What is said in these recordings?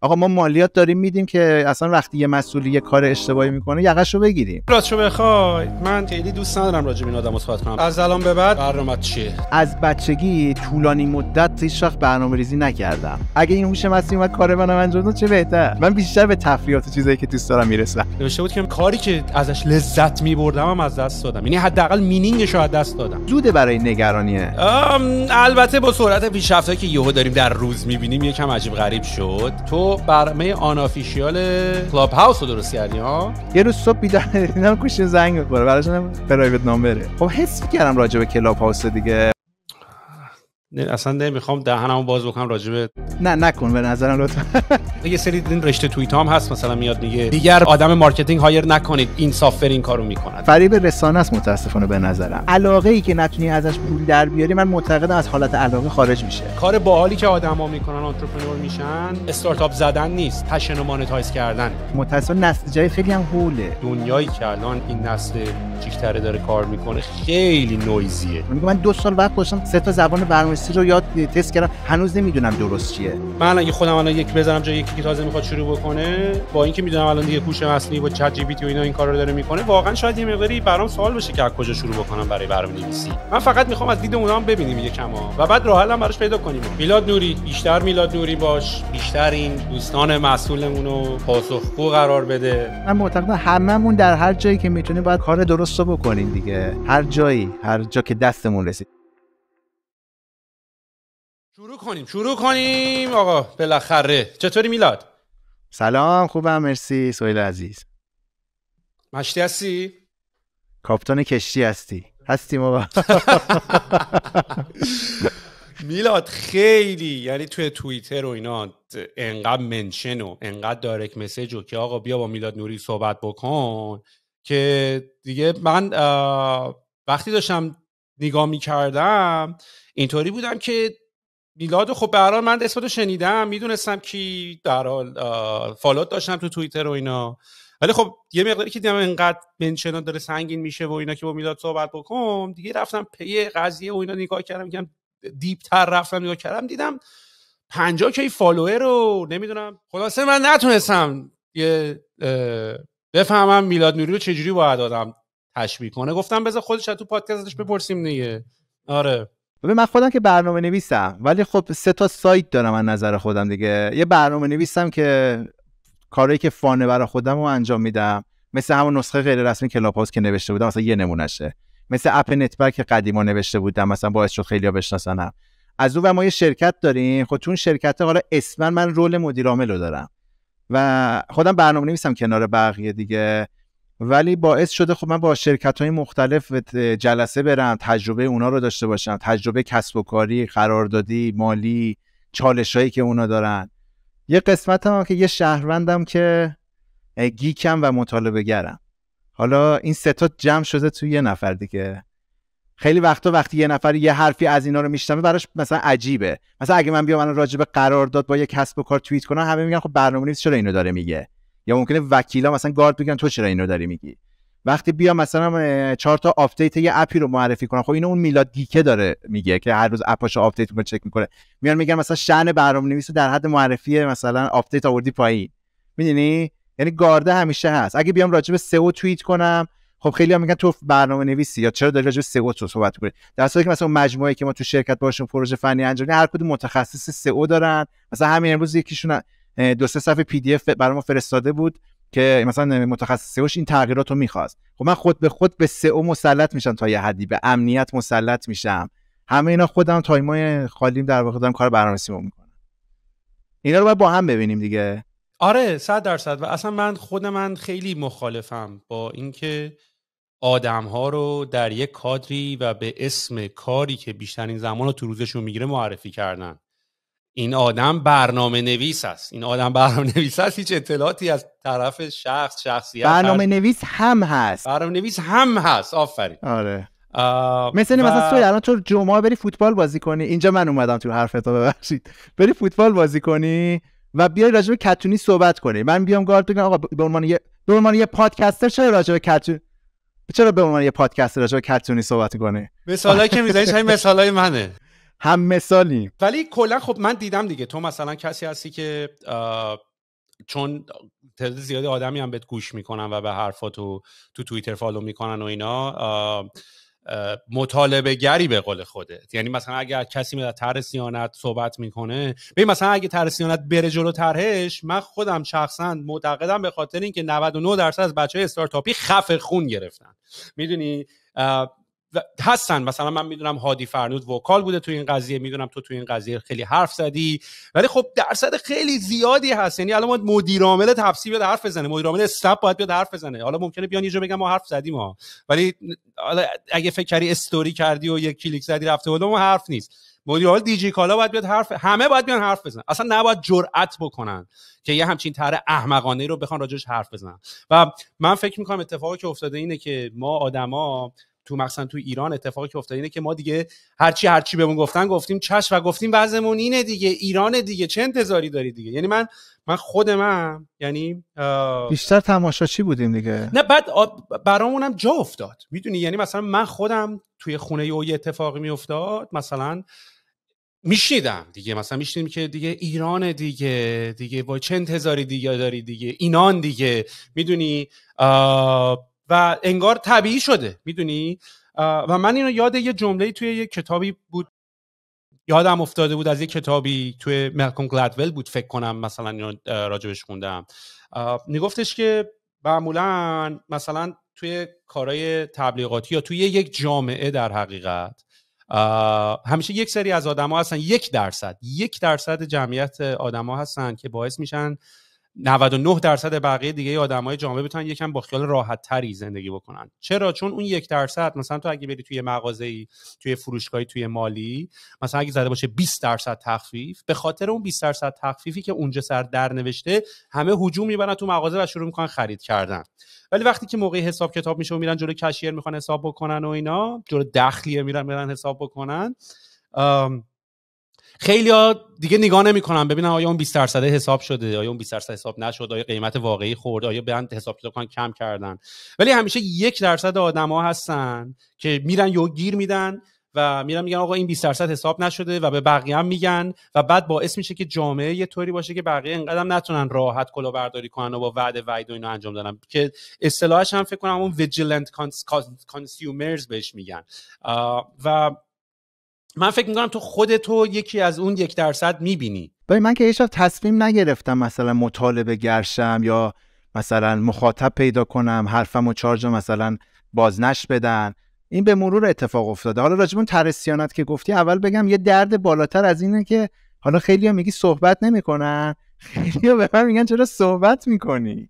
آقا ما مالیات داریم میدیم که اصلا وقتی یه مسئولی یه کار اشتباهی میکنه یقش رو بگیریم راستشو بخوای من خیلی دوست ندارم راجع به این آدم صحبت کنم از الان به بعد برنامه چیه از بچگی طولانی مدت هیچ وقت برنامه ریزی نکردم اگه این هوش مصنوعی اومد کار منم انجام چه بهتر من بیشتر به تفریحات چیزایی که دوست دارم میرسم نوشته بود که کاری که ازش لذت میبردم هم از دست دادم یعنی حداقل مینینگش رو از دست دادم زوده برای نگرانیه البته با سرعت پیشرفتی که یهو داریم در روز میبینیم یکم عجیب غریب شد تو برمه آنافیشیال کلاب هاوس رو درست کردی ها یه روز صبح بیدار دیدم گوشی زنگ بخوره براشون پرایوت نامبره خب حس کردم راجع به کلاب هاوس دیگه اصلا نمیخوام دهنمو باز بکنم راجبه نه نکن به نظرم لطفا یه سری این رشته توییت هم هست مثلا میاد میگه دیگر آدم مارکتینگ هایر نکنید این سافر این کارو میکنه فریب رسانه است متاسفانه به نظرم علاقه ای که نتونی ازش پول در بیاری من معتقدم از حالت علاقه خارج میشه کار باحالی که آدما میکنن انترپرنور میشن استارتاپ زدن نیست پشن و کردن متاسفانه نسل جای خیلی هم هوله دنیایی که الان این نسل چیکتره داره کار میکنه خیلی نویزیه من دو سال وقت گذاشتم سه تا زبان برنامه فارسی رو یاد تست کردم هنوز نمیدونم درست چیه من الان خودم الان یک بزنم جای یکی تازه میخواد شروع بکنه با اینکه میدونم الان دیگه هوش اصلی با چت جی پی تی و اینا این رو داره میکنه واقعا شاید یه مقداری برام سوال بشه که از کجا شروع بکنم برای برنامه‌نویسی من فقط میخوام از دید اونا هم ببینیم کما و بعد راه حلم براش پیدا کنیم میلاد نوری بیشتر میلاد نوری باش بیشتر این دوستان مسئولمون رو پاسخگو قرار بده من معتقدم هممون در هر جایی که میتونیم باید کار درست رو بکنیم دیگه هر جایی هر جا که دستمون رسید کنیم شروع کنیم آقا بالاخره چطوری میلاد سلام خوبم مرسی سویل عزیز مشتی هستی کاپتان کشتی هستی هستی ما میلاد خیلی یعنی توی توییتر و اینا انقدر منشن و انقدر دایرکت مسیج و که آقا بیا با میلاد نوری صحبت بکن که دیگه من وقتی داشتم نگاه میکردم اینطوری بودم که میلاد خب به من رو شنیدم میدونستم کی در حال فالوت داشتم تو توییتر و اینا ولی خب یه مقداری که دیدم انقدر منشنا داره سنگین میشه و اینا که با میلاد صحبت بکنم دیگه رفتم پی قضیه و اینا نگاه کردم میگم دیپتر رفتم نگاه کردم دیدم 50 کی فالوور رو نمیدونم خلاصه من نتونستم یه بفهمم میلاد نوری رو چجوری باید آدم تشبیه کنه گفتم بذار خودش تو پادکستش بپرسیم دیگه آره ببین من خودم که برنامه نویسم ولی خب سه تا سایت دارم از نظر خودم دیگه یه برنامه نویسم که کارهایی که فانه برای خودم رو انجام میدم مثل همون نسخه غیر رسمی کلاب که نوشته بودم مثلا یه نمونهشه مثل اپ نتبر که قدیما نوشته بودم مثلا باعث شد خیلی‌ها بشناسنم از اون ما یه شرکت داریم خب تو اون شرکت حالا اسما من رول مدیر رو دارم و خودم برنامه نویسم کنار بقیه دیگه ولی باعث شده خب من با شرکت های مختلف جلسه برم تجربه اونا رو داشته باشم تجربه کسب و کاری قراردادی مالی چالش هایی که اونا دارن یه قسمت هم, که یه شهروندم که گیکم و مطالبه گرم حالا این ستا جمع شده توی یه نفر دیگه خیلی وقتا وقتی یه نفر یه حرفی از اینا رو میشنوه براش مثلا عجیبه مثلا اگه من بیام من راجع به قرارداد با یه کسب و کار توییت کنم همه میگن خب برنامه‌نویس چرا اینو داره میگه یا ممکنه وکیلا مثلا گارد بگن تو چرا اینو داری میگی وقتی بیا مثلا چهار تا آپدیت یه اپی رو معرفی کنم خب اینو اون میلاد گیکه داره میگه که هر روز اپاشو آپدیت میکنه چک میکنه میان میگن مثلا شأن برنامه‌نویس نویس در حد معرفی مثلا آپدیت آوردی پایین میدونی یعنی گارده همیشه هست اگه بیام راجع به سئو توییت کنم خب خیلی هم میگن تو برنامه نویسی یا چرا داری راجع به سئو تو صحبت می‌کنی در صورتی که مثلا مجموعه که ما تو شرکت باشون پروژه فنی انجام هر کدوم متخصص سئو دارن مثلا همین امروز یکیشون دو سه صفحه پی دی اف برای ما فرستاده بود که مثلا متخصص این تغییرات رو میخواست خب من خود به خود به سئو مسلط میشم تا یه حدی به امنیت مسلط میشم همه اینا خودم تایمای خالیم در واقع دارم کار برنامه‌ریزیمو میکنم اینا رو باید با هم ببینیم دیگه آره صد درصد و اصلا من خود من خیلی مخالفم با اینکه آدم ها رو در یک کادری و به اسم کاری که بیشترین زمان رو تو روزشون میگیره معرفی کردن این آدم برنامه نویس است این آدم برنامه نویس است هیچ اطلاعاتی از طرف شخص شخصیت برنامه نویس هم هست برنامه نویس هم هست آفرین آره مثل و... مثلا تو الان تو جمعه بری فوتبال بازی کنی اینجا من اومدم تو حرفت رو ببخشید بری فوتبال بازی کنی و بیای راجع به کتونی صحبت کنی من بیام گارد بگم آقا به عنوان یه به عنوان یه پادکستر چرا راجع به کتونی چرا به عنوان یه پادکستر راجع به کتونی صحبت کنی مثالایی که میزنی چه مثالای منه هم مثالی ولی کلا خب من دیدم دیگه تو مثلا کسی هستی که چون تعداد زیادی آدمی هم بهت گوش میکنن و به حرفاتو تو توییتر فالو میکنن و اینا مطالبه گری به قول خودت یعنی مثلا اگر کسی میاد طرح سیانت صحبت میکنه ببین مثلا اگه طرح سیانت بره جلو ترهش من خودم شخصا معتقدم به خاطر اینکه 99 درصد از بچه استارتاپی خفه خون گرفتن میدونی هستن مثلا من میدونم هادی فرنود وکال بوده تو این قضیه میدونم تو تو این قضیه خیلی حرف زدی ولی خب درصد خیلی زیادی هست یعنی الان مدیر عامل تفسیر بیاد حرف بزنه مدیر عامل استاپ باید بیاد حرف بزنه حالا ممکنه بیان یه جا بگم ما حرف زدیم ها ولی حالا اگه فکری استوری کردی و یک کلیک زدی رفته بود ما حرف نیست مدیر عامل دیجی کالا باید بیاد حرف همه باید بیان حرف بزنن اصلا نباید جرأت بکنن که یه همچین طرح احمقانه رو بخوان راجعش حرف بزنن و من فکر میکنم اتفاقی که افتاده اینه که ما آدما تو مثلا تو ایران اتفاقی که افتاد اینه که ما دیگه هرچی هرچی بهمون گفتن گفتیم چشم و گفتیم بعضمون اینه دیگه ایران دیگه چه انتظاری داری دیگه یعنی من من خود یعنی آ... بیشتر تماشاچی بودیم دیگه نه بعد برامونم جا افتاد میدونی یعنی مثلا من خودم توی خونه او یه اتفاقی میافتاد مثلا میشنیدم دیگه مثلا میشنیدیم که دیگه ایران دیگه دیگه با چه انتظاری دیگه داری دیگه اینان دیگه میدونی و انگار طبیعی شده میدونی و من اینو یاد یه جمله توی یه کتابی بود یادم افتاده بود از یه کتابی توی ملکم گلدول بود فکر کنم مثلا اینو راجبش خوندم میگفتش که معمولا مثلا توی کارهای تبلیغاتی یا توی یک جامعه در حقیقت همیشه یک سری از آدما هستن یک درصد یک درصد جمعیت آدما هستن که باعث میشن 99 درصد بقیه دیگه های جامعه بتونن یکم با خیال راحت تری زندگی بکنن چرا چون اون یک درصد مثلا تو اگه بری توی مغازه توی فروشگاهی توی مالی مثلا اگه زده باشه 20 درصد تخفیف به خاطر اون 20 درصد تخفیفی که اونجا سر در نوشته همه هجوم میبرن تو مغازه و شروع میکنن خرید کردن ولی وقتی که موقع حساب کتاب میشه و میرن جلو کشیر میخوان حساب بکنن و اینا جلو دخلیه میرن میرن حساب بکنن خیلی ها دیگه نگاه نمیکنن ببینن آیا اون 20 درصد حساب شده آیا اون 20 درصد حساب نشد آیا قیمت واقعی خورد آیا بند حساب کتاب کم کردن ولی همیشه یک درصد آدما هستن که میرن یو گیر میدن و میرن میگن آقا این 20 درصد حساب نشده و به بقیه هم میگن و بعد باعث میشه که جامعه یه طوری باشه که بقیه انقدر نتونن راحت برداری کنن و با وعده وعید و اینو انجام دادن که اصطلاحش هم فکر کنم اون ویجیلنت کانسیومرز بهش میگن و من فکر میکنم تو خودتو یکی از اون یک درصد میبینی باید من که هیچ تصمیم نگرفتم مثلا مطالبه گرشم یا مثلا مخاطب پیدا کنم حرفم و چارج مثلا بازنش بدن این به مرور اتفاق افتاده حالا راجبون ترسیانت که گفتی اول بگم یه درد بالاتر از اینه که حالا خیلی ها میگی صحبت نمیکنن خیلی ها به من میگن چرا صحبت میکنی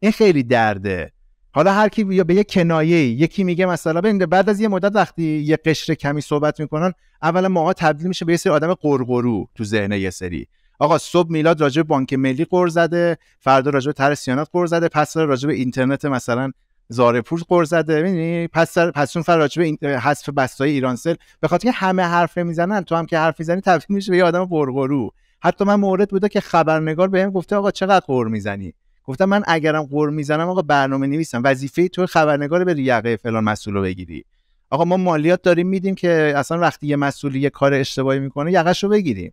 این خیلی درده حالا هر کی یا به یه کنایه یکی میگه مثلا ببین بعد از یه مدت وقتی یه قشر کمی صحبت میکنن اولا ماها تبدیل میشه به یه سری آدم قرقرو تو ذهن یه سری آقا صبح میلاد راجع بانک ملی قرض زده فردا راجع به طرح سیانات قرض زده پس راجع به اینترنت مثلا زاره پور قرض زده میدونی پس پس اون فر راجع به حذف بستای ایرانسل به خاطر همه حرف میزنن تو هم که حرف میزنی تبدیل میشه به یه آدم قرقرو حتی من مورد بوده که خبرنگار بهم گفته آقا چقدر قر میزنی گفتم من اگرم قر میزنم آقا برنامه نویسم وظیفه تو خبرنگار بری یقه فلان مسئول رو بگیری آقا ما مالیات داریم میدیم که اصلا وقتی یه مسئولی یه کار اشتباهی میکنه یقش رو بگیریم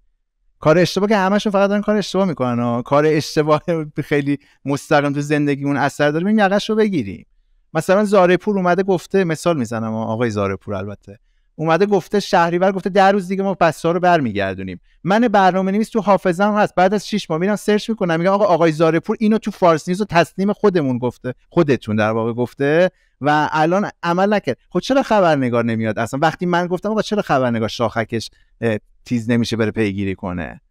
کار اشتباه که همشون فقط دارن کار اشتباه میکنن و کار اشتباه خیلی مستقیم تو زندگیمون اثر داره میگیم یقش رو بگیریم مثلا زارپور اومده گفته مثال میزنم آقای زارپور البته اومده گفته شهریور گفته در روز دیگه ما پسا رو برمیگردونیم من برنامه نویس تو حافظم هست بعد از 6 ماه میرم سرچ میکنم میگم آقا آقای زارپور اینو تو فارس نیوز و تسلیم خودمون گفته خودتون در واقع گفته و الان عمل نکرد خب چرا خبرنگار نمیاد اصلا وقتی من گفتم آقا چرا خبرنگار شاخکش تیز نمیشه بره پیگیری کنه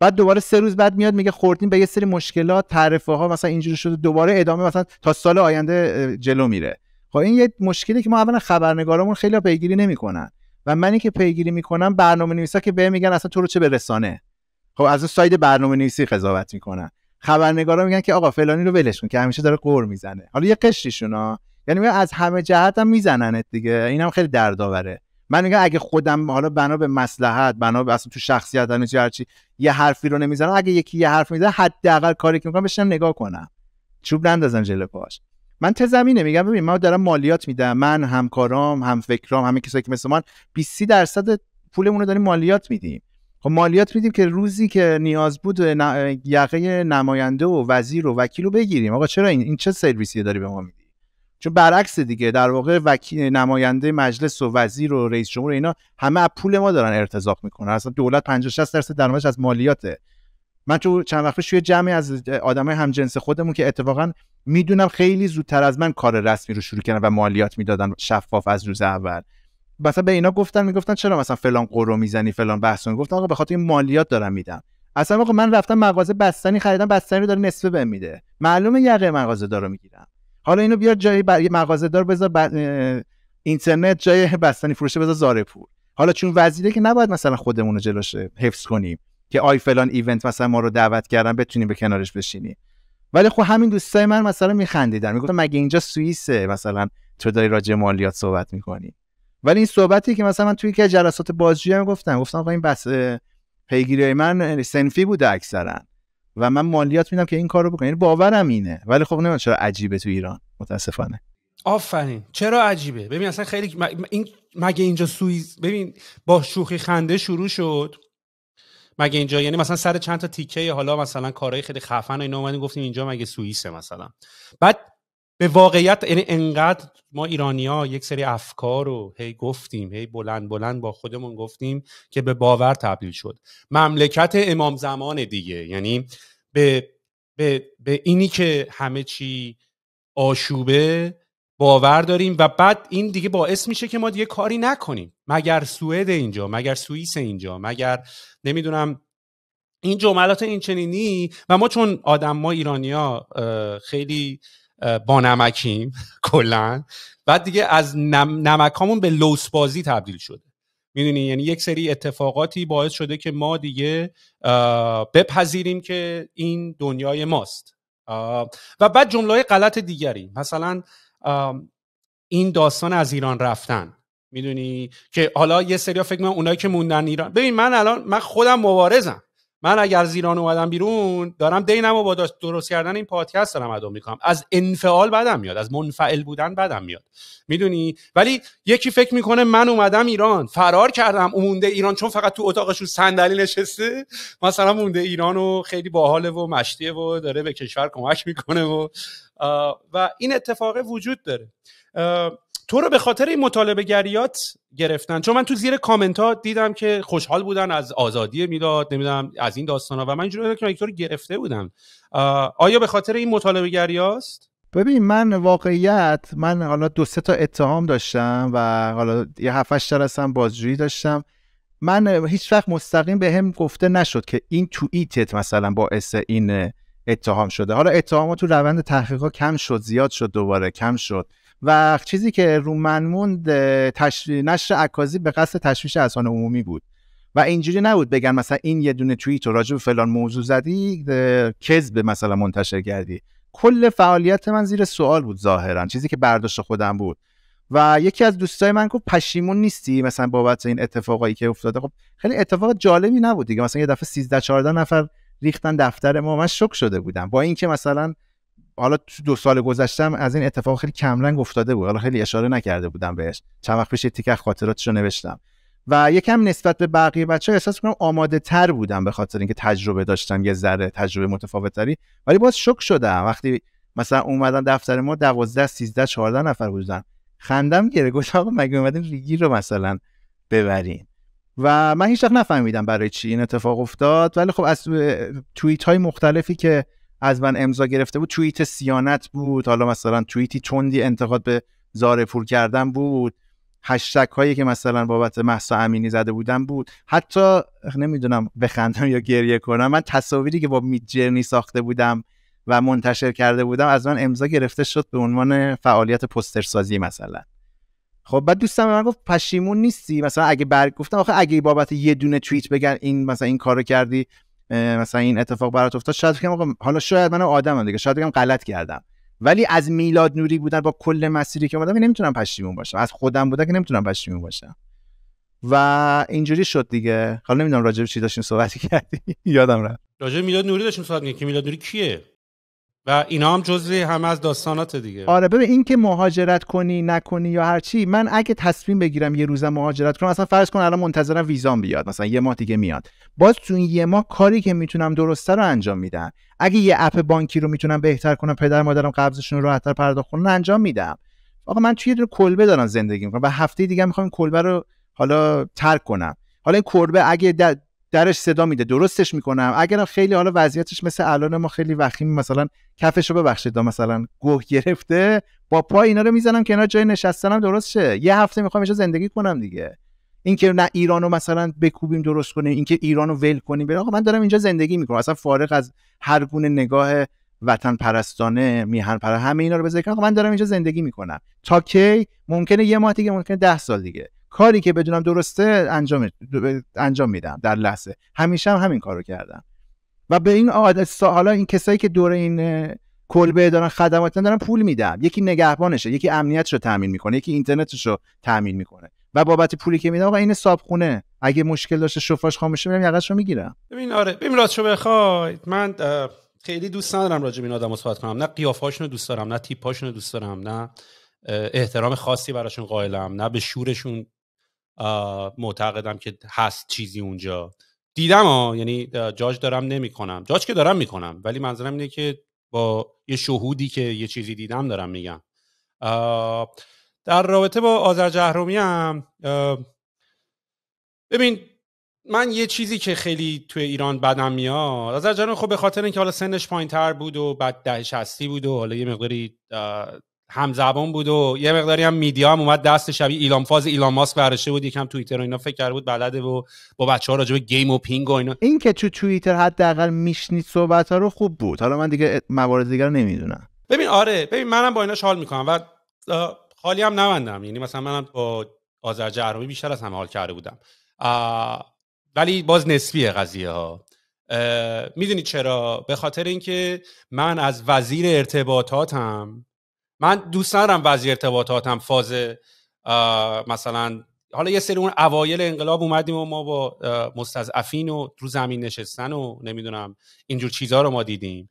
بعد دوباره سه روز بعد میاد میگه خوردیم به یه سری مشکلات تعرفه ها مثلا اینجوری شده دوباره ادامه مثلا تا سال آینده جلو میره خب این یه مشکلی که ما اولا خبرنگارامون خیلی پیگیری نمیکنن و منی که پیگیری میکنم برنامه نویسا که به میگن اصلا تو رو چه به رسانه خب از ساید برنامه نویسی قضاوت میکنن خبرنگارا میگن که آقا فلانی رو ولش کن که همیشه داره قور میزنه حالا یه قشریشون ها یعنی از همه جهت هم میزننت دیگه اینم خیلی دردآوره من میگم اگه خودم حالا بنا به مصلحت بنا به اصلا تو شخصیت هر هرچی یه حرفی رو نمیزنم اگه یکی یه حرف میزنه حداقل کاری که میکنم بشینم نگاه کنم چوب نندازم جلو پاش من ته زمینه میگم ببین من دارم مالیات میدم من همکارام هم فکرام همه کسایی که مثل من 20 درصد پولمون رو داریم مالیات میدیم خب مالیات میدیم که روزی که نیاز بود ن... یقه نماینده و وزیر و وکیل رو بگیریم آقا چرا این, این چه سرویسی داری به ما میدی چون برعکس دیگه در واقع وکیل نماینده مجلس و وزیر و رئیس جمهور اینا همه از پول ما دارن ارتزاق میکنن اصلا دولت 50 60 درصد درآمدش از مالیاته من تو چند وقت پیش توی جمعی از آدمای همجنس خودمون که اتفاقا میدونم خیلی زودتر از من کار رسمی رو شروع کردن و مالیات میدادن شفاف از روز اول مثلا به اینا گفتن میگفتن چرا مثلا فلان قرو میزنی فلان بحثو گفتن آقا به خاطر این مالیات دارم میدم اصلا آقا من رفتم مغازه بستنی خریدم بستنی رو داره نصفه بهم میده معلومه یقه مغازه دارو میگیرم حالا اینو بیار جای بر... مغازه دار بذار ب... اینترنت جای بستنی فروشه بذار زارپور حالا چون وزیره که نباید مثلا خودمون رو حفظ کنیم که آی فلان ایونت مثلا ما رو دعوت کردن بتونیم به کنارش بشینی ولی خب همین دوستای من مثلا میخندیدن میگفتن مگه اینجا سوئیسه مثلا تو داری راجع مالیات صحبت میکنی ولی این صحبتی که مثلا من توی که جلسات بازجویی هم گفتم گفتم آقا این بس پیگیری من سنفی بوده اکثرا و من مالیات میدم که این کارو بکنی. یعنی باورم اینه ولی خب نمیدونم چرا عجیبه تو ایران متاسفانه آفرین چرا عجیبه ببین اصلا خیلی این مگه اینجا سوئیس ببین با شوخی خنده شروع شد مگه اینجا یعنی مثلا سر چند تا تیکه حالا مثلا کارهای خیلی خفن و اینا اومدیم گفتیم اینجا مگه سوئیس مثلا بعد به واقعیت یعنی انقدر ما ایرانی ها یک سری افکار رو هی گفتیم هی بلند بلند با خودمون گفتیم که به باور تبدیل شد مملکت امام زمان دیگه یعنی به, به, به اینی که همه چی آشوبه باور داریم و بعد این دیگه باعث میشه که ما دیگه کاری نکنیم مگر سوئد اینجا مگر سوئیس اینجا مگر نمیدونم این جملات این چنینی و ما چون آدم ما ایرانیا خیلی بانمکیم کلا بعد دیگه از نم، نمکامون به لوس بازی تبدیل شده میدونی یعنی یک سری اتفاقاتی باعث شده که ما دیگه بپذیریم که این دنیای ماست و بعد جمله غلط دیگری مثلا این داستان از ایران رفتن میدونی که حالا یه سری فکر من اونایی که موندن ایران ببین من الان من خودم مبارزم من اگر از ایران اومدم بیرون دارم و با درست کردن این پادکست دارم ادا میکنم از انفعال بدم میاد از منفعل بودن بدم میاد میدونی ولی یکی فکر میکنه من اومدم ایران فرار کردم مونده ایران چون فقط تو اتاقش صندلی نشسته مثلا مونده ایران و خیلی باحاله و مشتیه و داره به کشور کمک میکنه و و این اتفاق وجود داره تو رو به خاطر این مطالبه گریات گرفتن چون من تو زیر کامنت ها دیدم که خوشحال بودن از آزادی میداد نمیدونم از این داستان ها و من اینجوری که گرفته بودم آیا به خاطر این مطالبه گریاست ببین من واقعیت من حالا دو سه تا اتهام داشتم و حالا یه هفتش تا بازجویی داشتم من هیچ وقت مستقیم به هم گفته نشد که این توییتت مثلا باعث این اتهام شده حالا اتهام تو روند ها کم شد زیاد شد دوباره کم شد و چیزی که رو منموند نشر عکازی به قصد تشویش اسان عمومی بود و اینجوری نبود بگن مثلا این یه دونه توییت و راجع فلان موضوع زدی به مثلا منتشر کردی کل فعالیت من زیر سوال بود ظاهرا چیزی که برداشت خودم بود و یکی از دوستای من گفت پشیمون نیستی مثلا بابت این اتفاقایی که افتاده خب خیلی اتفاق جالبی نبود دیگه مثلا یه دفعه 13 14 نفر ریختن دفتر ما من شک شده بودم با اینکه مثلا حالا دو سال گذشتم از این اتفاق خیلی کمرنگ افتاده بود حالا خیلی اشاره نکرده بودم بهش چند وقت پیش تیکه خاطراتش رو نوشتم و یکم نسبت به بقیه بچه ها احساس میکنم آماده تر بودم به خاطر اینکه تجربه داشتم یه ذره تجربه متفاوت تری ولی باز شک شدم وقتی مثلا اومدن دفتر ما دوازده، سیزده چهارده نفر بودن خندم گره گفت مگه اومدین ریگی رو مثلا ببرین و من هیچ وقت نفهمیدم برای چی این اتفاق افتاد ولی خب از توییت های مختلفی که از من امضا گرفته بود توییت سیانت بود حالا مثلا توییتی تندی انتقاد به زارپور کردن بود هشتگ هایی که مثلا بابت محسا امینی زده بودم بود حتی نمیدونم بخندم یا گریه کنم من تصاویری که با میجرنی ساخته بودم و منتشر کرده بودم از من امضا گرفته شد به عنوان فعالیت پستر سازی مثلا خب بعد دوستم من گفت پشیمون نیستی مثلا اگه برگ گفتم آخه اگه بابت یه دونه توییت بگن این مثلا این کارو کردی مثلا این اتفاق برات افتاد شاید بگم حالا شاید من آدمم دیگه شاید بگم غلط کردم ولی از میلاد نوری بودن با کل مسیری که اومدم نمیتونم پشیمون باشم از خودم بودن که نمیتونم پشیمون باشم و اینجوری شد دیگه حالا نمیدونم راجع به چی داشتیم صحبت کردیم یادم رفت راجع میلاد نوری داشتیم صحبت که میلاد نوری کیه و اینا هم جزوی هم از داستانات دیگه آره ببین این که مهاجرت کنی نکنی یا هر چی من اگه تصمیم بگیرم یه روزم مهاجرت کنم مثلا فرض کن الان منتظرم ویزام بیاد مثلا یه ماه دیگه میاد باز تو این یه ماه کاری که میتونم درسته رو انجام میدم اگه یه اپ بانکی رو میتونم بهتر کنم پدر مادرم قبضشون رو راحت‌تر پرداخت کنن انجام میدم آقا من توی یه کلبه دارم زندگی میکنم و هفته دیگه میخوام کلبه رو حالا ترک کنم حالا این کلبه اگه درش صدا میده درستش میکنم اگرم خیلی حالا وضعیتش مثل الان ما خیلی وخیم مثلا کفش رو ببخشید مثلا گوه گرفته با پا اینا رو میزنم کنار جای نشستنم درست شه یه هفته میخوام اینجا زندگی کنم دیگه اینکه نه ایرانو رو مثلا بکوبیم درست کنیم اینکه ایران رو ول کنیم بره من دارم اینجا زندگی میکنم اصلا فارق از هر گونه نگاه وطن پرستانه میهن پر همه اینا رو بذار من دارم اینجا زندگی میکنم تا کی ممکنه یه ماه دیگه ممکنه ده سال دیگه کاری که بدونم درسته انجام انجام میدم در لحظه همیشه هم همین کارو کردم و به این عادت حالا این کسایی که دور این کلبه دارن خدمات دارن پول میدم یکی نگهبانشه یکی امنیتش رو تامین میکنه یکی اینترنتش رو تامین میکنه و بابت پولی که میدم آقا این صابخونه اگه مشکل داشته شوفاش خاموش میرم یقش رو میگیرم ببین آره ببین راستشو بخواید من خیلی دوست ندارم راجع به این آدمو صحبت کنم نه قیافاشون رو دوست دارم نه تیپاشون رو دوست دارم نه احترام خاصی براشون قائلم نه به شورشون معتقدم که هست چیزی اونجا دیدم ها یعنی جاج دارم نمیکنم جاج که دارم میکنم ولی منظورم اینه که با یه شهودی که یه چیزی دیدم دارم میگم در رابطه با آذر جهرومی هم ببین من یه چیزی که خیلی توی ایران بدم میاد آذر جهرومی خب به خاطر اینکه حالا سنش پایین تر بود و بعد دهش هستی بود و حالا یه مقداری همزبان بود و یه مقداری هم میدیا هم اومد دست شبیه ایلان فاز ایلان ماسک برشه بود یکم توییتر و اینا فکر کرده بود بلده و با بچه ها راجع گیم و پینگ و اینا این که تو توییتر حداقل میشنید صحبت ها رو خوب بود حالا من دیگه موارد دیگر نمیدونم ببین آره ببین منم با ایناش حال میکنم و خالی هم نمندم یعنی مثلا منم با آزر عربی بیشتر از همه حال کرده بودم ولی باز نسبیه قضیه ها میدونی چرا به خاطر اینکه من از وزیر ارتباطاتم من دوست ندارم وضعی ارتباطاتم فاز مثلا حالا یه سری اون اوایل انقلاب اومدیم و ما با مستضعفین و رو زمین نشستن و نمیدونم اینجور چیزها رو ما دیدیم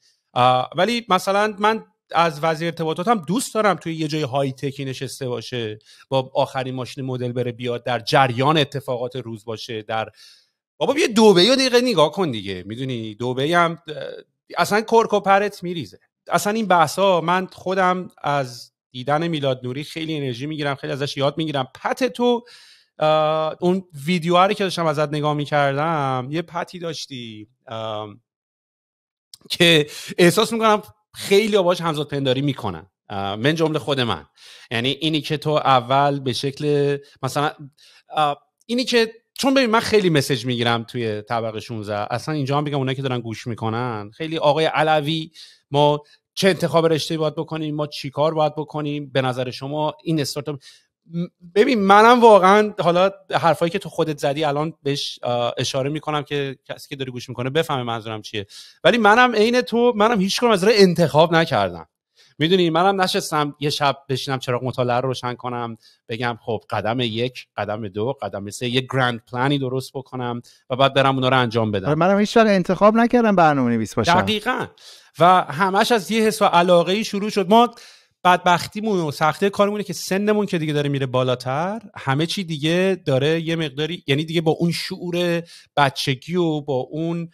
ولی مثلا من از وزیر هم دوست دارم توی یه جای های تکی نشسته باشه با آخرین ماشین مدل بره بیاد در جریان اتفاقات روز باشه در بابا بیا دوبهی رو دقیقه نگاه کن دیگه میدونی دوبهی هم اصلا کرکوپرت میریزه اصلا این بحث ها من خودم از دیدن میلاد نوری خیلی انرژی میگیرم خیلی ازش یاد میگیرم پت تو اون ویدیو رو که داشتم ازت نگاه میکردم یه پتی داشتی که احساس میکنم خیلی باش همزاد پنداری میکنن من جمله خود من یعنی اینی که تو اول به شکل مثلا اینی که چون ببین من خیلی مسج میگیرم توی طبقه 16 اصلا اینجا هم بگم اونایی که دارن گوش میکنن خیلی آقای علوی ما چه انتخاب رشته باید بکنیم ما چیکار باید بکنیم به نظر شما این استارتاپ ببین منم واقعا حالا حرفایی که تو خودت زدی الان بهش اشاره میکنم که کسی که داری گوش میکنه بفهمه منظورم چیه ولی منم عین تو منم هیچ از انتخاب نکردم میدونی منم نشستم یه شب بشینم چراغ مطالعه رو روشن کنم بگم خب قدم یک قدم دو قدم سه یه گرند پلانی درست بکنم و بعد برم اونا رو انجام بدم آره، منم هیچ انتخاب نکردم برنامه نویس باشم دقیقا و همش از یه حس و علاقه ای شروع شد ما بدبختیمون و سخته کارمونه که سنمون که دیگه داره میره بالاتر همه چی دیگه داره یه مقداری یعنی دیگه با اون شعور بچگی و با اون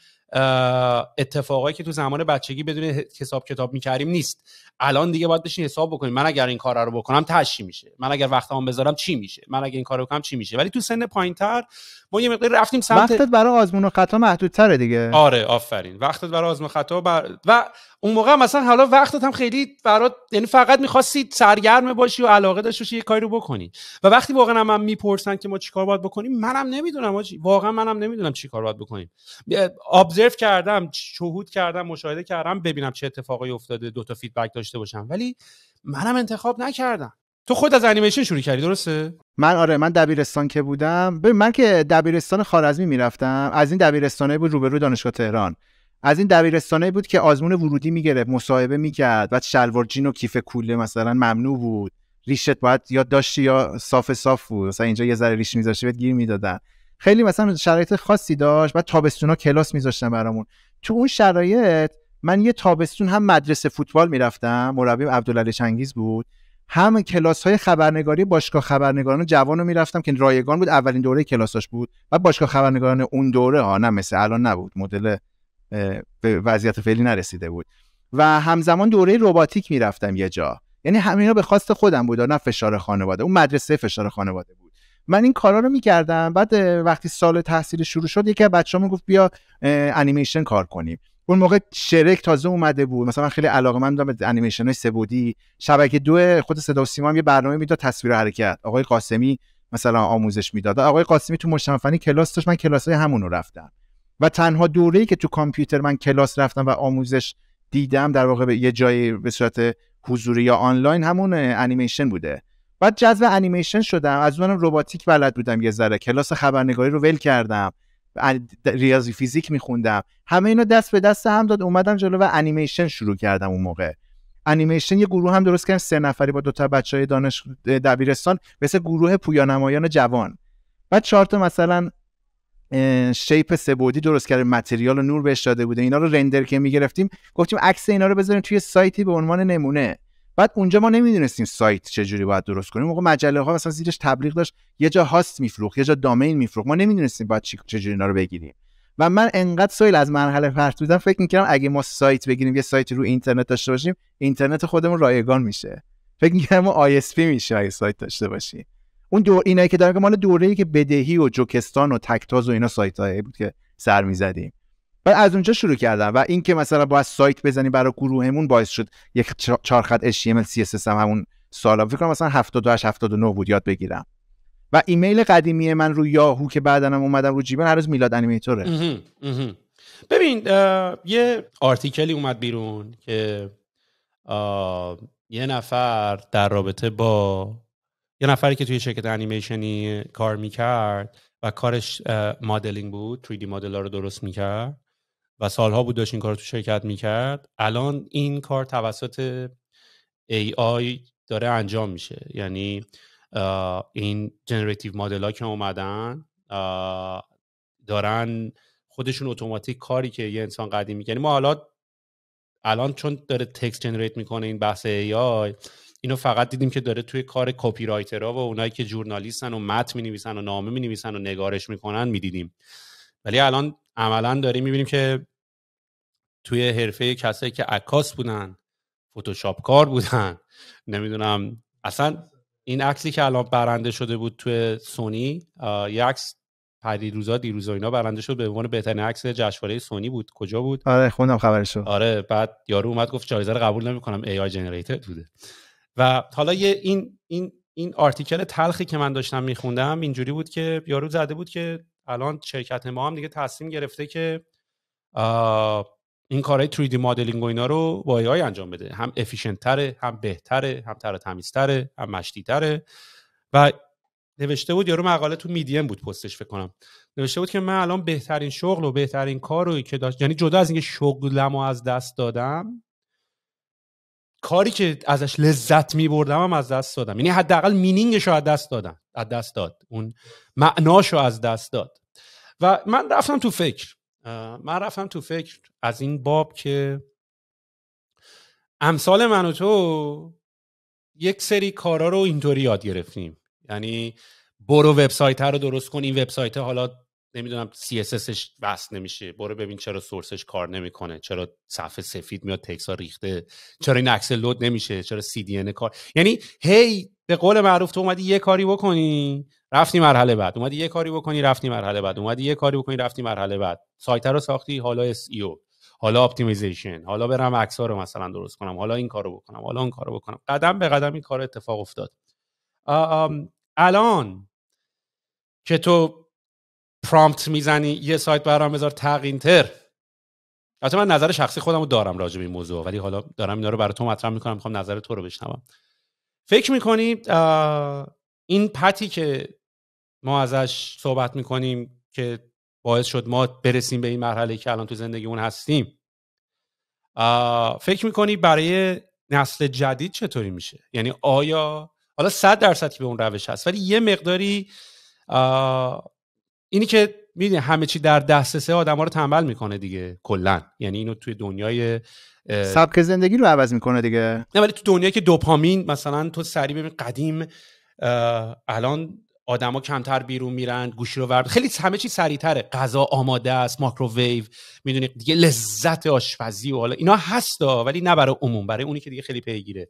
اتفاقایی که تو زمان بچگی بدون حساب کتاب میکردیم نیست الان دیگه باید بشین حساب بکنیم من اگر این کار رو بکنم تشی میشه من اگر وقتمو بذارم چی میشه من اگر این کار رو بکنم چی میشه ولی تو سن پایینتر ما یه مقدار رفتیم سمت وقتت برای آزمون و خطا محدودتره دیگه آره آفرین وقتت برای آزمون و خطا و اون موقع مثلا حالا وقتت هم خیلی برات یعنی فقط میخواستی سرگرم باشی و علاقه داشته باشی یه کاری رو بکنی و وقتی واقعا من میپرسن که ما چیکار باید بکنیم منم نمیدونم آجی. واقعا منم نمیدونم چیکار باید بکنیم ابزرو کردم شهود کردم مشاهده کردم ببینم چه اتفاقی افتاده دو تا فیدبک داشته باشم ولی منم انتخاب نکردم تو خود از انیمیشن شروع کردی درسته من آره من دبیرستان که بودم ببین من که دبیرستان خارزمی میرفتم از این دبیرستانه بود روبرو دانشگاه تهران از این دبیرستانه بود که آزمون ورودی میگرفت مصاحبه میکرد بعد شلوار جین و کیف کوله مثلا ممنوع بود ریشت باید یا داشتی یا صاف صاف بود مثلا اینجا یه ذره ریش میذاشتی بهت گیر میدادن خیلی مثلا شرایط خاصی داشت بعد ها کلاس میذاشتن برامون تو اون شرایط من یه تابستون هم مدرسه فوتبال میرفتم مربی عبدالله چنگیز بود هم کلاس های خبرنگاری باشگاه خبرنگاران جوان رو میرفتم که رایگان بود اولین دوره کلاساش بود و باشگاه خبرنگاران اون دوره ها نه مثل الان نبود مدل به وضعیت فعلی نرسیده بود و همزمان دوره رباتیک میرفتم یه جا یعنی همینا به خواست خودم بود نه فشار خانواده اون مدرسه فشار خانواده بود من این کارا رو میکردم بعد وقتی سال تحصیل شروع شد یکی از بچه‌ها گفت بیا انیمیشن کار کنیم اون موقع شرک تازه اومده بود مثلا من خیلی علاقه من بودم به انیمیشن های سبودی شبکه دو خود صدا و سیما هم یه برنامه میداد تصویر حرکت آقای قاسمی مثلا آموزش میداد آقای قاسمی تو مجتمع کلاس داشت من کلاس های همون رو رفتم و تنها دوره‌ای که تو کامپیوتر من کلاس رفتم و آموزش دیدم در واقع به یه جایی به صورت حضوری یا آنلاین همون انیمیشن بوده بعد جذب انیمیشن شدم از اونم رباتیک بلد بودم یه ذره کلاس خبرنگاری رو ول کردم ریاضی فیزیک میخوندم همه اینا دست به دست هم داد اومدم جلو و انیمیشن شروع کردم اون موقع انیمیشن یه گروه هم درست کردم سه نفری با دو تا بچه های دانش دبیرستان مثل گروه پویانمایان جوان بعد چهار تا مثلا شیپ سبودی درست کرده متریال و نور بهش داده بوده اینا رو رندر که میگرفتیم گفتیم عکس اینا رو بذاریم توی سایتی به عنوان نمونه بعد اونجا ما نمیدونستیم سایت چجوری باید درست کنیم موقع مجله ها مثلا زیرش تبلیغ داشت یه جا هاست میفروخت یه جا دامین میفروخت ما نمیدونستیم باید چجوری اینا رو بگیریم و من انقدر سویل از مرحله فرد بودم فکر میکردم اگه ما سایت بگیریم یه سایت رو اینترنت داشته باشیم اینترنت خودمون رایگان میشه فکر میکردم ما ISP میشه اگه سایت داشته باشیم اون دور اینایی که که مال دوره که بدهی و جوکستان و تکتاز و اینا سایت‌هایی بود که سر می‌زدیم بعد از اونجا شروع کردم و این که مثلا باید سایت بزنیم برای گروهمون باعث شد یک چهار خط HTML CSS هم همون سالا فکر کنم مثلا 78 79 بود یاد بگیرم و ایمیل قدیمی من رو یاهو که بعدنم اومدم رو جیبن هر میلاد انیمیتوره ببین یه آرتیکلی اومد بیرون که یه نفر در رابطه با یه نفری که توی شرکت انیمیشنی کار میکرد و کارش مدلینگ بود 3D مدل رو درست میکرد و سالها بود داشت این کار تو شرکت میکرد الان این کار توسط AI داره انجام میشه یعنی این جنراتیو مدل ها که اومدن دارن خودشون اتوماتیک کاری که یه انسان قدیم میکنه یعنی ما حالا الان چون داره تکست جنریت میکنه این بحث AI اینو فقط دیدیم که داره توی کار کپی رایترها و اونایی که ژورنالیستن و متن نویسن و نامه می نویسن و نگارش میکنن میدیدیم ولی الان عملا داریم بینیم که توی حرفه کسایی که عکاس بودن فتوشاپ کار بودن نمیدونم اصلا این عکسی که الان برنده شده بود توی سونی یه عکس روزا دیروزا اینا برنده شد به عنوان بهترین عکس جشنواره سونی بود کجا بود آره خوندم خبرشو آره بعد یارو اومد گفت جایزه رو قبول نمیکنم ای آی بوده و حالا یه این این این آرتیکل تلخی که من داشتم میخوندم اینجوری بود که یارو زده بود که الان شرکت ما هم دیگه تصمیم گرفته که این کارهای 3D مدلینگ و اینا رو با انجام بده هم افیشنت تره هم بهتره هم تر تمیزتره هم مشتی تره و نوشته بود یارو مقاله تو میدیم بود پستش فکر کنم نوشته بود که من الان بهترین شغل و بهترین کار رو که داشت یعنی جدا از اینکه شغلمو از دست دادم کاری که ازش لذت می بردم هم از دست دادم یعنی حداقل مینینگش رو از دست دادم از دست داد اون معناش رو از دست داد و من رفتم تو فکر من رفتم تو فکر از این باب که امثال من و تو یک سری کارا رو اینطوری یاد گرفتیم یعنی برو وبسایت رو درست کن این وبسایت حالا نمیدونم CSSش وصل نمیشه برو ببین چرا سورسش کار نمیکنه چرا صفحه سفید میاد تکسا ریخته چرا این عکس لود نمیشه چرا CDN کار یعنی هی به قول معروف تو اومدی یه کاری بکنی رفتی مرحله بعد اومدی یه کاری بکنی رفتی مرحله بعد اومدی یه کاری بکنی رفتی مرحله بعد سایت رو ساختی حالا او e حالا اپتیمیزیشن حالا برم عکس ها رو مثلا درست کنم حالا این کارو بکنم حالا اون کارو بکنم قدم به قدم این کار اتفاق افتاد الان که تو پرامپت میزنی یه سایت برام بذار تر البته من نظر شخصی خودم دارم راجع به این موضوع ولی حالا دارم اینا رو برای تو مطرح میکنم میخوام نظر تو رو بشنوم فکر میکنی این پتی که ما ازش صحبت میکنیم که باعث شد ما برسیم به این مرحله که الان تو زندگیمون هستیم فکر میکنی برای نسل جدید چطوری میشه یعنی آیا حالا صد درصد که به اون روش هست ولی یه مقداری اینی که میدونی همه چی در دسترسه ها رو تنبل میکنه دیگه کلا یعنی اینو توی دنیای سبک زندگی رو عوض میکنه دیگه نه ولی تو دنیایی که دوپامین مثلا تو سری ببین قدیم الان آدما کمتر بیرون میرن گوشی رو ورد خیلی همه چی سریعتره غذا آماده است ماکروویو میدونی دیگه لذت آشپزی و حالا اینا هستا ولی نه برای عموم برای اونی که دیگه خیلی پیگیره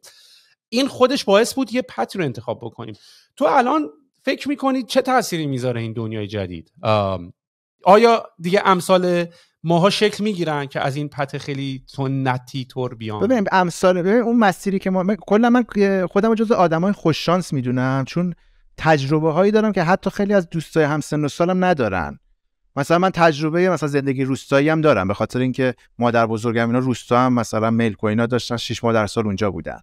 این خودش باعث بود یه پتی رو انتخاب بکنیم تو الان فکر میکنید چه تأثیری میذاره این دنیای جدید آیا دیگه امثال ماها شکل میگیرن که از این پته خیلی سنتی تور بیان ببینیم امثال ببین اون مسیری که ما کلا من خودم جز آدمای خوش شانس میدونم چون تجربه هایی دارم که حتی خیلی از دوستای همسن و سالم ندارن مثلا من تجربه مثلا زندگی روستایی هم دارم به خاطر اینکه مادر بزرگم اینا روستا هم مثلا ملک و اینا داشتن شش ماه در سال اونجا بودن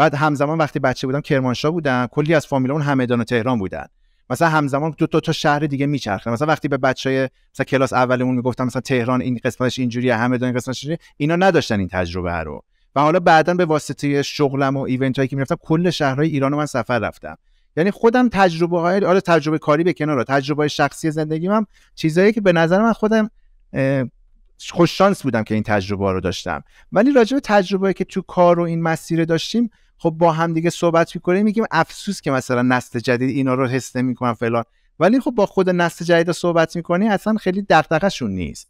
بعد همزمان وقتی بچه بودم کرمانشاه بودم کلی از فامیل اون همدان و تهران بودن مثلا همزمان دو, دو تا شهر دیگه میچرخه مثلا وقتی به بچهای مثلا کلاس اولمون میگفتم مثلا تهران این قسمتش اینجوریه همدان این قسمتش اینجوریه اینا نداشتن این تجربه رو و حالا بعدا به واسطه شغلم و ایونت هایی که میرفتم کل شهرهای ایران رو من سفر رفتم یعنی خودم تجربه های آره تجربه کاری به کنار تجربه شخصی زندگیم هم چیزایی که به نظر من خودم خوش شانس بودم که این تجربه ها رو داشتم ولی راجع به تجربه که تو کار و این مسیر داشتیم خب با هم دیگه صحبت میکنیم میگیم افسوس که مثلا نسل جدید اینا رو حس نمیکنن فلان ولی خب با خود نسل جدید صحبت میکنی اصلا خیلی دغدغه‌شون نیست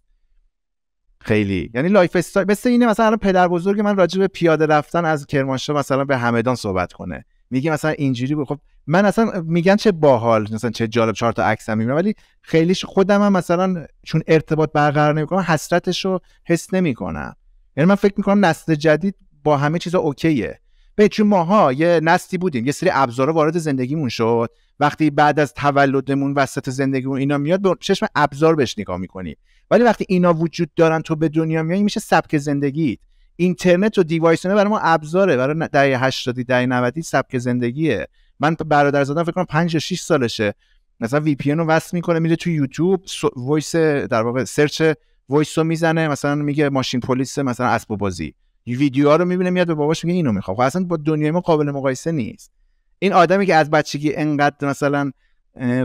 خیلی یعنی لایف استایل مثل اینه مثلا الان پدر بزرگ من راجع به پیاده رفتن از کرمانشاه مثلا به همدان صحبت کنه میگه مثلا اینجوری بود خب من اصلا میگن چه باحال مثلا چه جالب چهار تا عکسم میبینم ولی خیلیش خودم هم مثلا چون ارتباط برقرار نمیکنم حسرتش رو حس نمیکنم یعنی من فکر میکنم نسل جدید با همه چیز اوکیه به چون ماها یه نستی بودیم یه سری ابزار وارد زندگیمون شد وقتی بعد از تولدمون وسط زندگیمون اینا میاد به چشم ابزار بهش نگاه میکنی ولی وقتی اینا وجود دارن تو به دنیا میای میشه سبک زندگی اینترنت و دیوایس برای ما ابزاره برای دهه 80 دهه 90 سبک زندگیه من برادر زادم فکر کنم 5 یا 6 سالشه مثلا وی پی رو وصل میکنه میره تو یوتیوب وایس در واقع سرچ وایس رو میزنه مثلا میگه ماشین پلیس مثلا اسب بازی ویدیوها رو میبینه میاد به باباش میگه اینو میخوام خب اصلا با دنیای ما قابل مقایسه نیست این آدمی که از بچگی انقدر مثلا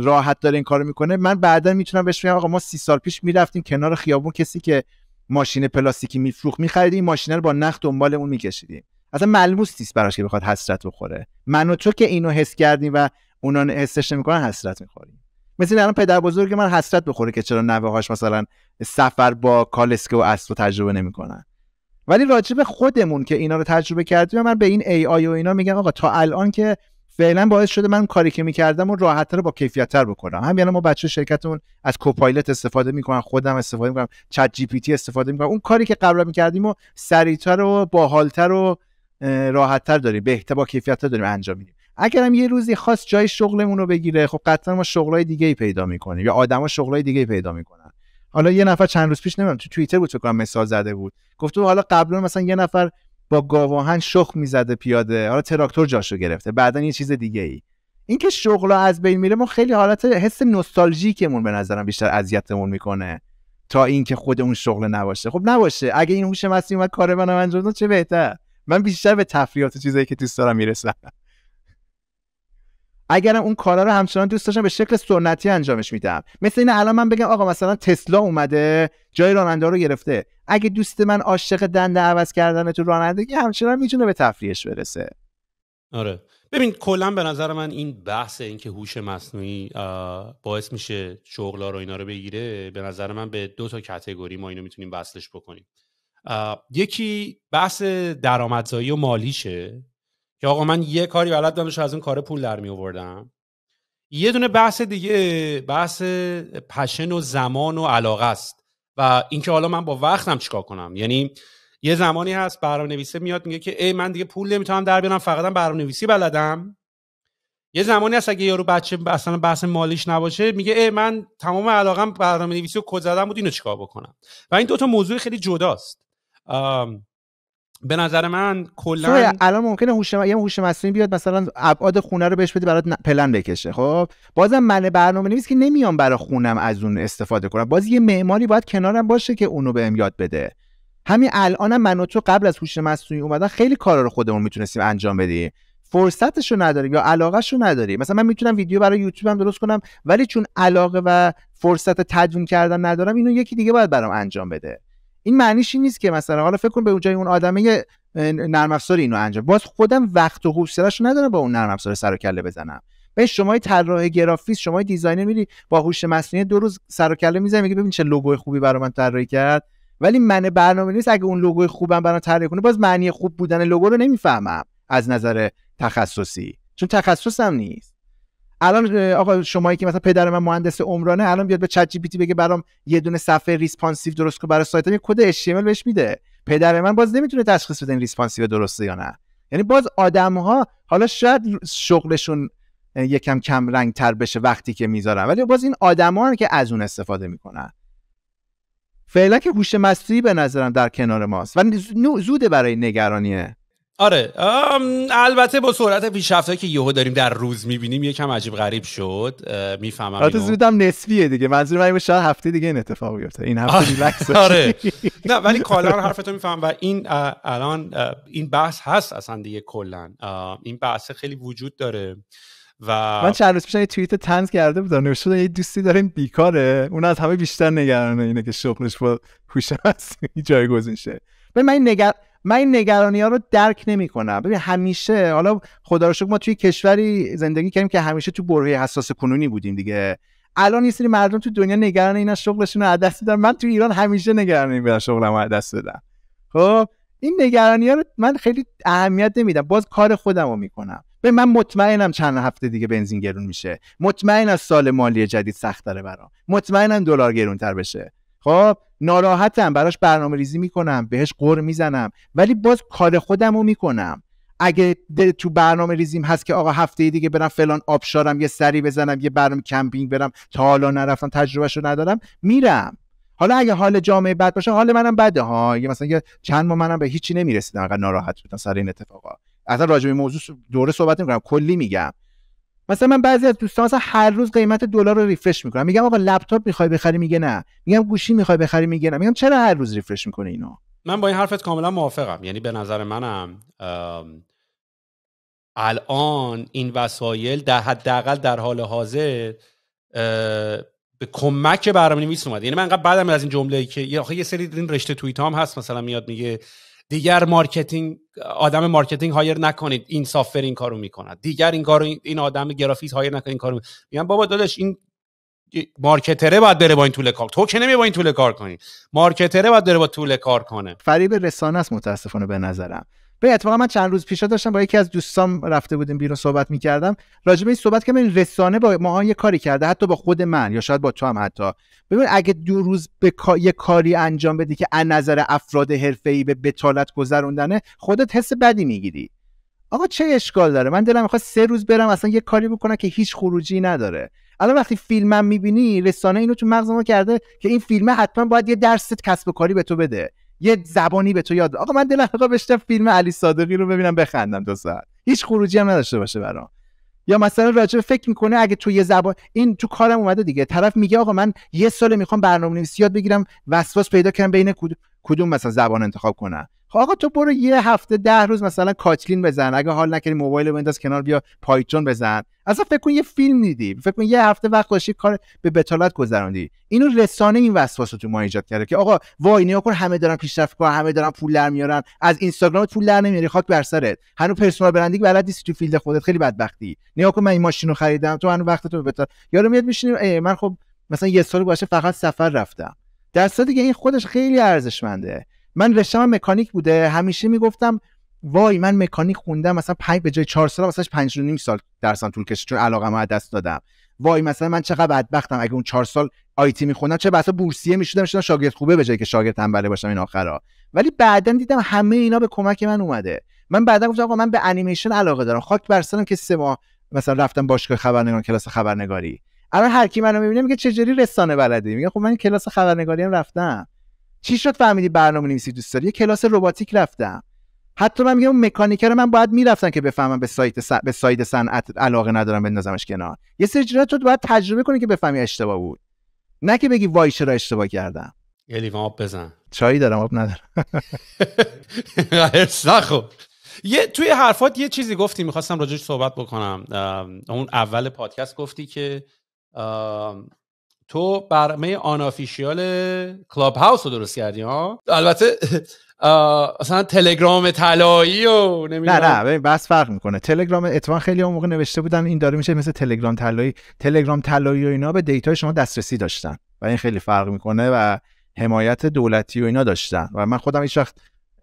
راحت داره این کارو میکنه من بعدا میتونم بهش بگم آقا ما سی سال پیش میرفتیم کنار خیابون کسی که ماشین پلاستیکی میفروخت این ماشین رو با نخ دنبالمون میکشیدیم اصلا ملموس نیست براش که بخواد حسرت بخوره من و تو که اینو حس کردیم و اونا حسش نمیکنن حسرت میخوریم مثل الان پدر بزرگ من حسرت بخوره که چرا نوه هاش مثلا سفر با کالسکه و اسب تجربه نمیکنن ولی راجب خودمون که اینا رو تجربه کردیم من به این ای آی و اینا میگم آقا تا الان که فعلا باعث شده من کاری که میکردم و راحتتر با کیفیتتر بکنم هم یعنی ما بچه شرکتمون از کوپایلت استفاده میکنن خودم استفاده میکنم چت جی پی تی استفاده میکنم اون کاری که قبلا میکردیم و سریعتر و باحالتر و تر داریم بهتر با تر داریم انجام میدیم اگرم یه روزی خاص جای شغلمون رو بگیره خب قطعا ما شغلای دیگه ای پیدا میکنیم یا آدما شغلای دیگه پیدا میکنن حالا یه نفر چند روز پیش نمیدونم تو توییتر بود کنم مثال زده بود گفته حالا قبلا مثلا یه نفر با گاواهن شخ میزده پیاده حالا تراکتور جاشو گرفته بعدا یه چیز دیگه ای این که شغلا از بین میره ما خیلی حالت حس نوستالژیکمون به نظرم بیشتر اذیتمون میکنه تا اینکه خود اون شغل نباشه خب نباشه اگه این هوش مصنوعی اومد کار منم انجام چه بهتر من بیشتر به تفریحات چیزایی که دوست دارم میرسم اگرم اون کارا رو همچنان دوست داشتم به شکل سنتی انجامش میدم مثل این الان من بگم آقا مثلا تسلا اومده جای راننده رو گرفته اگه دوست من عاشق دنده عوض کردن تو رانندگی همچنان میتونه به تفریحش برسه آره ببین کلا به نظر من این بحث اینکه هوش مصنوعی باعث میشه شغل‌ها رو اینا رو بگیره به نظر من به دو تا کتگوری ما اینو میتونیم وصلش بکنیم یکی بحث درآمدزایی و مالیشه که آقا من یه کاری بلد بودم از اون کار پول در می آوردم یه دونه بحث دیگه بحث پشن و زمان و علاقه است و اینکه حالا من با وقتم چیکار کنم یعنی یه زمانی هست برنامه نویسه میاد میگه که ای من دیگه پول نمیتونم در بیارم فقط برنامه نویسی بلدم یه زمانی هست اگه یارو بچه اصلا بحث مالیش نباشه میگه ای من تمام علاقم برنامه نویسی و کد زدن بود اینو چیکار بکنم و این دوتا موضوع خیلی جداست به نظر من کلا الان ممکنه هوش یه هوش مصنوعی بیاد مثلا ابعاد خونه رو بهش بده برات پلن بکشه خب بازم من برنامه نویس که نمیام برای خونم از اون استفاده کنم باز یه معماری باید کنارم باشه که اونو بهم یاد بده همین الانم من و تو قبل از هوش مصنوعی اومدن خیلی کارا رو خودمون میتونستیم انجام بدیم فرصتش رو نداریم یا علاقهش رو نداریم مثلا من میتونم ویدیو برای یوتیوبم درست کنم ولی چون علاقه و فرصت تدوین کردن ندارم اینو یکی دیگه باید برام انجام بده این معنیش این نیست که مثلا حالا فکر کن به اونجای اون آدمه نرم افزار اینو انجام باز خودم وقت و حوصله‌اشو ندارم با اون نرم افزار سر و کله بزنم به شما طراح گرافیس شما دیزاینر میری با هوش مصنوعی دو روز سر و کله میزنی میگه ببین چه لوگوی خوبی برای من طراحی کرد ولی من برنامه نیست اگه اون لوگوی خوبم برام طراحی کنه باز معنی خوب بودن لوگو رو نمیفهمم از نظر تخصصی چون تخصصم نیست الان آقا شمایی که مثلا پدر من مهندس عمرانه الان بیاد به چت جی پی تی بگه برام یه دونه صفحه ریسپانسیو درست کن برای سایتم یه یعنی کد اچ بهش میده پدر من باز نمیتونه تشخیص بده این ریسپانسیو درسته یا نه یعنی باز آدم ها حالا شاید شغلشون یکم کم رنگ تر بشه وقتی که میذارن ولی باز این آدم هم که از اون استفاده میکنن فعلا که هوش مصنوعی به نظرم در کنار ماست و زوده برای نگرانیه. آره البته با سرعت پیشرفته که یهو داریم در روز میبینیم یکم عجیب غریب شد میفهمم البته نسبیه دیگه منظور من شاید هفته دیگه این اتفاق بیفته این هفته ریلکس آره،, آره نه ولی رو حرفتو میفهمم و این الان این بحث هست اصلا دیگه کلا این بحث خیلی وجود داره و من چند روز پیش یه توییت تنز کرده بودم نوشته یه دوستی داریم بیکاره اون از همه بیشتر نگرانه اینه که شغلش با هوش جایگزین شه من نگر من این نگرانی ها رو درک نمیکنم ببین همیشه حالا خدا رو شکر ما توی کشوری زندگی کردیم که همیشه تو برهه حساس کنونی بودیم دیگه الان یه سری مردم تو دنیا نگران این شغلشون رو دست دارن من تو ایران همیشه نگران این شغلم رو دست دادم خب این نگرانی ها رو من خیلی اهمیت نمیدم باز کار خودم رو میکنم به من مطمئنم چند هفته دیگه بنزین گرون میشه مطمئنم سال مالی جدید سخت داره برام مطمئنم دلار تر بشه خب ناراحتم براش برنامه ریزی میکنم بهش قر میزنم ولی باز کار خودم رو میکنم اگه تو برنامه ریزیم هست که آقا هفته دیگه برم فلان آبشارم یه سری بزنم یه برنامه کمپینگ برم تا حالا نرفتم تجربهش رو ندارم میرم حالا اگه حال جامعه بد باشه حال منم بده ها یه مثلا یه چند ماه منم به هیچی نمیرسیدم اگر ناراحت بودم سر این اتفاقا اصلا راجع به موضوع دوره صحبت نمیکنم کلی میگم مثلا من بعضی از دوستان مثلا هر روز قیمت دلار رو ریفرش میکنم میگم آقا لپتاپ میخوای بخری میگه نه میگم گوشی میخوای بخری میگه نه میگم چرا هر روز ریفرش میکنه اینا من با این حرفت کاملا موافقم یعنی به نظر منم الان این وسایل در حداقل در حال حاضر به کمک برنامه نویس اومده یعنی من قبل بعدم از این جمله که یه سری این رشته توییتام هست مثلا میاد میگه دیگر مارکتینگ آدم مارکتینگ هایر نکنید این سافر این کارو میکند دیگر این کارو این آدم گرافیس هایر نکنید این کارو میگم بابا داداش این مارکتره باید بره با این طول کار تو که نمی با این طول کار کنی مارکتره باید بره با طول کار کنه فریب رسانه است متاسفانه به نظرم به اتفاقا من چند روز پیشا داشتم با یکی از دوستام رفته بودیم بیرون صحبت میکردم راجبه این صحبت که من رسانه با ما یه کاری کرده حتی با خود من یا شاید با تو هم حتی ببین اگه دو روز به یه کاری انجام بدی که از نظر افراد ای به بتالت گذروندنه خودت حس بدی میگیری آقا چه اشکال داره من دلم میخواد سه روز برم اصلا یه کاری بکنم که هیچ خروجی نداره الان وقتی فیلمم میبینی رسانه اینو تو مغز ما کرده که این فیلمه حتما باید یه درس کسب کاری به تو بده یه زبانی به تو یاد آقا من دل عقب بشتم فیلم علی صادقی رو ببینم بخندم دو ساعت هیچ خروجی هم نداشته باشه برام یا مثلا راجع فکر میکنه اگه تو یه زبان این تو کارم اومده دیگه طرف میگه آقا من یه سال میخوام برنامه‌نویسی یاد بگیرم وسواس پیدا کنم بین کدوم مثلا زبان انتخاب کنم خب آقا تو برو یه هفته ده روز مثلا کاتلین بزن اگه حال نکردی موبایل بنداز کنار بیا پایتون بزن اصلا فکر کن یه فیلم دیدی فکر کن یه هفته وقت داشتی کار به بتالت گذراندی اینو رسانه این وسواس تو ما ایجاد کرده که آقا وای نیا کن همه دارن پیشرفت کردن همه دارن پول در میارن از اینستاگرام پول در نمیاری خاک بر سرت هنوز پرسونال برندینگ بلد نیستی تو فیلد خودت خیلی بدبختی نیا کن من این ماشین رو خریدم تو هنوز وقت تو بتال یارو میاد ای من خب مثلا یه سال باشه فقط سفر رفتم در صورتی که این خودش خیلی ارزشمنده من رشتم مکانیک بوده همیشه میگفتم وای من مکانیک خوندم مثلا 5 به جای 4 سال مثلا 5 و نیم سال درسم طول کشید چون علاقه ما دست دادم وای مثلا من چقدر بدبختم اگه اون 4 سال آیتی میخوندم چه بسا بورسیه میشدم میشدم شاگرد خوبه به جای که شاگرد تنبله باشم این آخرا ولی بعدا دیدم همه اینا به کمک من اومده من بعدا گفتم آقا من به انیمیشن علاقه دارم خاک بر سرم که سه ماه مثلا رفتم باشگاه خبرنگاران کلاس خبرنگاری الان هر کی منو میبینه میگه چه جوری رسانه بلدی میگه خب من کلاس خبرنگاری هم رفتم چی شد فهمیدی برنامه نویسی دوست داری یه کلاس رباتیک رفتم حتی من میگم اون مکانیکر رو من باید میرفتم که بفهمم به سایت به سایت صنعت علاقه ندارم بندازمش کنار یه سری جرات تو باید تجربه کنی که بفهمی اشتباه بود نه که بگی وای چرا اشتباه کردم یه یعنی لیوان آب بزن چای دارم آب ندارم خب. یه توی حرفات یه چیزی گفتی میخواستم راجعش صحبت بکنم اون اول پادکست گفتی که تو برمه آنافیشیال کلاب هاوس رو درست کردی ها البته اصلا تلگرام طلایی و نمیدونم نه نه بس فرق میکنه تلگرام اتفاقا خیلی اون موقع نوشته بودن این داره میشه مثل تلگرام طلایی تلگرام طلایی و اینا به دیتای شما دسترسی داشتن و این خیلی فرق میکنه و حمایت دولتی و اینا داشتن و من خودم هیچ وقت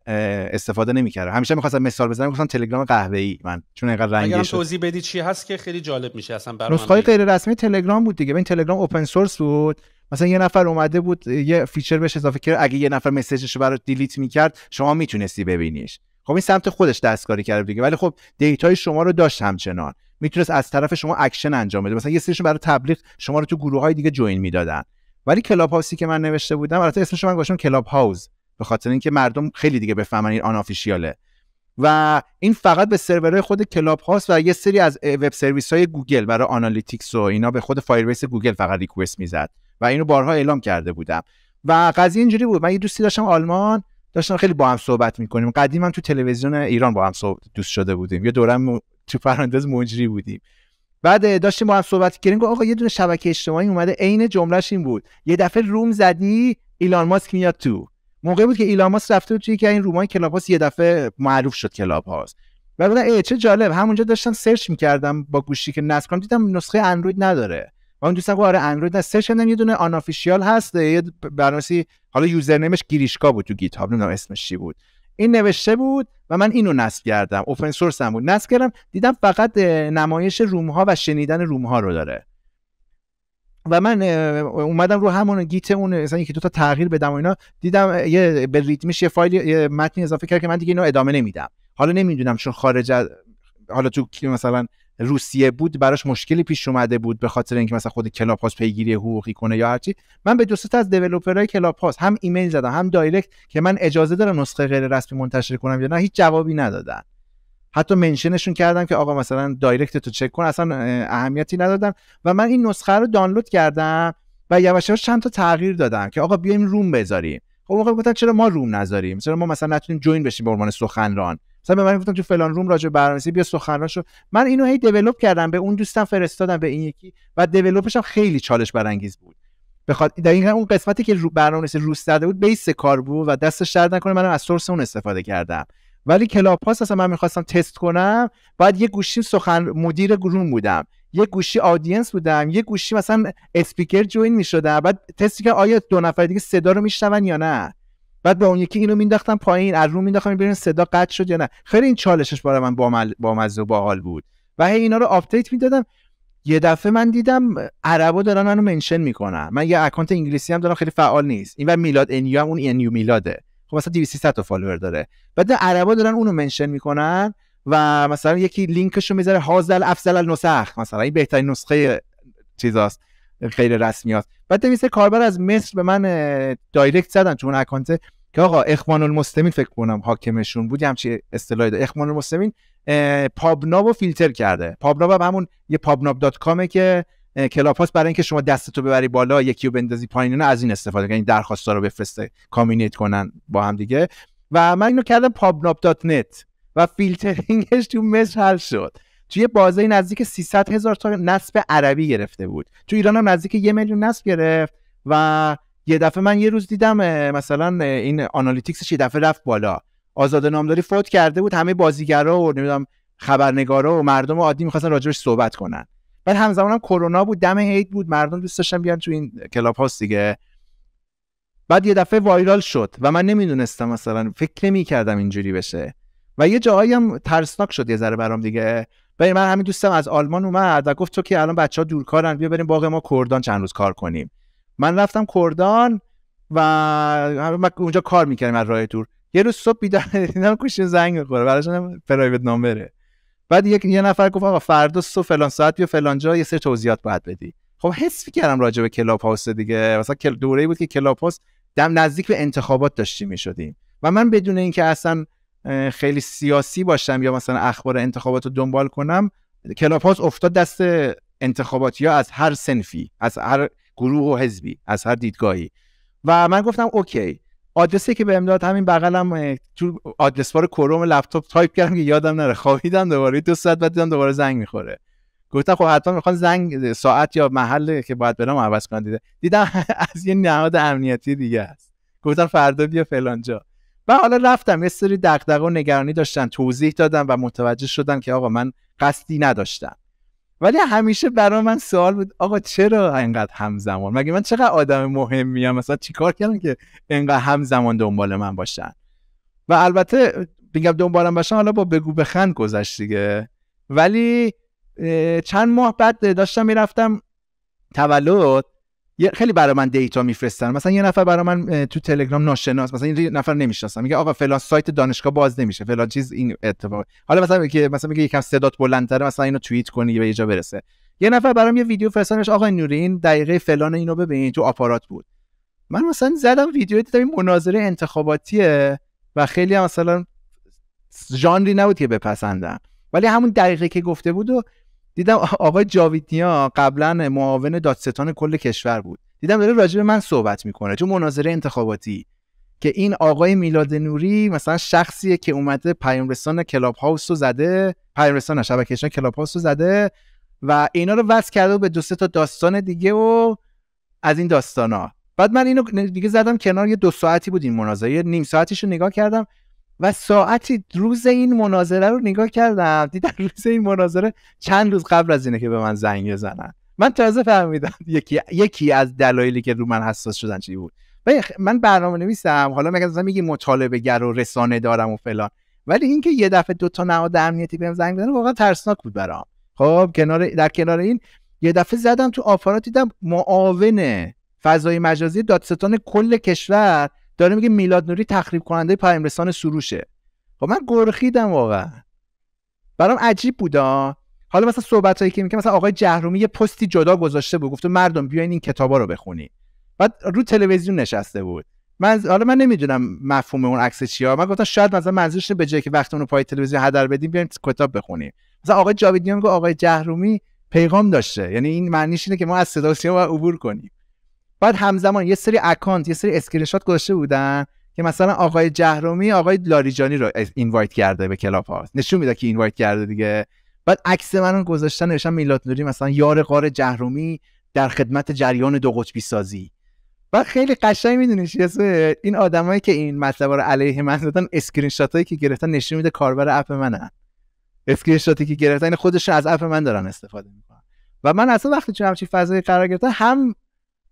استفاده نمیکردم همیشه میخواستم مثال بزنم میگفتم تلگرام قهوه ای من چون اینقدر رنگی اگر توضیح بدی چی هست که خیلی جالب میشه اصلا برام نسخه غیر رسمی تلگرام بود دیگه این تلگرام اوپن سورس بود مثلا یه نفر اومده بود یه فیچر بهش اضافه کرد اگه یه نفر مسیجش رو دیلیت میکرد شما میتونستی ببینیش خب این سمت خودش دستکاری کرده دیگه ولی خب دیتای شما رو داشت همچنان میتونست از طرف شما اکشن انجام بده مثلا یه سریشون برای تبلیغ شما رو تو گروه های دیگه جوین میدادن ولی کلاب هاوسی که من نوشته بودم البته اسمش من گذاشتم کلاب هاوس به خاطر اینکه مردم خیلی دیگه بفهمن این آنافیشیاله و این فقط به سرورهای خود کلاب هاست و یه سری از وب سرویس های گوگل برای آنالیتیکس و اینا به خود بیس گوگل فقط ریکوست میزد و اینو بارها اعلام کرده بودم و قضیه اینجوری بود من یه دوستی داشتم آلمان داشتم خیلی با هم صحبت میکنیم هم تو تلویزیون ایران با هم صحبت دوست شده بودیم یه دورم تو فرانسه مجری بودیم بعد داشتیم با هم صحبت کردیم آقا یه دونه شبکه اجتماعی اومده عین جملهش این بود یه دفعه روم زدی ایلان ماسک میاد تو موقعی بود که ایلاماس رفته بود توی که این رومای هاست یه دفعه معروف شد و بعد ای چه جالب همونجا داشتم سرچ میکردم با گوشی که نصب دیدم نسخه اندروید نداره و اون دوستم گفت آره اندروید نه سرچ کردم یه دونه آنافیشیال هست یه سی حالا یوزرنیمش گیریشکا بود تو گیت نه نمیدونم اسمش چی بود این نوشته بود و من اینو نصب کردم اوپن سورس هم بود نصب کردم دیدم فقط نمایش روم و شنیدن روم رو داره و من اومدم رو همون گیت اون مثلا یکی دو تا تغییر بدم و اینا دیدم یه به ریتمش یه فایل یه متنی اضافه کرد که من دیگه اینو ادامه نمیدم حالا نمیدونم چون خارج از حالا تو مثلا روسیه بود براش مشکلی پیش اومده بود به خاطر اینکه مثلا خود کلاب هاست پیگیری حقوقی کنه یا هرچی من به دوست از دیولپرای کلاب هاست هم ایمیل زدم هم دایرکت که من اجازه دارم نسخه غیر رسمی منتشر کنم یا نه هیچ جوابی ندادن حتی منشنشون کردم که آقا مثلا دایرکت تو چک کن اصلا اهمیتی ندادم و من این نسخه رو دانلود کردم و یواش یواش چند تا تغییر دادم که آقا بیایم روم بذاریم خب موقع گفتن چرا ما روم نذاریم چرا ما مثلا نتونیم جوین بشیم به عنوان سخنران مثلا به من گفتن تو فلان روم راجع برنامه‌ریزی بیا سخنران شو من اینو هی دیولپ کردم به اون دوستم فرستادم به این یکی و دیولپش هم خیلی چالش برانگیز بود بخواد دقیقا اون قسمتی که رو برنامه‌نویس روس زده بود بیس کار بود و دستش درد نکنه منم از سورس اون استفاده کردم ولی کلاب هاست اصلا من میخواستم تست کنم بعد یه گوشی سخن مدیر گروم بودم یه گوشی آدینس بودم یه گوشی مثلا اسپیکر جوین میشدم بعد تستی که آیا دو نفر دیگه صدا رو میشنون یا نه بعد به اون یکی اینو مینداختم پایین از رو مینداختم ببینم صدا قطع شد یا نه خیلی این چالشش برای من با مزه با و باحال بود و هی اینا رو آپدیت میدادم یه دفعه من دیدم عربو دارن منو منشن میکنن من یه اکانت انگلیسی هم دارم خیلی فعال نیست این و میلاد انیو هم اون انیو میلاده خب مثلا 2300 تا فالوور داره بعد عربا دارن اونو منشن میکنن و مثلا یکی لینکش رو میذاره هازل افضل النسخ مثلا این بهترین نسخه چیزاست خیلی رسمی هست بعد میسه کاربر از مصر به من دایرکت زدن چون اکانت که آقا اخوان المسلمین فکر کنم حاکمشون بود همچی اصطلاحی داره اخوان المسلمین پابناب رو فیلتر کرده پابناب هم همون یه پابناب دات کامه که کلاب برای اینکه شما دستتو ببری بالا یکی رو بندازی پایین از این استفاده درخواست یعنی درخواستا رو بفرسته کامینیت کنن با هم دیگه و من اینو کردم پابناب نت و فیلترینگش تو مصر حل شد توی بازه نزدیک 300 هزار تا نصب عربی گرفته بود تو ایران هم نزدیک یه میلیون نصب گرفت و یه دفعه من یه روز دیدم مثلا این آنالیتیکسش یه دفعه رفت بالا آزاد نامداری فوت کرده بود همه بازیگرا و نمیدونم خبرنگارا و مردم عادی میخواستن راجبش صحبت کنن بعد همزمانم هم کرونا بود دم هیت بود مردم دوست داشتن بیان تو این کلاب هاست دیگه بعد یه دفعه وایرال شد و من نمیدونستم مثلا فکر کردم اینجوری بشه و یه جایی هم ترسناک شد یه ذره برام دیگه ببین من همین دوستم از آلمان اومد و گفت تو که الان بچه ها کارن بیا بریم باقی ما کردان چند روز کار کنیم من رفتم کردان و اونجا کار میکردیم از راه دور یه روز صبح بیدار دیدم کوشین زنگ میخوره براش پرایوت نامبره بعد یک یه نفر گفت آقا فردا صبح فلان ساعت بیا فلان جا یه سری توضیحات باید بدی خب حس کردم راجع به کلاب هاوس دیگه مثلا دوره بود که کلاب هاوس دم نزدیک به انتخابات داشتیم میشدیم و من بدون اینکه اصلا خیلی سیاسی باشم یا مثلا اخبار انتخابات رو دنبال کنم کلاب هاوس افتاد دست انتخاباتی ها از هر سنفی از هر گروه و حزبی از هر دیدگاهی و من گفتم اوکی آدرسی که به امداد همین بغلم تو آدرس بار کروم لپتاپ تایپ کردم که یادم نره خوابیدم دوباره دو ساعت بعد دیدم دوباره زنگ میخوره گفتم خب حتما میخوان زنگ ساعت یا محل که باید برم عوض دیده دیدم از یه نهاد امنیتی دیگه است گفتم فردا بیا فلانجا و حالا رفتم یه سری دغدغه و نگرانی داشتن توضیح دادم و متوجه شدم که آقا من قصدی نداشتم ولی همیشه برای من سوال بود آقا چرا اینقدر همزمان مگه من چقدر آدم مهمیم مثلا چیکار کردم که اینقدر همزمان دنبال من باشن و البته میگم دنبالم باشن حالا با بگو بخند گذشت دیگه ولی چند ماه بعد داشتم میرفتم تولد یه خیلی برای من دیتا میفرستن مثلا یه نفر برای من تو تلگرام ناشناس مثلا این نفر نمیشناسم میگه آقا فلان سایت دانشگاه باز نمیشه فلان چیز این اتفاق حالا مثلا میگه مثلا میگه یکم صدات بلندتر مثلا اینو توییت کنی به یه جا برسه یه نفر برام یه ویدیو فرستادش آقا نوری این دقیقه فلان اینو ببین تو آپارات بود من مثلا زدم ویدیو دیدم این مناظره انتخاباتیه و خیلی هم مثلا ژانری نبود که بپسندم ولی همون دقیقه که گفته بود و دیدم آقای جاویدنیا قبلا معاون دادستان کل کشور بود دیدم داره راجع به من صحبت میکنه چون مناظره انتخاباتی که این آقای میلاد نوری مثلا شخصیه که اومده رسان کلاب هاوس رو زده رسان شبکه کلاب هاوس رو زده و اینا رو وصل کرده به دو تا داستان دیگه و از این داستانا بعد من اینو دیگه زدم کنار یه دو ساعتی بود این مناظره نیم ساعتیشو نگاه کردم و ساعتی روز این مناظره رو نگاه کردم دیدم روز این مناظره چند روز قبل از اینه که به من زنگ بزنن من تازه فهمیدم یکی یکی از دلایلی که رو من حساس شدن چی بود من برنامه نویسم حالا مگه مثلا میگی مطالبه گر و رسانه دارم و فلان ولی اینکه یه دفعه دو تا نهاد امنیتی بهم زنگ بزنه واقعا ترسناک بود برام خب کنار در کنار این یه دفعه زدم تو آفارات دیدم معاون فضای مجازی دادستان کل کشور داره میگه میلاد نوری تخریب کننده پیامرسان سروشه خب من گرخیدم واقعا برام عجیب بودا حالا مثلا صحبت هایی که میگه مثلا آقای جهرومی یه پستی جدا گذاشته بود گفته مردم بیاین این کتابا رو بخونی بعد رو تلویزیون نشسته بود من حالا من نمیدونم مفهوم اون عکس چیه من گفتم شاید مثلا منظورش به جای که وقت اون پای تلویزیون هدر بدیم بیایم کتاب بخونیم مثلا آقای جاویدیان میگه آقای جهرومی پیغام داشته یعنی این معنیش اینه که ما از صدا و عبور کنیم بعد همزمان یه سری اکانت یه سری اسکرین شات گذاشته بودن که مثلا آقای جهرومی آقای لاریجانی رو اینوایت کرده به کلاب هاست نشون میده که اینوایت کرده دیگه بعد عکس منو گذاشتن نوشتن میلاد نوری مثلا یار قاره جهرومی در خدمت جریان دو قطبی سازی و خیلی قشنگ میدونی چیه این آدمایی که این مطلب رو علیه من دادن اسکرین هایی که گرفتن نشون میده کاربر اپ منن اسکرین شاتی که گرفتن یعنی خودشون از اپ من دارن استفاده میکنن و من اصلا وقتی چه همچین فضای قرار گرفتن هم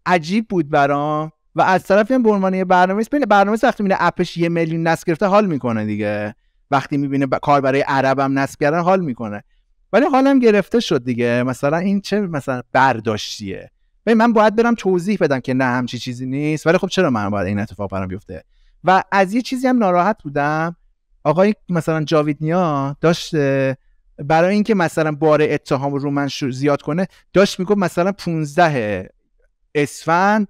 عجیب بود برام و از طرفی هم به عنوان یه برنامه بین برنامه وقتی میبینه اپش یه میلیون نصب گرفته حال میکنه دیگه وقتی میبینه ب... کار برای عربم نصب کردن حال میکنه ولی حالم گرفته شد دیگه مثلا این چه مثلا برداشتیه ببین من باید برم توضیح بدم که نه همچی چیزی نیست ولی خب چرا من باید این اتفاق برام بیفته و از یه چیزی هم ناراحت بودم آقای مثلا جاوید نیا داشت برای اینکه مثلا بار اتهام رو من زیاد کنه داشت میگفت مثلا 15 اسفند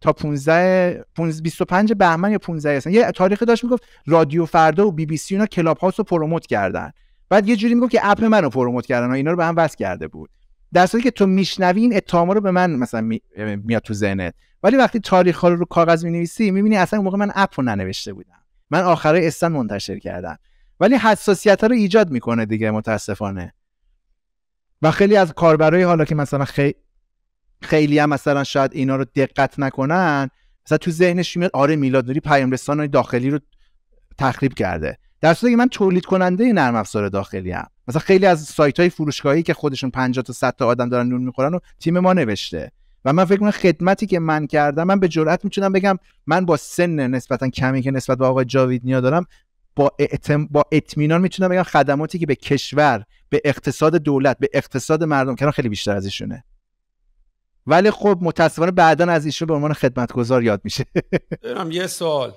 تا 15 25 بهمن یا 15 اسفند یه تاریخی داشت میگفت رادیو فردا و بی بی سی اینا کلاب هاوس رو پروموت کردن بعد یه جوری میگفت که اپ منو پروموت کردن و اینا رو به هم وصل کرده بود در صورتی که تو میشنوی این اتهام رو به من مثلا می... میاد تو ذهنت ولی وقتی تاریخ ها رو رو کاغذ مینویسی میبینی اصلا اون موقع من اپ رو ننوشته بودم من آخرای استن منتشر کردم ولی حساسیت ها رو ایجاد میکنه دیگه متاسفانه و خیلی از کاربرای حالا که مثلا خیلی خیلی هم مثلا شاید اینا رو دقت نکنن مثلا تو ذهنش میاد آره میلاد نوری پیام رسان داخلی رو تخریب کرده در صورتی که من تولید کننده نرم افزار داخلی ام مثلا خیلی از سایت های فروشگاهی که خودشون 50 تا 100 تا آدم دارن نون میخورن و تیم ما نوشته و من فکر کنم خدمتی که من کردم من به جرئت میتونم بگم من با سن نسبتا کمی که نسبت به آقای جاوید نیا دارم با با اطمینان میتونم بگم خدماتی که به کشور به اقتصاد دولت به اقتصاد مردم کردن خیلی بیشتر از ایشونه ولی خب متاسفانه بعدا از ایشون به عنوان خدمتگزار یاد میشه دارم یه سوال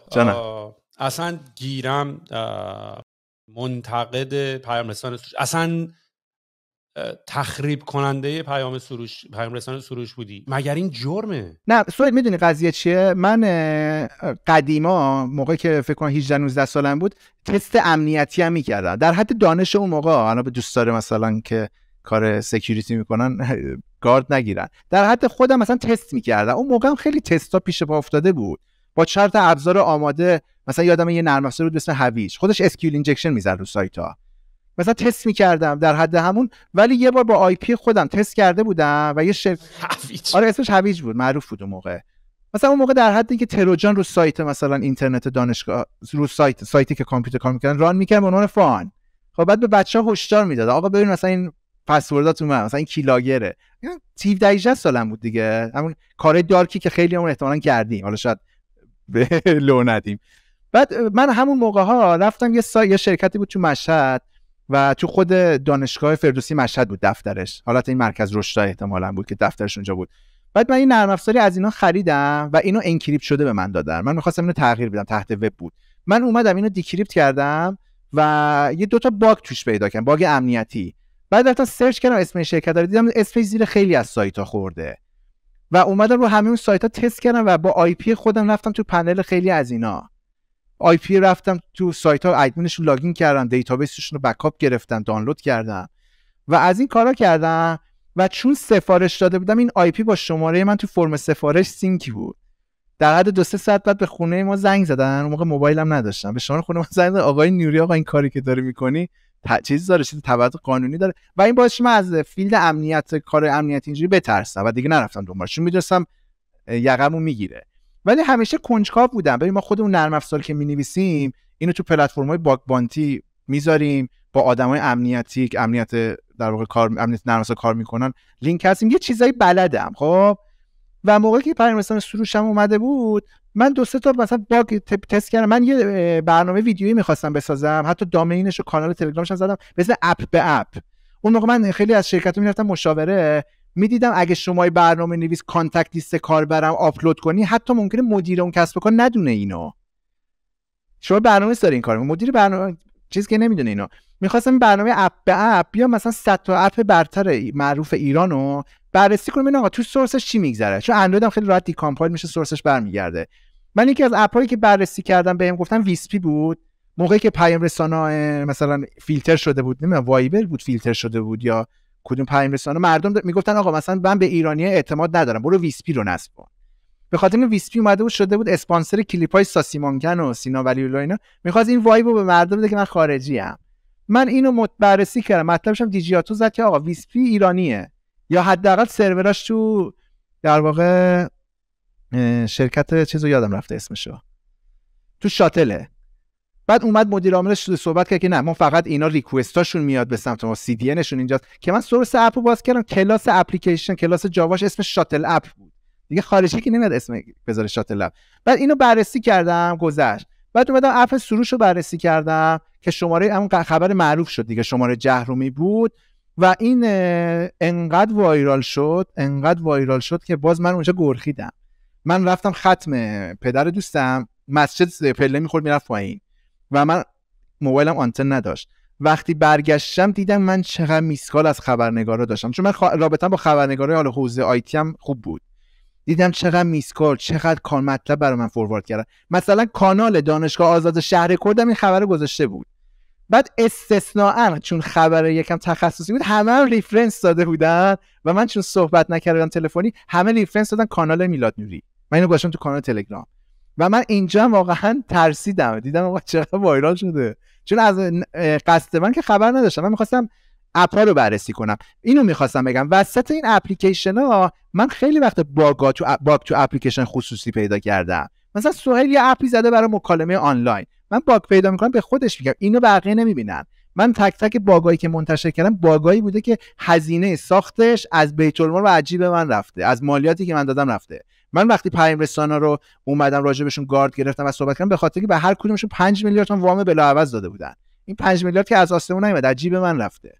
اصلا گیرم منتقد پیام رسان سروش اصلا تخریب کننده پیام سروش پیام رسان سروش بودی مگر این جرمه نه سوال میدونی قضیه چیه من قدیما موقعی که فکر کنم 18 19 سالم بود تست امنیتی هم میکردم در حد دانش اون موقع الان به دوست داره مثلا که کار سکیوریتی میکنن گارد نگیرن در حد خودم مثلا تست میکردم اون موقعم خیلی تستا پیش پا افتاده بود با چرت ابزار آماده مثلا یادم یه نرم افزار بود به اسم هویج خودش اسکیول اینجکشن میزد رو سایت ها مثلا تست میکردم در حد همون ولی یه بار با آی پی خودم تست کرده بودم و یه هویج. آره اسمش هویج بود معروف بود اون موقع مثلا اون موقع در حد که تروجان رو سایت مثلا اینترنت دانشگاه رو سایت سایتی که کامپیوتر کار میکردن ران میکردم به عنوان فان خب بعد به بچه ها هشدار میداد آقا ببین مثلا این تو من مثلا این کیلاگره این 17 سالم بود دیگه همون کار دارکی که خیلی اون احتمالا کردیم حالا شاید به لو ندیم بعد من همون موقع ها رفتم یه, سا... یه شرکتی بود تو مشهد و تو خود دانشگاه فردوسی مشهد بود دفترش حالا این مرکز رشد احتمالا بود که دفترش اونجا بود بعد من این نرم افزاری از اینا خریدم و اینو انکریپت شده به من دادن من میخواستم اینو تغییر بدم تحت وب بود من اومدم اینو دیکریپت کردم و یه دوتا باگ توش پیدا کردم باگ امنیتی بعد رفتم سرچ کردم اسم این شرکت رو دیدم اسمش زیر خیلی از سایت ها خورده و اومدم رو همه اون سایت ها تست کردم و با آی پی خودم رفتم تو پنل خیلی از اینا آی پی رفتم تو سایت ها ادمینش رو لاگین کردم دیتابیسشون رو بکاپ گرفتم دانلود کردم و از این کارا کردم و چون سفارش داده بودم این آی پی با شماره من تو فرم سفارش سینکی بود در حد دو سه ساعت بعد به خونه ما زنگ زدن اون موقع موبایلم نداشتم به شماره خونه ما زنگ زدن آقای نوری آقا این کاری که داری میکنی چیزی داره چیزی تبعات قانونی داره و این باعث من از فیلد امنیت کار امنیت اینجوری بترسم و دیگه نرفتم دنبالش چون میدونستم یقمو میگیره ولی همیشه کنجکاو بودم ببین ما خودمون نرم افزار که مینویسیم اینو تو پلتفرم های باگ بانتی میذاریم با های امنیتی امنیت در واقع کار امنیت نرم افزار کار میکنن لینک هستیم یه چیزایی بلدم خب و موقعی که پیامرسان سروشم اومده بود من دو سه تا مثلا باگ تست کردم من یه برنامه ویدیویی میخواستم بسازم حتی دامینش و کانال تلگرامش هم زدم به اسم اپ به اپ اون موقع من خیلی از شرکت میرفتم مشاوره میدیدم اگه شما برنامه نویس کانتکت لیست کاربرم آپلود کنی حتی ممکنه مدیر اون کسب کار ندونه اینو شما برنامه این کار مدیر برنامه چیز که نمیدونه اینو میخواستم برنامه اپ به اپ یا مثلا 100 تا اپ برتر معروف ایرانو بررسی کنیم ببینیم آقا تو سورسش چی میگذره چون اندروید هم خیلی راحت دیکامپایل میشه سورسش برمیگرده من یکی از اپایی که بررسی کردم بهم گفتن ویسپی بود موقعی که پیام رسانه مثلا فیلتر شده بود نمیدونم وایبر بود فیلتر شده بود یا کدوم پیام رسانه مردم میگفتن آقا مثلا من به ایرانی اعتماد ندارم برو ویسپی رو نصب کن به خاطر اینکه ویسپی اومده بود شده بود اسپانسر کلیپ های ساسی و سینا ولی الله اینا میخواست این وایب رو به مردم بده که من خارجی ام من اینو بررسی کردم مطلبشم دیجیاتو زد که آقا ویسپی ایرانیه یا حداقل سروراش تو در واقع شرکت چیزو رو یادم رفته اسمشو تو شاتله بعد اومد مدیر عاملش صحبت کرد که نه ما فقط اینا ریکوستاشون میاد به سمت ما سی دی انشون اینجاست که من سورس اپ رو باز کردم کلاس اپلیکیشن کلاس جاواش اسم شاتل اپ بود دیگه خارجی که نمیاد اسم بذاره شاتل اپ بعد اینو بررسی کردم گذشت بعد اومدم اپ سروش رو بررسی کردم که شماره همون خبر معروف شد دیگه شماره جهرومی بود و این انقدر وایرال شد انقدر وایرال شد که باز من اونجا گرخیدم من رفتم ختم پدر دوستم مسجد پله میخورد میرفت پایین و من موبایلم آنتن نداشت وقتی برگشتم دیدم من چقدر میسکال از خبرنگارا داشتم چون من رابطه رابطم با خبرنگارای حال حوزه آیتی هم خوب بود دیدم چقدر میسکال چقدر کار مطلب برای من فوروارد کردن مثلا کانال دانشگاه آزاد شهر کردم این خبر گذاشته بود بعد استثناا چون خبر یکم تخصصی بود همه هم ریفرنس داده بودن و من چون صحبت نکردم تلفنی همه ریفرنس دادن کانال میلاد نوری من اینو گذاشتم تو کانال تلگرام و من اینجا واقعا ترسیدم دیدم آقا چرا وایرال شده چون از قصد من که خبر نداشتم من میخواستم اپا رو بررسی کنم اینو میخواستم بگم وسط این اپلیکیشن ها من خیلی وقت باگا تو باگ تو اپلیکیشن خصوصی پیدا کردم مثلا سهیل یه اپی زده برای مکالمه آنلاین من باگ پیدا میکنم به خودش میگم اینو بقیه نمیبینن من تک تک باگایی که منتشر کردم باگایی بوده که هزینه ساختش از بیت المال و عجیب من رفته از مالیاتی که من دادم رفته من وقتی پیام رسانا رو اومدم راجع بهشون گارد گرفتم و صحبت کردم به خاطر که به هر کدومشون 5 میلیارد تومان وام عوض داده بودن این 5 میلیارد که از آسمون نیومد عجیب من رفته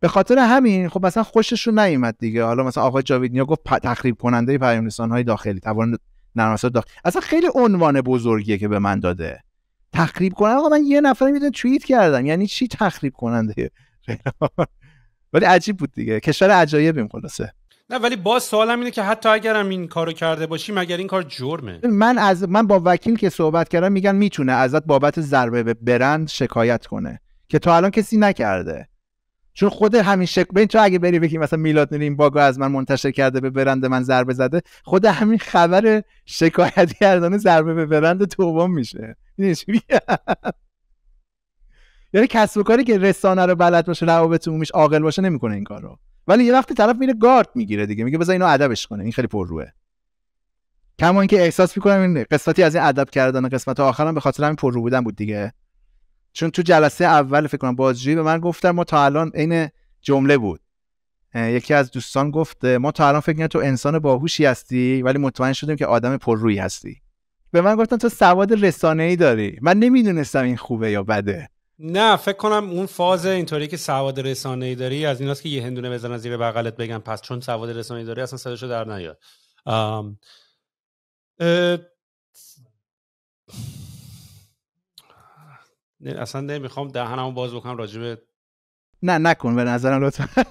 به خاطر همین خب مثلا خوششون نیومد دیگه حالا مثلا آقای جاویدنیا گفت تخریب کننده پیام رسانهای داخلی توان نرم افزار داخلی اصلا خیلی عنوان بزرگیه که به من داده تخریب کنن آقا من یه نفر میدونم توییت کردم یعنی چی تخریب کننده ولی عجیب بود دیگه کشور عجایبیم خلاصه نه ولی باز سوالم اینه که حتی اگرم این کارو کرده باشی مگر این کار جرمه من از من با وکیل که صحبت کردم میگن میتونه ازت بابت ضربه به برند شکایت کنه که تا الان کسی نکرده چون خود همین شک ببین تو اگه بری بگی مثلا میلاد نوری این باگو از من منتشر کرده به برند من ضربه زده خود همین خبر شکایت کردن ضربه به برند دوم میشه یعنی کسب و کاری که رسانه رو بلد باشه روابط عمومیش عاقل باشه نمیکنه این کارو ولی یه وقتی طرف میره گارد میگیره دیگه میگه بذار اینو ادبش کنه این خیلی پرروه روه کما اینکه احساس میکنم این قسمتی از این ادب کردن قسمت آخرم به خاطر همین پر بودن بود دیگه چون تو جلسه اول فکر کنم بازجویی به من گفتن ما تا الان عین جمله بود یکی از دوستان گفت ما تا الان فکر تو انسان باهوشی هستی ولی مطمئن شدیم که آدم پررویی هستی به من گفتن تو سواد رسانه ای داری من نمیدونستم این خوبه یا بده نه فکر کنم اون فاز اینطوری که سواد رسانه ای داری از ایناست که یه هندونه بزنن زیر بغلت بگن پس چون سواد رسانه ای داری اصلا صداشو در نیاد ام... اه... اصلا نمیخوام دهنمو باز بکنم راجبه نه نکن به نظرم لطفا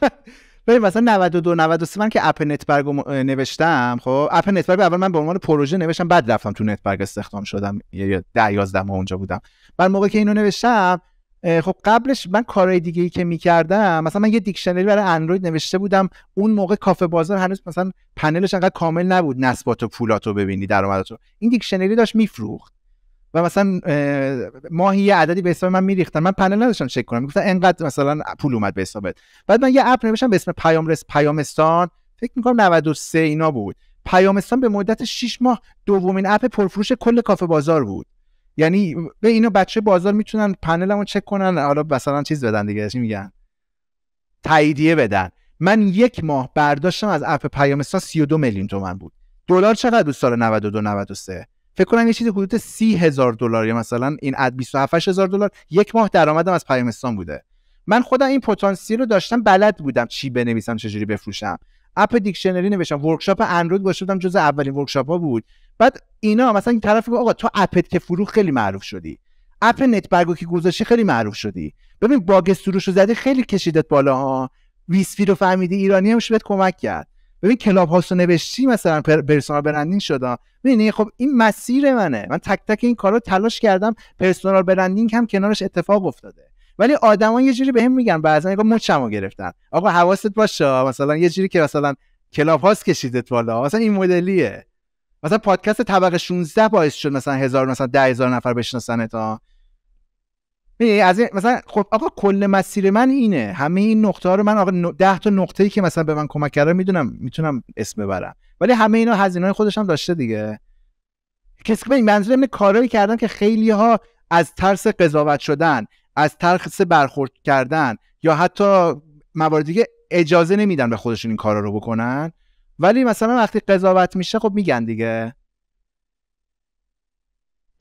ببین مثلا 92 93 من که اپ نتبرگ نوشتم خب اپ نتبرگ اول من به عنوان پروژه نوشتم بعد رفتم تو نتبرگ استخدام شدم یا 10 11 اونجا بودم بر موقع که اینو نوشتم خب قبلش من کارهای دیگه ای که میکردم مثلا من یه دیکشنری برای اندروید نوشته بودم اون موقع کافه بازار هنوز مثلا پنلش انقدر کامل نبود نسبات و پولاتو ببینی درآمداتو این دیکشنری داشت میفروخت و مثلا ماهی یه عددی به حساب من میریختن من پنل نداشتم چک کنم گفتن انقدر مثلا پول اومد به حسابت بعد من یه اپ نوشتم به اسم رس پیامستان فکر میکنم 93 اینا بود پیامستان به مدت 6 ماه دومین اپ پرفروش کل کافه بازار بود یعنی به اینو بچه بازار میتونن پنلمو چک کنن حالا مثلا چیز بدن دیگه چی میگن تاییدیه بدن من یک ماه برداشتم از اپ پیامستان 32 میلیون تومن بود دلار چقدر بود سال 92 93 فکر کنم یه چیزی حدود سی هزار دلار یا مثلا این اد 27 هزار دلار یک ماه درآمدم از پیامستان بوده من خودم این پتانسیل رو داشتم بلد بودم چی بنویسم چجوری بفروشم اپ دیکشنری نوشتم ورکشاپ اندروید باشدم جز اولین ورکشاپ ها بود بعد اینا مثلا این طرف آقا تو اپت که فروخ خیلی معروف شدی اپ نت برگو که گذاشتی خیلی معروف شدی ببین باگ سروش رو زدی خیلی کشیدت بالا ها ویسفی رو فهمیدی ایرانی همش بهت کمک کرد ببین کلاب هاست نوشتی مثلا پرسونال برندینگ شدم ببین خب این مسیر منه من تک تک این کارا تلاش کردم پرسونال برندینگ هم کنارش اتفاق افتاده ولی آدما یه جوری بهم به میگن بعضا میگن مچمو گرفتن آقا حواست باشه مثلا یه جوری که مثلا کلاب هاست کشیدت بالا مثلا این مدلیه مثلا پادکست طبقه 16 باعث شد مثلا هزار مثلا 10000 نفر بشناسنت تا یعنی از این مثلا خب آقا کل مسیر من اینه همه این نقطه ها رو من آقا 10 تا نقطه‌ای که مثلا به من کمک کرده میدونم میتونم اسم ببرم ولی همه اینا هزینه‌های خودش هم داشته دیگه کسی که منظورم اینه کارهایی کردن که خیلی ها از ترس قضاوت شدن از ترس برخورد کردن یا حتی موارد دیگه اجازه نمیدن به خودشون این کارا رو بکنن ولی مثلا وقتی قضاوت میشه خب میگن دیگه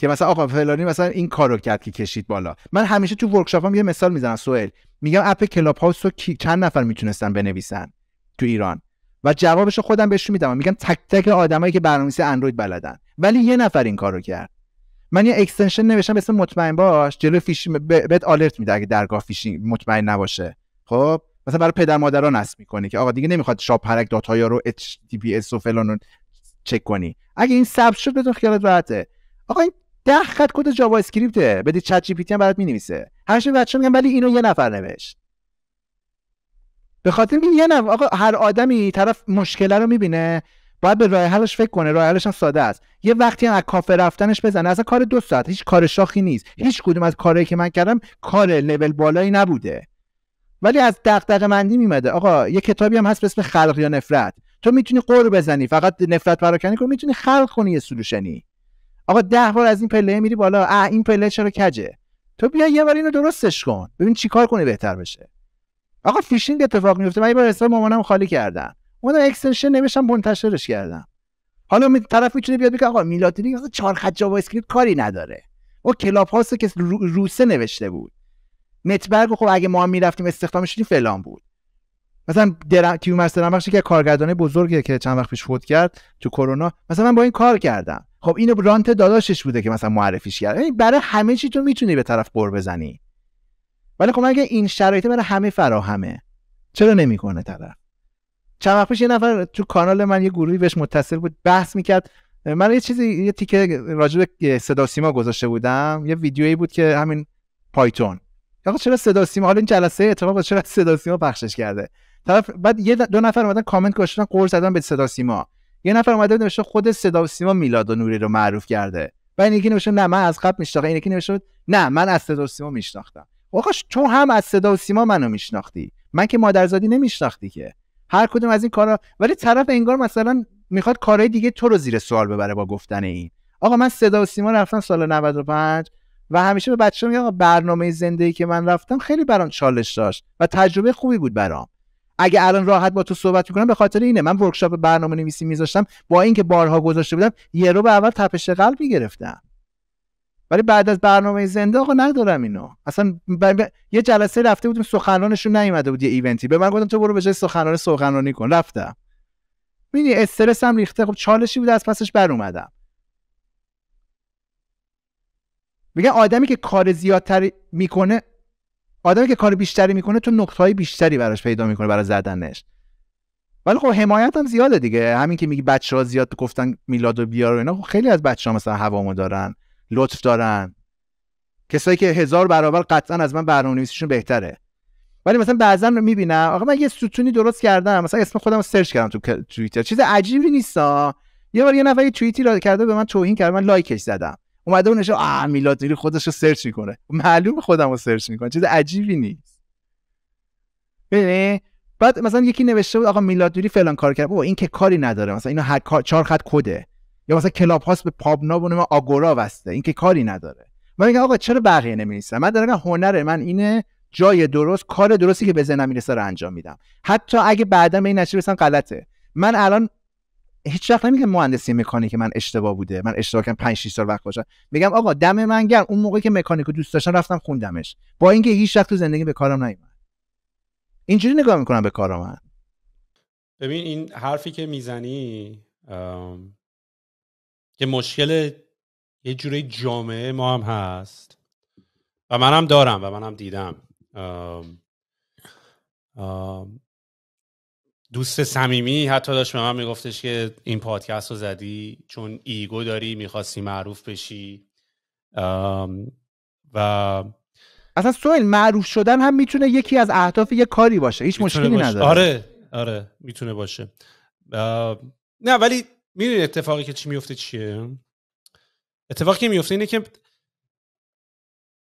که مثلا آقا فلانی مثلا این کارو کرد که کشید بالا من همیشه تو ورکشاپم هم یه مثال میزنم سوئل میگم اپ کلاب هاوس رو کی... چند نفر میتونستن بنویسن تو ایران و جوابش خودم بهش میدم میگم تک تک آدمایی که برنامه‌نویسی اندروید بلدن ولی یه نفر این کارو کرد من یه اکستنشن نوشتم اسم مطمئن باش جلو فیشینگ بهت آلرت میده اگه درگاه فیشینگ مطمئن نباشه خب مثلا برای پدر مادران نصب میکنه که آقا دیگه نمیخواد شاپ هرک ها رو HTTPS و فلان رو چک کنی اگه این سب شد بهتون خیالت راحته آقا این ده خط کد جاوا اسکریپته بده چت جی پی تی هم برات مینویسه هرش بچه‌ها میگن ولی اینو یه نفر نوشت به خاطر اینکه یه نفر آقا هر آدمی طرف مشکل رو میبینه باید به راه حلش فکر کنه راه حلش هم ساده است یه وقتی هم از کافه رفتنش بزنه اصلا کار دو ساعت هیچ کار شاخی نیست هیچ کدوم از کارهایی که من کردم کار لول بالایی نبوده ولی از دغدغه مندی میمده آقا یه کتابی هم هست به اسم خلق یا نفرت تو میتونی قور بزنی فقط نفرت پراکنی کنی میتونی خلق کنی یه سلوشنی آقا ده بار از این پله میری بالا اه این پله چرا کجه تو بیا یه بار اینو درستش کن ببین چیکار کنی بهتر بشه آقا فیشینگ اتفاق میفته من یه بار حساب مامانم خالی کردم اون اکستنشن نوشتم منتشرش کردم حالا می طرف میتونه بیاد بگه آقا میلادی آقا چهار خط جاوا اسکریپت کاری نداره او کلاب هاست که رو... روسه نوشته بود متبرگ خب اگه ما هم میرفتیم استخدام شدیم فلان بود مثلا درم... تیومرس بخشی که کارگردانه بزرگه که چند وقت پیش فوت کرد تو کرونا مثلا من با این کار کردم خب اینو رانت داداشش بوده که مثلا معرفیش کرد یعنی برای همه چی تو میتونی به طرف قور بزنی ولی خب اگه این شرایط برای همه فراهمه چرا نمیکنه طرف چند وقت پیش یه نفر تو کانال من یه گروهی بهش متصل بود بحث میکرد من یه چیزی یه تیکه راجع به صدا سیما گذاشته بودم یه ویدیویی بود که همین پایتون آقا چرا صدا سیما حالا این جلسه اتفاق چرا صدا سیما پخشش کرده طرف بعد یه دو نفر اومدن کامنت گذاشتن قرض زدن به صدا سیما یه نفر اومده نوشته خود صدا و سیما میلاد و نوری رو معروف کرده و این یکی نوشته نه من از قبل میشناختم این یکی نوشته نه من از صدا و سیما میشناختم آقا تو هم از صدا و سیما منو میشناختی من که مادرزادی نمیشناختی که هر کدوم از این کارا ولی طرف انگار مثلا میخواد کارهای دیگه تو رو زیر سوال ببره با گفتن این آقا من صدا و سیما رفتم سال 95 و همیشه به بچه‌ها میگم برنامه زندگی که من رفتم خیلی برام چالش داشت و تجربه خوبی بود برام اگه الان راحت با تو صحبت میکنم به خاطر اینه من ورکشاپ برنامه نویسی میذاشتم با اینکه بارها گذاشته بودم یه رو به اول تپش قلب میگرفتم ولی بعد از برنامه زنده آقا ندارم اینو اصلا یه جلسه رفته بودیم سخنرانشون نیومده بود یه ایونتی به من گفتم تو برو به جای سخنران سخنرانی کن رفتم میدونی استرس هم ریخته خب چالشی بود از پسش بر اومدم میگن آدمی که کار زیادتر میکنه آدمی که کار بیشتری میکنه تو نقطه بیشتری براش پیدا میکنه برای زدنش ولی خب حمایت هم زیاده دیگه همین که میگی بچه ها زیاد گفتن میلاد و بیار و اینا خب خیلی از بچه ها مثلا هوامو دارن لطف دارن کسایی که هزار برابر قطعا از من برنامه بهتره ولی مثلا بعضا رو میبینم آقا من یه ستونی درست کردم مثلا اسم خودم رو سرچ کردم تو توییتر چیز عجیبی نیست یه بار یه نفر توییتی را کرده به من توهین کرد من لایکش زدم اومده و نشه آه میلاد خودش رو سرچ میکنه معلوم خودم رو سرچ میکنه چیز عجیبی نیست ببین بعد مثلا یکی نوشته بود آقا میلاد فلان کار کرد بابا این که کاری نداره مثلا اینو هر چهار خط کده یا مثلا کلاب هاست به پابنا و ما آگورا وسته این که کاری نداره من میگم آقا چرا بقیه نمی‌نویسن من دارم هنر من اینه جای درست کار درستی که به ذهنم میرسه رو انجام میدم حتی اگه بعدا به این نشه غلطه من الان هیچ وقت نمیگم مهندسی مکانیک من اشتباه بوده من اشتباه کردم 5 6 سال وقت باشم میگم آقا دم من گرم اون موقعی که مکانیک دوست داشتم رفتم خوندمش با اینکه هیچ وقت تو زندگی به کارم نیومد اینجوری نگاه میکنم به کار من ببین این حرفی که میزنی که مشکل یه جوری جامعه ما هم هست و منم دارم و منم دیدم آم دوست صمیمی حتی داشت به من میگفتش که این پادکست رو زدی چون ایگو داری میخواستی معروف بشی و اصلا سوال معروف شدن هم میتونه یکی از اهداف یه کاری باشه هیچ مشکلی باشه. نداره آره آره میتونه باشه نه ولی میدونی اتفاقی که چی میفته چیه اتفاقی که میفته اینه که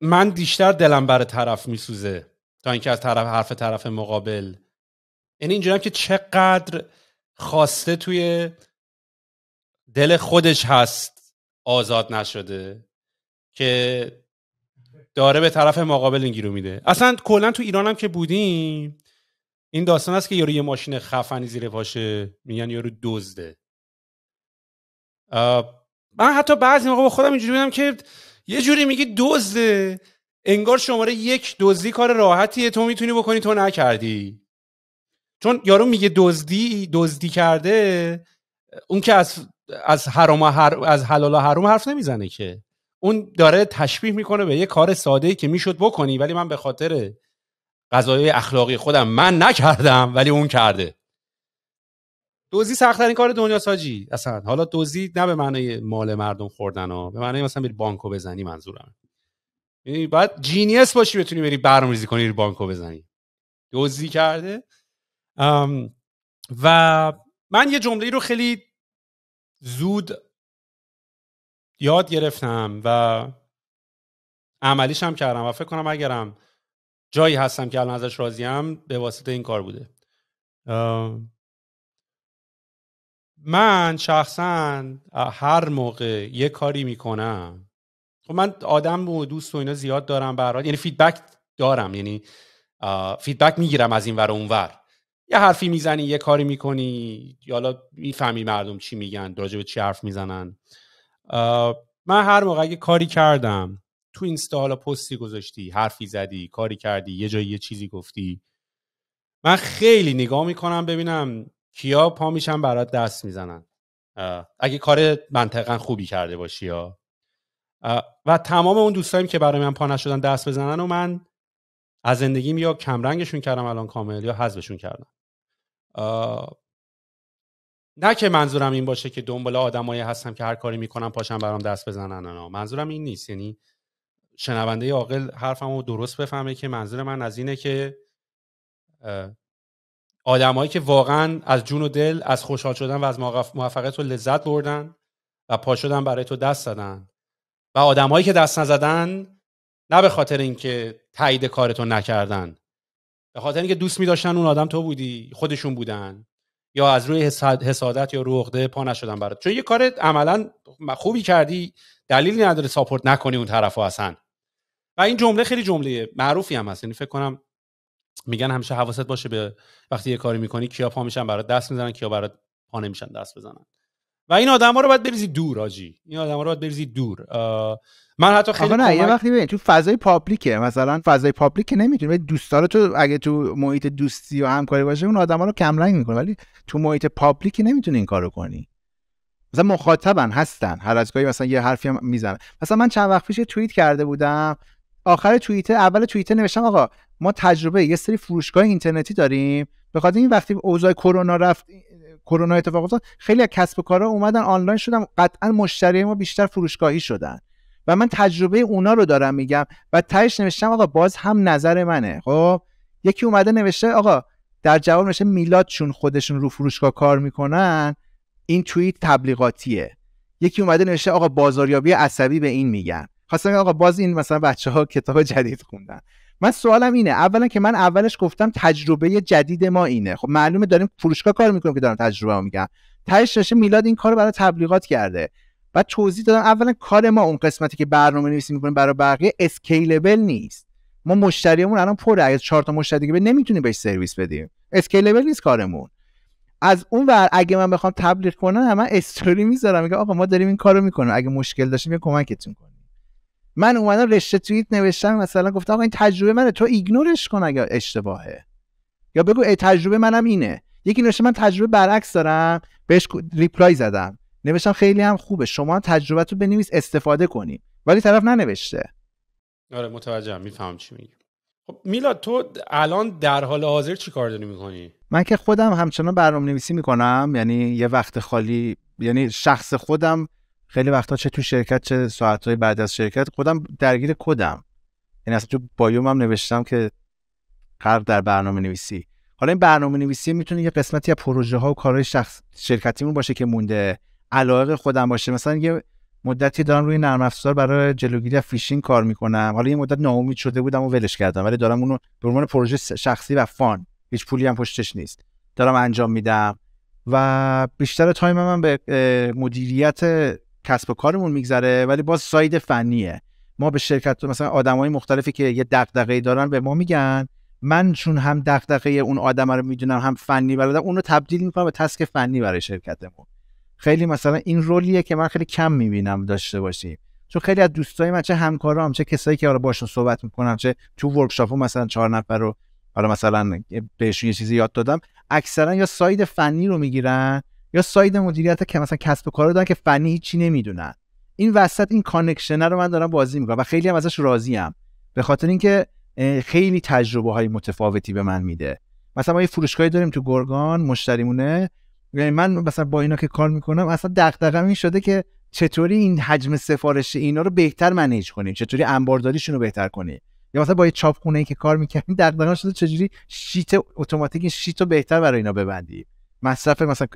من بیشتر دلم بر طرف میسوزه تا اینکه از طرف حرف طرف مقابل یعنی که چقدر خواسته توی دل خودش هست آزاد نشده که داره به طرف مقابل این گیرو میده اصلا کلا تو ایران هم که بودیم این داستان است که یارو یه ماشین خفنی زیر پاشه میگن یارو دزده من حتی بعضی موقع با خودم اینجوری بودم که یه جوری میگی دزده انگار شماره یک دزدی کار راحتیه تو میتونی بکنی تو نکردی چون یارو میگه دزدی دزدی کرده اون که از از حرام هر... از حلال و حرام حرف نمیزنه که اون داره تشبیه میکنه به یه کار ساده که میشد بکنی ولی من به خاطر قضایای اخلاقی خودم من نکردم ولی اون کرده دوزی سختترین کار دنیا ساجی اصلا حالا دوزی نه به معنی مال مردم خوردن ها به معنی مثلا بری بانکو بزنی منظورم یعنی باید جینیس باشی بتونی بری برنامه‌ریزی کنی بانکو بزنی دوزی کرده و من یه جمله رو خیلی زود یاد گرفتم و عملیش هم کردم و فکر کنم اگرم جایی هستم که الان ازش راضیم به واسطه این کار بوده من شخصا هر موقع یه کاری میکنم خب من آدم و دوست و اینا زیاد دارم برات یعنی فیدبک دارم یعنی فیدبک میگیرم از این ور و اون ور یه حرفی میزنی یه کاری میکنی حالا میفهمی مردم چی میگن راجع به چی حرف میزنن من هر موقع اگه کاری کردم تو اینستا حالا پستی گذاشتی حرفی زدی کاری کردی یه جایی یه چیزی گفتی من خیلی نگاه میکنم ببینم کیا پا میشن برات دست میزنن اگه کار منطقا خوبی کرده باشی و تمام اون دوستایم که برای من پا نشدن دست بزنن و من از زندگیم یا کمرنگشون کردم الان کامل یا حذفشون کردم نه که منظورم این باشه که دنبال آدمایی هستم که هر کاری میکنم پاشم برام دست بزنن نه منظورم این نیست یعنی شنونده عاقل حرفمو درست بفهمه که منظور من از اینه که آدمایی که واقعا از جون و دل از خوشحال شدن و از موفقیت و لذت بردن و پا شدن برای تو دست زدن و آدمایی که دست نزدن نه به خاطر اینکه تایید کارتون نکردن به خاطر اینکه دوست میداشتن اون آدم تو بودی خودشون بودن یا از روی حسادت یا روغده پا نشدن برات چون یه کار عملا خوبی کردی دلیلی نداره ساپورت نکنی اون طرفو اصلا و این جمله خیلی جمله معروفی هم هست یعنی فکر کنم میگن همیشه حواست باشه به وقتی یه کاری میکنی کیا پا میشن برات دست میزنن کیا برات پا نمیشن دست بزنن و این آدما رو باید بریزی دور آجی این آدما رو باید بریزی دور من حتی خیلی نه یه وقتی ببین تو فضای پابلیکه مثلا فضای پابلیک نمیتونی ولی دوستاره تو اگه تو محیط دوستی و همکاری باشه اون آدما رو کمرنگ میکنه ولی تو محیط پابلیکی نمیتونی این کارو کنی مثلا مخاطبن هستن هر از گاهی مثلا یه حرفی هم میزنه مثلا من چند وقت پیش توییت کرده بودم آخر توییت اول توییت نوشتم آقا ما تجربه یه سری فروشگاه اینترنتی داریم به خاطر این وقتی اوضاع کرونا رفت کرونا اتفاق افتاد خیلی از کسب و کارا اومدن آنلاین شدن قطعا مشتری ما بیشتر فروشگاهی شدن و من تجربه اونا رو دارم میگم و تهش نوشتم آقا باز هم نظر منه خب یکی اومده نوشته آقا در جواب نوشته میلاد چون خودشون رو فروشگاه کار میکنن این توییت تبلیغاتیه یکی اومده نوشته آقا بازاریابی عصبی به این میگن خواستم آقا باز این مثلا بچه ها کتاب جدید خوندن من سوالم اینه اولا که من اولش گفتم تجربه جدید ما اینه خب معلومه داریم فروشگاه کار میکنیم که دارم تجربه میگم تهش میلاد این کارو برای تبلیغات کرده و توضیح دادم اولا کار ما اون قسمتی که برنامه نویسی میکنیم برای بقیه اسکیلبل نیست ما مشتریمون الان پره اگه چهار تا مشتری که نمیتونیم بهش سرویس بدیم اسکیلبل نیست کارمون از اون ور اگه من بخوام تبلیغ کنم همه استوری میذارم میگم آقا ما داریم این کارو میکنیم اگه مشکل داشتیم یه کمکتون کنیم من اومدم رشته توییت نوشتم مثلا گفتم آقا این تجربه منه تو ایگنورش کن اگه اشتباهه یا بگو ای تجربه منم اینه یکی نوشته من تجربه برعکس دارم بهش ریپلای زدم نوشتم خیلی هم خوبه شما تجربه تو بنویس استفاده کنی ولی طرف ننوشته آره متوجهم میفهم چی میگی خب میلاد تو الان در حال حاضر چی کار داری میکنی من که خودم همچنان برنامه نویسی میکنم یعنی یه وقت خالی یعنی شخص خودم خیلی وقتا چه تو شرکت چه ساعتهای بعد از شرکت خودم درگیر کدم یعنی اصلا تو بایومم نوشتم که هر در برنامه نویسی حالا این برنامه نویسی میتونه یه قسمتی از پروژه ها و کارهای شخص شرکتیمون باشه که مونده علاقه خودم باشه مثلا یه مدتی دارم روی نرم افزار برای جلوگیری از فیشینگ کار میکنم حالا یه مدت ناامید شده بودم و ولش کردم ولی دارم اونو به عنوان پروژه شخصی و فان هیچ پولی هم پشتش نیست دارم انجام میدم و بیشتر تایم من به مدیریت کسب و کارمون میگذره ولی باز ساید فنیه ما به شرکت مثلا آدمای مختلفی که یه دغدغه‌ای دارن به ما میگن من چون هم دغدغه اون آدم رو میدونم هم فنی بلدم اون رو تبدیل میکنم به تسک فنی برای شرکتمون خیلی مثلا این رولیه که من خیلی کم میبینم داشته باشیم چون خیلی از دوستای من چه همکارام چه کسایی که حالا باشون صحبت میکنم چه تو ورکشاپ مثلا چهار نفر رو حالا مثلا بهشون یه چیزی یاد دادم اکثرا یا ساید فنی رو میگیرن یا ساید مدیریت که مثلا کسب و کار دارن که فنی چی نمیدونن این وسط این کانکشن رو من دارم بازی میکنم و خیلی هم ازش راضیم به خاطر اینکه خیلی تجربه های متفاوتی به من میده مثلا ما یه فروشگاهی داریم تو گرگان مشتریمونه یعنی من مثلا با اینا که کار میکنم اصلا دغدغه‌م این شده که چطوری این حجم سفارش اینا رو بهتر منیج کنیم چطوری انبارداریشون رو بهتر کنیم یا مثلا با یه چاپخونه که کار میکنیم دغدغه شده چجوری شیت اتوماتیک شیت رو بهتر برای اینا ببندیم مصرف مثلا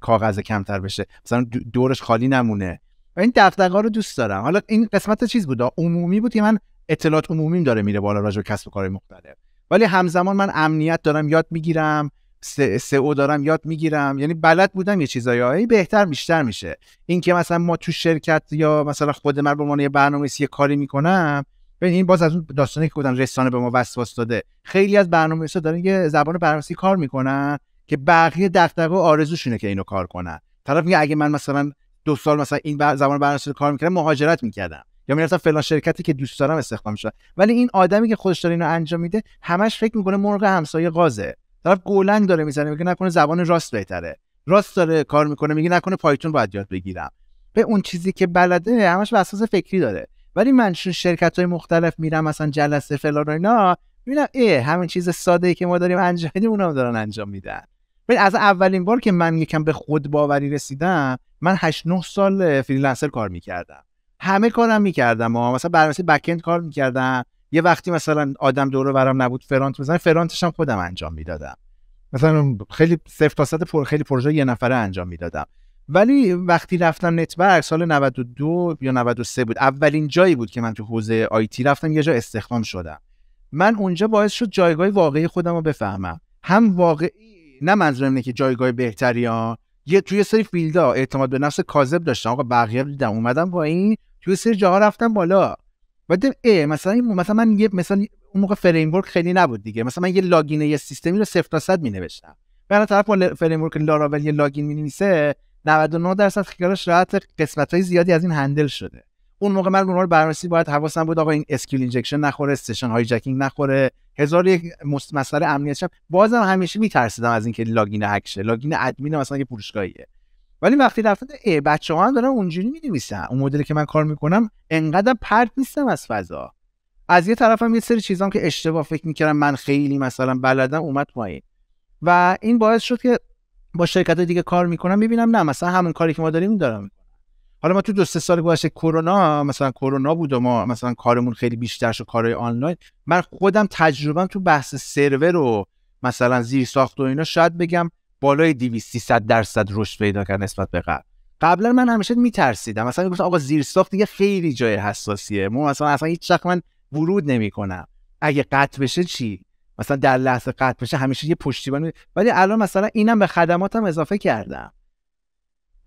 کاغذ کمتر بشه مثلا دورش خالی نمونه و این دغدغه رو دوست دارم حالا این قسمت چیز بود عمومی بود که من اطلاعات عمومی داره میره بالا راجع به کسب و کار مختلف ولی همزمان من امنیت دارم یاد میگیرم سه او دارم یاد میگیرم یعنی بلد بودم یه چیزایی بهتر بیشتر میشه این که مثلا ما تو شرکت یا مثلا خود من به عنوان یه برنامه‌نویس یه کاری میکنم ببین این باز از اون داستانی که بودن رسانه به ما وسواس داده خیلی از برنامه‌نویسا دارن یه زبان برنامه‌نویسی کار میکنن که بقیه دغدغه و آرزوشونه که اینو کار کنن طرف میگه اگه من مثلا دو سال مثلا این زبان برنامه‌نویسی کار میکردم مهاجرت میکردم یا میرفتم فلان شرکتی که دوست دارم استخدام شدم ولی این آدمی که خودش داره اینو انجام میده همش فکر میکنه مرغ همسایه قازه طرف گولنگ داره میزنه میگه نکنه زبان راست بهتره راست داره کار میکنه میگه نکنه پایتون باید یاد بگیرم به اون چیزی که بلده همش به اساس فکری داره ولی من چون شرکت های مختلف میرم مثلا جلسه فلان و اینا میبینم ای همین چیز ساده ای که ما داریم انجام میدیم هم دارن انجام میدن ولی از اولین بار که من یکم به خود باوری رسیدم من 8 9 سال فریلنسر کار میکردم همه کارم میکردم و مثلا برای بک کار میکردم یه وقتی مثلا آدم دور برم نبود فرانت بزنه فرانتش هم خودم انجام میدادم مثلا خیلی صفر تا پر خیلی پروژه یه نفره انجام میدادم ولی وقتی رفتم نتورک سال 92 یا 93 بود اولین جایی بود که من تو حوزه آیتی رفتم یه جا استخدام شدم من اونجا باعث شد جایگاه واقعی خودم رو بفهمم هم واقعی نه منظورم اینه که جایگاه بهتری ها یه توی سری فیلدا اعتماد به نفس کاذب داشتم آقا بقیه دیدم اومدم با این توی سری جاها رفتم بالا و مثلا مثلا من یه مثلا اون موقع فریم ورک خیلی نبود دیگه مثلا من یه لاگین یه سیستمی رو 0 تا 100 می‌نوشتم بعد طرف اون فریم ورک لاراول یه لاگین می‌نویسه 99 درصد خیالش راحت های زیادی از این هندل شده اون موقع من اونها رو بررسی باید حواسم بود آقا این اسکیل اینجکشن نخوره استیشن های جکینگ نخوره هزار یک مسئله امنیت بازم همیشه میترسیدم از اینکه لاگین هک شه لاگین ادمین مثلا یه فروشگاهیه ولی وقتی فضا ای بچه ها هم دارن اونجوری می اون مدلی که من کار میکنم انقدر پرت نیستم از فضا از یه طرفم یه سری چیزام که اشتباه فکر میکردم من خیلی مثلا بلدم اومد پایین و این باعث شد که با شرکت دیگه کار میکنم میبینم نه مثلا همون کاری که ما داریم دارم حالا ما تو دو سه سال گذشته کرونا مثلا کرونا بود و ما مثلا کارمون خیلی بیشتر شد کارهای آنلاین من خودم تجربه تو بحث سرور و مثلا زیر ساخت و اینا شاید بگم بالای 200 300 درصد رشد پیدا کرد نسبت به قبل قبلا من همیشه میترسیدم مثلا میگفتم آقا زیر ساخت دیگه خیلی جای حساسیه من مثلا اصلا هیچ وقت من ورود نمیکنم اگه قطع بشه چی مثلا در لحظه قطع بشه همیشه یه پشتیبانی ولی الان مثلا اینم به خدماتم اضافه کردم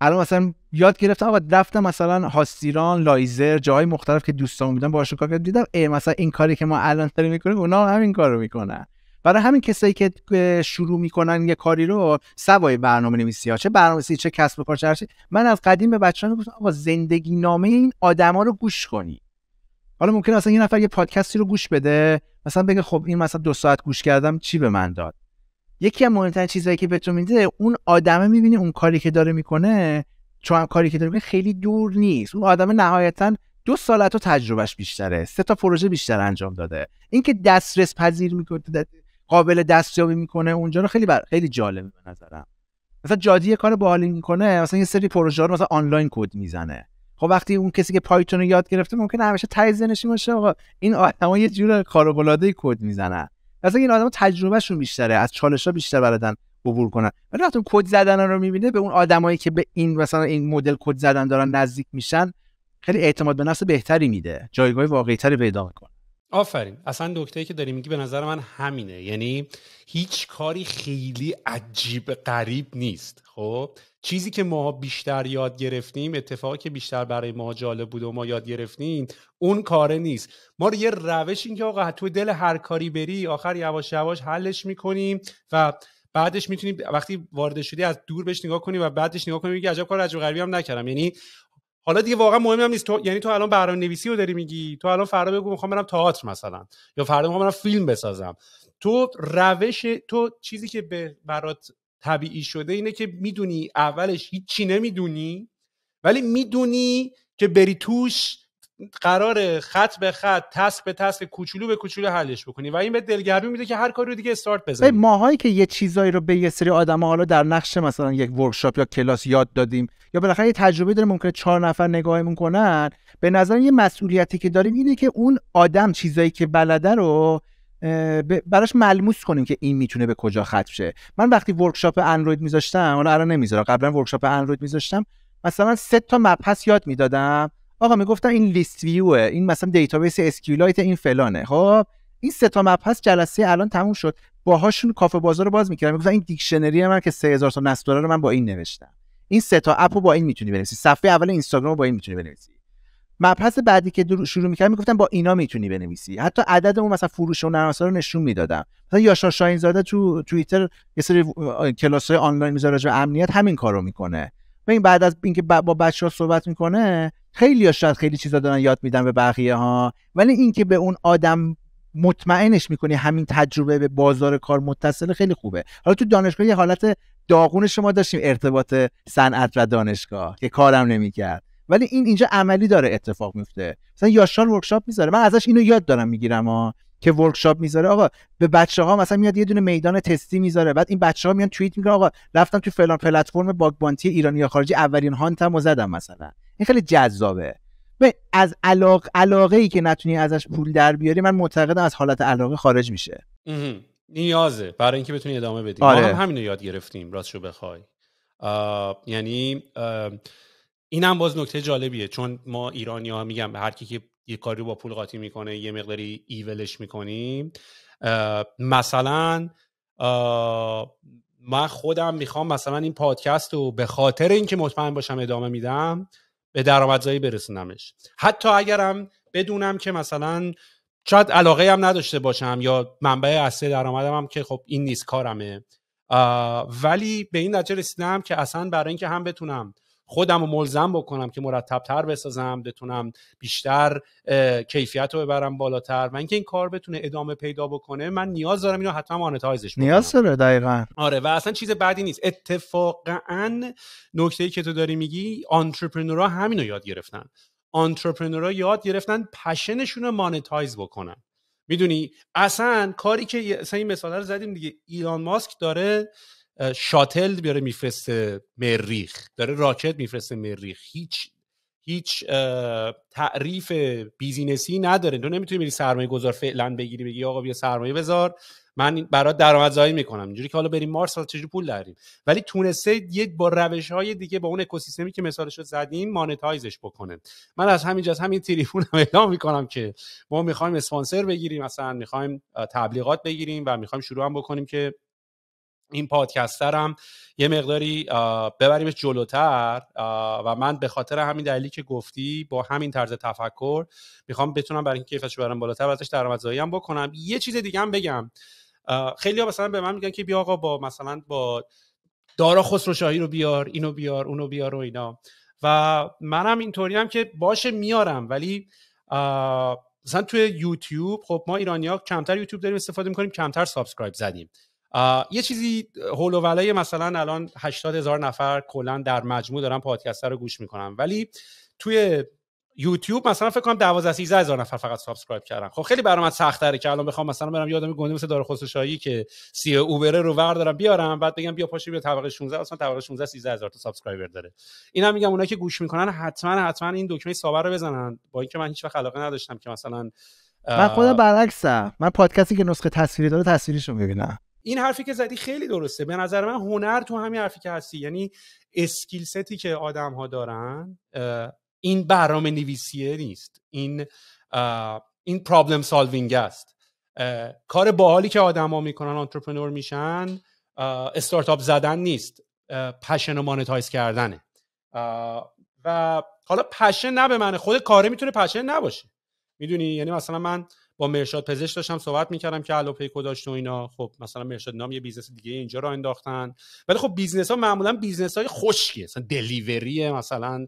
الان مثلا یاد گرفتم آقا رفتم مثلا هاستیران لایزر جای مختلف که دوستان بودن باشون کار دیدم ای مثلا این کاری که ما الان داریم میکنیم اونا هم همین کارو میکنن برای همین کسایی که شروع میکنن یه کاری رو سوای برنامه نویسی ها چه برنامه‌نویسی چه کسب و کار چه من از قدیم به بچه ها میگفتم آقا زندگی نامه این آدما رو گوش کنی حالا ممکن اصلا یه نفر یه پادکستی رو گوش بده مثلا بگه خب این مثلا دو ساعت گوش کردم چی به من داد یکی از مهمترین چیزهایی که بهتون میده اون آدمه میبینی اون کاری که داره میکنه چون کاری که داره میکنه خیلی دور نیست اون آدم نهایتا دو سال تو تجربهش بیشتره سه تا پروژه بیشتر انجام داده اینکه دسترس پذیر میکنه قابل دستیابی میکنه اونجا رو خیلی بر... خیلی جالب به نظرم مثلا جادی یه کار باحالی میکنه مثلا یه سری پروژه رو مثلا آنلاین کد میزنه خب وقتی اون کسی که پایتون رو یاد گرفته ممکنه همیشه تای نشی باشه آقا این آدما یه جور خارق کد میزنن مثلا این آدما تجربهشون بیشتره از چالش ها بیشتر بلدن عبور کنن ولی وقتی کد زدن رو میبینه به اون آدمایی که به این مثلا این مدل کد زدن دارن نزدیک میشن خیلی اعتماد به نفس بهتری میده جایگاه واقعیتری پیدا میکنه آفرین اصلا نکته که داری میگی به نظر من همینه یعنی هیچ کاری خیلی عجیب قریب نیست خب چیزی که ما بیشتر یاد گرفتیم اتفاقی که بیشتر برای ما جالب بود و ما یاد گرفتیم اون کاره نیست ما رو یه روش این که آقا تو دل هر کاری بری آخر یواش یواش حلش میکنیم و بعدش میتونیم وقتی وارد شدی از دور بهش نگاه کنی و بعدش نگاه کنی میگی عجب کار عجب غریبی هم نکردم یعنی حالا دیگه واقعا مهم هم نیست تو یعنی تو الان برنامه نویسی رو داری میگی تو الان فردا بگو میخوام برم تئاتر مثلا یا فردا میخوام برم فیلم بسازم تو روش تو چیزی که به برات طبیعی شده اینه که میدونی اولش هیچی نمیدونی ولی میدونی که بری توش قرار خط به خط تسک به تسک کوچولو به کوچولو حلش بکنی و این به دلگرمی میده که هر کاری دیگه استارت بزنی ماهایی که یه چیزایی رو به یه سری آدم حالا در نقش مثلا یک ورکشاپ یا کلاس یاد دادیم یا بالاخره یه تجربه داره ممکنه چهار نفر نگاهمون کنن به نظر یه مسئولیتی که داریم اینه که اون آدم چیزایی که بلده رو براش ملموس کنیم که این میتونه به کجا ختم شه من وقتی ورکشاپ اندروید میذاشتم حالا الان نمیذارم قبلا ورکشاپ اندروید میذاشتم مثلا سه تا مبحث یاد میدادم آقا میگفتن این لیست ویوه این مثلا دیتابیس اسکیولایت این فلانه خب این سه تا مبحث جلسه الان تموم شد باهاشون کافه بازار رو باز میکردم میگفتن این دیکشنری من که 3000 تا نصب رو من با این نوشتم این سه تا اپ رو با این میتونی بنویسی صفحه اول اینستاگرام رو با این میتونی بنویسی مبحث بعدی که شروع میکردم میگفتن با اینا میتونی بنویسی حتی عدد اون مثلا فروش و نرم رو نشون میدادم مثلا یاشا شاهین زاده تو توییتر یه سری کلاس های آنلاین میذاره راجع امنیت همین کارو میکنه و این بعد از اینکه با بچه ها صحبت میکنه خیلی ها شاید خیلی چیزا دارن یاد میدن به بقیه ها ولی اینکه به اون آدم مطمئنش میکنی همین تجربه به بازار کار متصل خیلی خوبه حالا تو دانشگاه یه حالت داغون شما داشتیم ارتباط صنعت و دانشگاه که کارم نمیکرد ولی این اینجا عملی داره اتفاق میفته مثلا یاشار ورکشاپ میذاره من ازش اینو یاد دارم میگیرم ها که ورکشاپ میذاره آقا به بچه ها مثلا میاد یه دونه میدان تستی میذاره بعد این بچه ها میان توییت میگن آقا رفتم تو فلان پلتفرم باگ بانتی ایرانی یا خارجی اولین هانتمو زدم مثلا این خیلی جذابه از علاق... علاقه ای که نتونی ازش پول در بیاری من معتقدم از حالت علاقه خارج میشه نیازه برای اینکه بتونی ادامه بدی آره. ما همین رو یاد گرفتیم راستشو بخوای یعنی اینم باز نکته جالبیه چون ما ایرانی ها میگم هر کی که یه کاری رو با پول قاطی میکنه یه مقداری ایولش میکنیم مثلا من خودم میخوام مثلا این پادکست رو به خاطر اینکه مطمئن باشم ادامه میدم به درآمدزایی برسونمش حتی اگرم بدونم که مثلا شاید علاقه هم نداشته باشم یا منبع اصلی درآمدم هم که خب این نیست کارمه ولی به این نتیجه رسیدم که اصلا برای اینکه هم بتونم خودم رو ملزم بکنم که مرتبتر بسازم بتونم بیشتر کیفیت رو ببرم بالاتر و اینکه این کار بتونه ادامه پیدا بکنه من نیاز دارم اینو حتما مانتایزش نیاز داره دقیقا آره و اصلا چیز بعدی نیست اتفاقا نکته که تو داری میگی آنترپرنورها همینو یاد گرفتن آنترپرنورها یاد گرفتن پشنشون رو مانتایز بکنن میدونی اصلا کاری که اصلا این مثال رو زدیم دیگه ایلان ماسک داره شاتل بیاره میفرسته مریخ داره راکت میفرسته مریخ هیچ هیچ تعریف بیزینسی نداره تو نمیتونی بری سرمایه گذار فعلا بگیری بگی آقا بیا سرمایه بذار من برات درآمدزایی میکنم اینجوری که حالا بریم مارس حالا چجوری پول داریم ولی تونسته یک با روش های دیگه با اون اکوسیستمی که مثالش رو زدیم مانتایزش بکنه من از همینجا از همین تریبون هم اعلام میکنم که ما میخوایم اسپانسر بگیریم مثلا میخوایم تبلیغات بگیریم و میخوایم شروع هم بکنیم که این پادکسترم یه مقداری ببریمش جلوتر و من به خاطر همین دلیلی که گفتی با همین طرز تفکر میخوام بتونم برای اینکه کیفش برم بالاتر و ازش درآمدزایی هم بکنم یه چیز دیگه هم بگم خیلی ها مثلا به من میگن که بیا آقا با مثلا با دارا شاهی رو بیار اینو بیار اونو بیار و اینا و منم اینطوری هم که باشه میارم ولی مثلا توی یوتیوب خب ما ایرانی ها کمتر یوتیوب داریم استفاده میکنیم کمتر سابسکرایب زدیم یه چیزی هول و مثلا الان 80 هزار نفر کلا در مجموع دارن پادکست رو گوش میکنن ولی توی یوتیوب مثلا فکر کنم 12 13 هزار نفر فقط سابسکرایب کردن خب خیلی برام من تره که الان بخوام مثلا برم یادم گنده مثل دار خسروشاهی که سی اوبره رو دارم بیارم بعد بگم بیا پاشو بیا طبقه 16 اصلا طبقه 16 13 هزار تا سابسکرایبر داره اینا میگم اونایی که گوش میکنن حتما حتما این دکمه سابر رو بزنن با اینکه من هیچ وقت علاقه نداشتم که مثلا من خودم برعکسم من پادکستی که نسخه تصویری داره تصویریشو میبینم این حرفی که زدی خیلی درسته به نظر من هنر تو همین حرفی که هستی یعنی اسکیل ستی که آدم ها دارن این برنامه نویسیه نیست این این پرابلم سالوینگ است کار باحالی که ها میکنن آنترپرنور میشن استارتاپ زدن نیست پشن و مانتایز کردنه و حالا پشن نه به من خود کاره میتونه پشن نباشه میدونی یعنی مثلا من با مرشاد پزشک داشتم صحبت میکردم که الوپیکو داشت و اینا خب مثلا مرشاد نام یه بیزنس دیگه اینجا را انداختن ولی خب بیزنس ها معمولا بیزنس های خشکیه مثلا دلیوری مثلا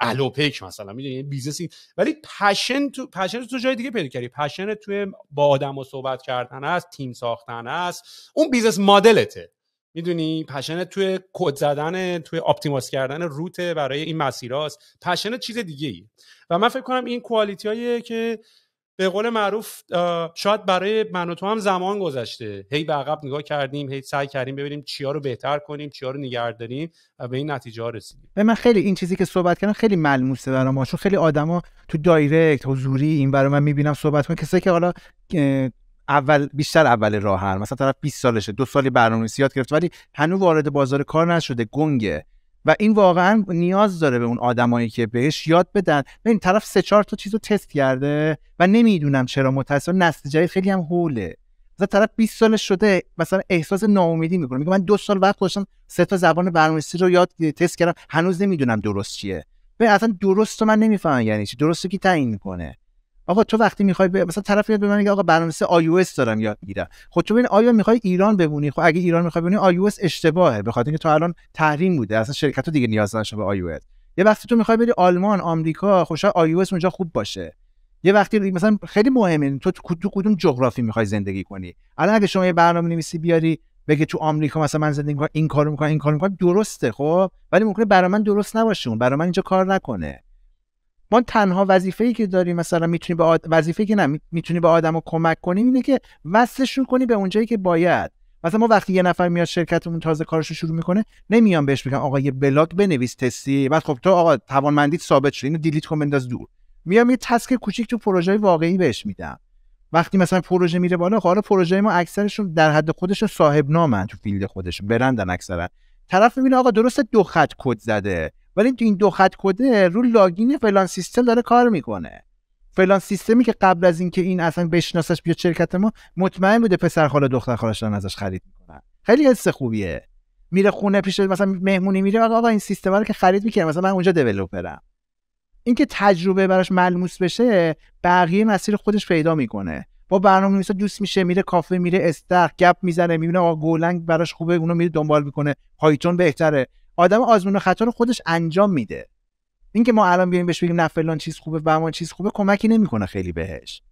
الوپیک مثلا میدونی بیزنسی ولی پشن تو پشن تو جای دیگه پیدا کردی پشن توی با آدم و صحبت کردن است تیم ساختن است اون بیزنس مدلته میدونی پشن توی کد زدن توی اپتیماس کردن روت برای این مسیراست پشن چیز دیگه ای و من فکر کنم این کوالیتی که به قول معروف شاید برای من و تو هم زمان گذشته هی به عقب نگاه کردیم هی سعی کردیم ببینیم چیا رو بهتر کنیم چیا رو نگهداریم و به این نتیجه ها رسیدیم به من خیلی این چیزی که صحبت کردم خیلی ملموسه برام چون خیلی آدما تو دایرکت حضوری این برای من میبینم صحبت کنن کسایی که حالا اول بیشتر اول راه مثلا طرف 20 سالشه دو سالی برنامه‌نویسی یاد گرفته ولی هنوز وارد بازار کار نشده گنگه و این واقعا نیاز داره به اون آدمایی که بهش یاد بدن این طرف سه چهار تا چیزو تست کرده و نمیدونم چرا متأسفانه نسل خیلی هم هوله طرف 20 سال شده مثلا احساس ناامیدی میکنه میگه من دو سال وقت گذاشتم سه تا زبان برنامه‌نویسی رو یاد تست کردم هنوز نمیدونم درست چیه به اصلا درست رو من نمیفهمم یعنی چی درست کی تعیین میکنه آقا تو وقتی میخوای ب... مثلا طرف یاد به من میگه آقا برنامه آی او دارم یاد میگیرم خب تو ببین آیا میخوای ایران بمونی خب اگه ایران میخوای بمونی آی او اشتباهه به خاطر اینکه تو الان تحریم بوده اصلا شرکت دیگه نیاز نداره به آی او یه وقتی تو میخوای بری آلمان آمریکا خوشا خب آی او اونجا خوب باشه یه وقتی مثلا خیلی مهمه تو تو کدوم جغرافی میخوای زندگی کنی الان اگه شما یه برنامه نویسی بیاری بگه تو آمریکا مثلا من زندگی میکنم این کارو میکنم این کارو میکنم درسته خب ولی ممکنه برای من درست نباشه اون برای من اینجا کار نکنه ما تنها وظیفه ای که داریم مثلا میتونی به آد... وظیفه که نه میتونی به آدمو کمک کنیم اینه که وصلشون کنی به اونجایی که باید مثلا ما وقتی یه نفر میاد شرکتمون تازه کارش رو شروع میکنه نمیام بهش میگم آقا یه بلاگ بنویس تستی بعد خب تو آقا توانمندیت ثابت شد اینو دیلیت کن بنداز دور میام یه تسک کوچیک تو پروژه واقعی بهش میدم وقتی مثلا پروژه میره بالا خب حالا پروژه ما اکثرشون در حد خودشون صاحب نامن تو فیلد خودشون برندن اکثرا طرف میبینه آقا درست دو خط کد زده ولی تو این دو خط کده رو لاگین فلان سیستم داره کار میکنه فلان سیستمی که قبل از اینکه این اصلا بشناسش بیاد شرکت ما مطمئن بوده پسر خاله دختر خالش دارن ازش خرید میکنن خیلی حس خوبیه میره خونه پیش مثلا مهمونی میره آقا این سیستم رو که خرید میکنه مثلا من اونجا دیولپرم اینکه تجربه براش ملموس بشه بقیه مسیر خودش پیدا میکنه با برنامه نویسا دوست میشه میره کافه میره استخ گپ میزنه میبینه آقا گولنگ براش خوبه اونو میره دنبال میکنه پایتون بهتره آدم آزمون و خطا رو خودش انجام میده اینکه ما الان بیایم بهش بگیم نه فلان چیز خوبه بهمان چیز خوبه کمکی نمیکنه خیلی بهش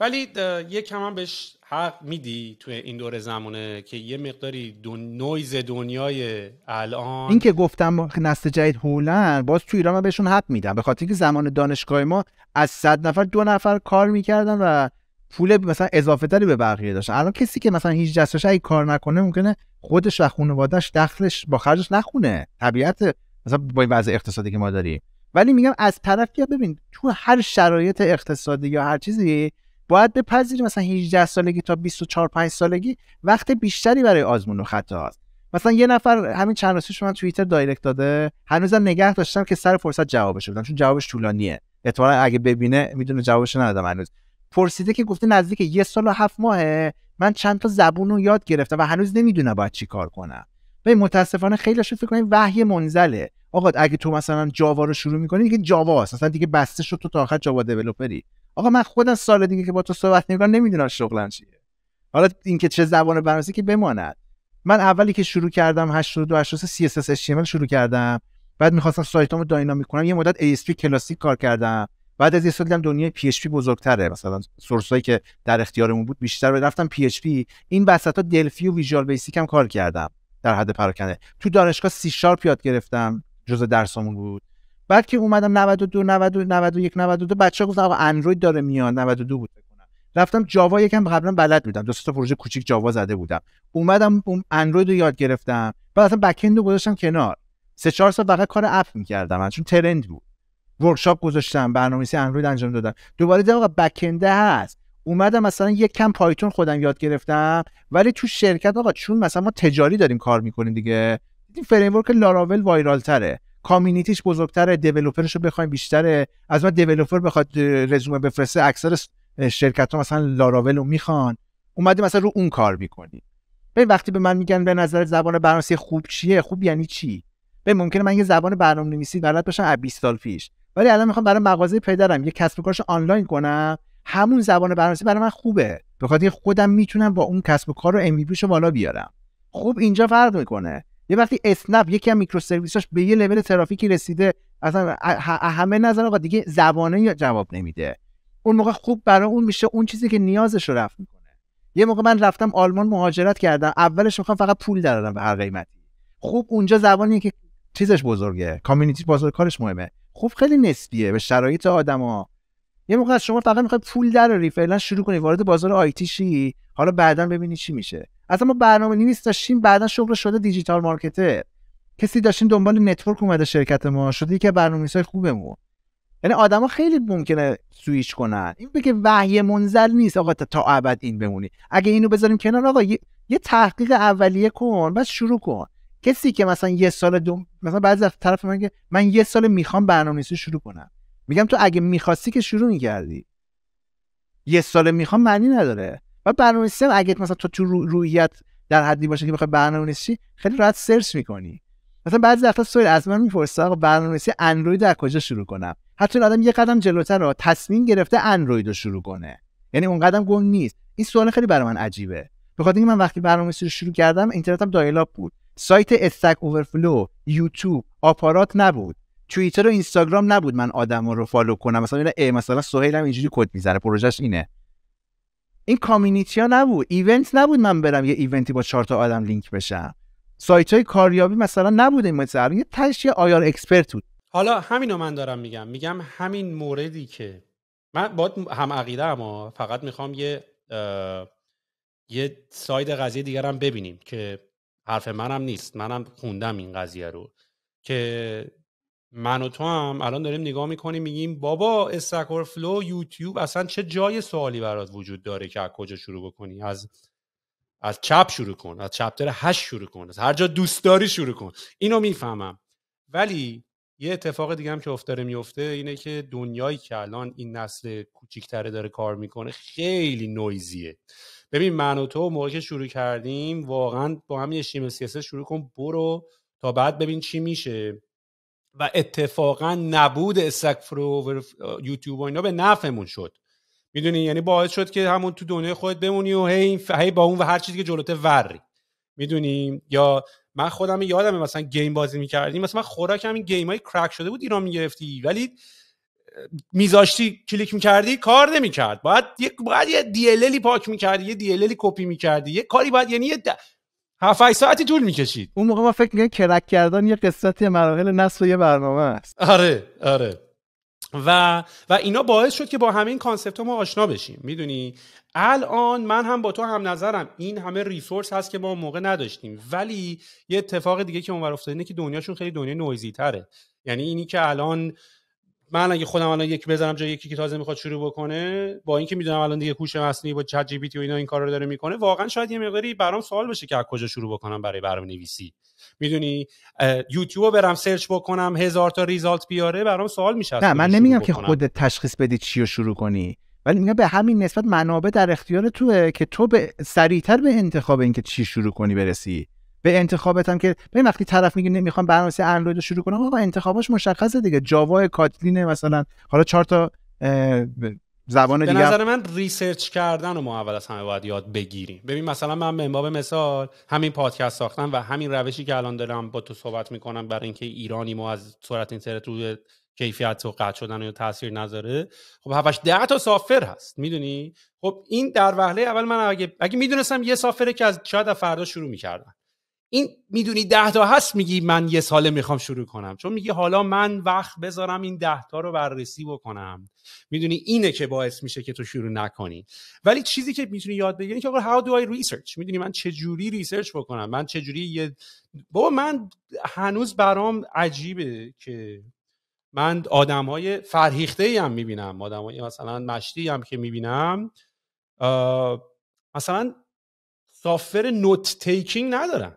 ولی یه کم هم بهش حق میدی توی این دور زمانه که یه مقداری دو نویز دنیای الان این که گفتم نسل جدید هولن باز توی ایران من بهشون حق میدم به خاطر اینکه زمان دانشگاه ما از صد نفر دو نفر کار میکردن و پول مثلا اضافه تری به بقیه داشت الان کسی که مثلا هیچ جسش ای کار نکنه ممکنه خودش و خانواده‌اش دخلش با خرجش نخونه طبیعت مثلا با این وضع اقتصادی که ما داریم ولی میگم از طرفی ببین تو هر شرایط اقتصادی یا هر چیزی باید بپذیری مثلا 18 سالگی تا 24 5 سالگی وقت بیشتری برای آزمون و خطا هست مثلا یه نفر همین چند روز من توییتر دایرکت داده هنوزم نگه داشتم که سر فرصت جوابش بدم چون جوابش طولانیه احتمالاً اگه ببینه میدونه جوابش ندادم هنوز پرسیده که گفته نزدیک یه سال و هفت ماهه من چند تا زبون رو یاد گرفتم و هنوز نمیدونه باید چی کار کنم و متاسفانه خیلی شد فکر کنیم وحی منزله آقا اگه تو مثلا جاوا رو شروع میکنی دیگه جاوا است مثلا دیگه بسته شد تو تا آخر جاوا دیولپری آقا من خودم سال دیگه که با تو صحبت نمیکنم نمیدونم شغلم چیه حالا اینکه چه زبان برنامه‌نویسی که بماند من اولی که شروع کردم 82 83 CSS HTML شروع کردم بعد میخواستم سایتامو داینامیک کنم یه مدت ASP کلاسیک کار کردم بعد از یه سال دیدم دنیای پی اچ پی بزرگتره مثلا سورسایی که در اختیارمون بود بیشتر رفتم پی اچ پی این وسطا دلفی و ویژوال بیسیک هم کار کردم در حد پراکنده تو دانشگاه سی شارپ یاد گرفتم جزء درسامون بود بعد که اومدم 92 90 91 92 بچه‌ها گفتن آقا اندروید داره میاد 92 بود رفتم جاوا یکم قبلا بلد بودم دو سه تا پروژه کوچیک جاوا زده بودم اومدم اندروید رو یاد گرفتم بعد اصلا بک رو گذاشتم کنار سه چهار سال فقط کار اپ میکردم چون ترند بود ورکشاپ گذاشتم برنامه‌نویسی اندروید انجام دادم دوباره در بکنده هست اومدم مثلا یک کم پایتون خودم یاد گرفتم ولی تو شرکت آقا چون مثلا ما تجاری داریم کار میکنیم دیگه این فریم ورک لاراول وایرال تره کامیونیتیش بزرگتره دیولپرش رو بخوایم بیشتره از ما دیولپر بخواد رزومه بفرسته اکثر شرکت ها مثلا لاراول رو میخوان اومده مثلا رو اون کار میکنی به وقتی به من میگن به نظر زبان برنامه‌نویسی خوب چیه خوب یعنی چی به ممکنه من یه زبان برنامه‌نویسی بلد باشم از 20 سال پیش ولی الان میخوام برای مغازه پدرم یه کسب و کارش آنلاین کنم همون زبان برنامه‌نویسی برای من خوبه به خاطر خودم میتونم با اون کسب و کار رو ام رو بالا بیارم خوب اینجا فرق میکنه یه وقتی اسنپ یکی از میکرو به یه لول ترافیکی رسیده اصلا همه نظر آقا دیگه زبانه یا جواب نمیده اون موقع خوب برای اون میشه اون چیزی که نیازش رو رفع میکنه یه موقع من رفتم آلمان مهاجرت کردم اولش میخوام فقط پول درارم به هر قیمتی خوب اونجا زبانی که چیزش بزرگه کامیونیتی بازار کارش مهمه خب خیلی نسبیه به شرایط آدما یه موقع شما فقط میخوای پول دراری فعلا شروع کنی وارد بازار آیتی شی حالا بعدا ببینی چی میشه از ما برنامه نیست داشتیم بعدا شغل شده دیجیتال مارکتر کسی داشتیم دنبال نتورک اومده شرکت ما شده که خوبه خوبمون یعنی آدما خیلی ممکنه سویچ کنن این بگه وحی منزل نیست آقا تا ابد این بمونی اگه اینو بذاریم کنار آقا یه, تحقیق اولیه کن بس شروع کن کسی که مثلا یه سال دو مثلا بعضی از طرف من که من یه سال میخوام برنامه‌نویسی شروع کنم میگم تو اگه میخواستی که شروع میکردی یه سال میخوام معنی نداره و برنامه‌نویسی اگه مثلا تو تو رو در حدی باشه که بخوای برنامه‌نویسی خیلی راحت سرچ میکنی مثلا بعضی وقتا سوال از من میپرسه آقا برنامه‌نویسی اندروید از کجا شروع کنم حتی آدم یه قدم جلوتر رو تصمیم گرفته اندروید رو شروع کنه یعنی اون قدم گم نیست این سوال خیلی برای من عجیبه بخاطر اینکه من وقتی برنامه‌نویسی رو شروع کردم اینترنتم دایلاب بود سایت استک اوورفلو یوتیوب آپارات نبود توییتر و اینستاگرام نبود من آدم رو فالو کنم مثلا اینا مثلا سهیل هم اینجوری کد میزنه پروژش اینه این کامیونیتی ها نبود ایونت نبود من برم یه ایونتی با چهار تا آدم لینک بشم سایت های کاریابی مثلا نبود این مثلا یه تش یه آیار اکسپرت بود حالا همینو من دارم میگم میگم همین موردی که من با هم عقیده اما فقط میخوام یه یه ساید قضیه دیگرم ببینیم که حرف منم نیست منم خوندم این قضیه رو که من و تو هم الان داریم نگاه میکنیم میگیم بابا استک فلو یوتیوب اصلا چه جای سوالی برات وجود داره که از کجا شروع بکنی از از چپ شروع کن از چپتر هشت شروع کن از هر جا دوست داری شروع کن اینو میفهمم ولی یه اتفاق دیگه هم که افتاره میفته اینه که دنیایی که الان این نسل کوچیکتره داره کار میکنه خیلی نویزیه ببین من و تو موقع که شروع کردیم واقعا با همین شیم سیاسه شروع کن برو تا بعد ببین چی میشه و اتفاقا نبود و یوتیوب و اینا به نفعمون شد میدونی یعنی باعث شد که همون تو دنیای خودت بمونی و هی, هی با اون و هر چیزی که جلوته وری میدونیم یا من خودم یادمه مثلا گیم بازی میکردیم مثلا خوراک همین گیم های کرک شده بود ایران میگرفتی ولی میذاشتی کلیک میکردی کار نمیکرد باید یک باید یه دیللی پاک میکردی یه دیللی کپی میکردی یه کاری باید یعنی یه د... ساعتی طول میکشید اون موقع ما فکر میکنیم کرک کردن یه قسمت مراحل نصر یه برنامه است آره آره و و اینا باعث شد که با همین کانسپت ما آشنا بشیم میدونی الان من هم با تو هم نظرم این همه ریسورس هست که ما موقع نداشتیم ولی یه اتفاق دیگه که اونور افتاده اینه که دنیاشون خیلی دنیا نویزی تره یعنی اینی که الان من اگه خودم الان یک بزنم جای یکی که تازه میخواد شروع بکنه با اینکه میدونم الان دیگه هوش مصنوعی با چت جی و اینا این کار رو داره میکنه واقعا شاید یه مقداری برام سوال بشه که از کجا شروع بکنم برای برنامه نویسی میدونی یوتیوب برم سرچ بکنم هزار تا ریزالت بیاره برام سوال میشه نه من نمیگم که خودت تشخیص بدی چی رو شروع کنی ولی میگم به همین نسبت منابع در اختیار توه که تو به سریعتر به انتخاب اینکه چی شروع کنی برسی به هم که ببین وقتی طرف میگه نمیخوام برنامه اندروید رو شروع کنم آقا انتخابش مشخصه دیگه جاوا کاتلین مثلا حالا چهار تا زبان دیگه به نظر من ریسرچ کردن رو ما اول از همه باید یاد بگیریم ببین مثلا من به مثال همین پادکست ساختم و همین روشی که الان دارم با تو صحبت میکنم برای اینکه ایرانی ما از سرعت اینترنت روی کیفیت و قطع شدن و تاثیر نذاره خب هفش ده تا سافر هست میدونی خب این در وهله اول من اگه اگه میدونستم یه سافره که از شاید فردا شروع میکردم این میدونی ده تا هست میگی من یه ساله میخوام شروع کنم چون میگی حالا من وقت بذارم این ده تا رو بررسی بکنم میدونی اینه که باعث میشه که تو شروع نکنی ولی چیزی که میتونی یاد بگیری که ها how do I research میدونی من چه جوری ریسرچ بکنم من چجوری یه بابا من هنوز برام عجیبه که من آدم های فرهیخته ای هم میبینم آدم های مثلا مشتی هم که میبینم مثلا سافر نوت تیکینگ ندارن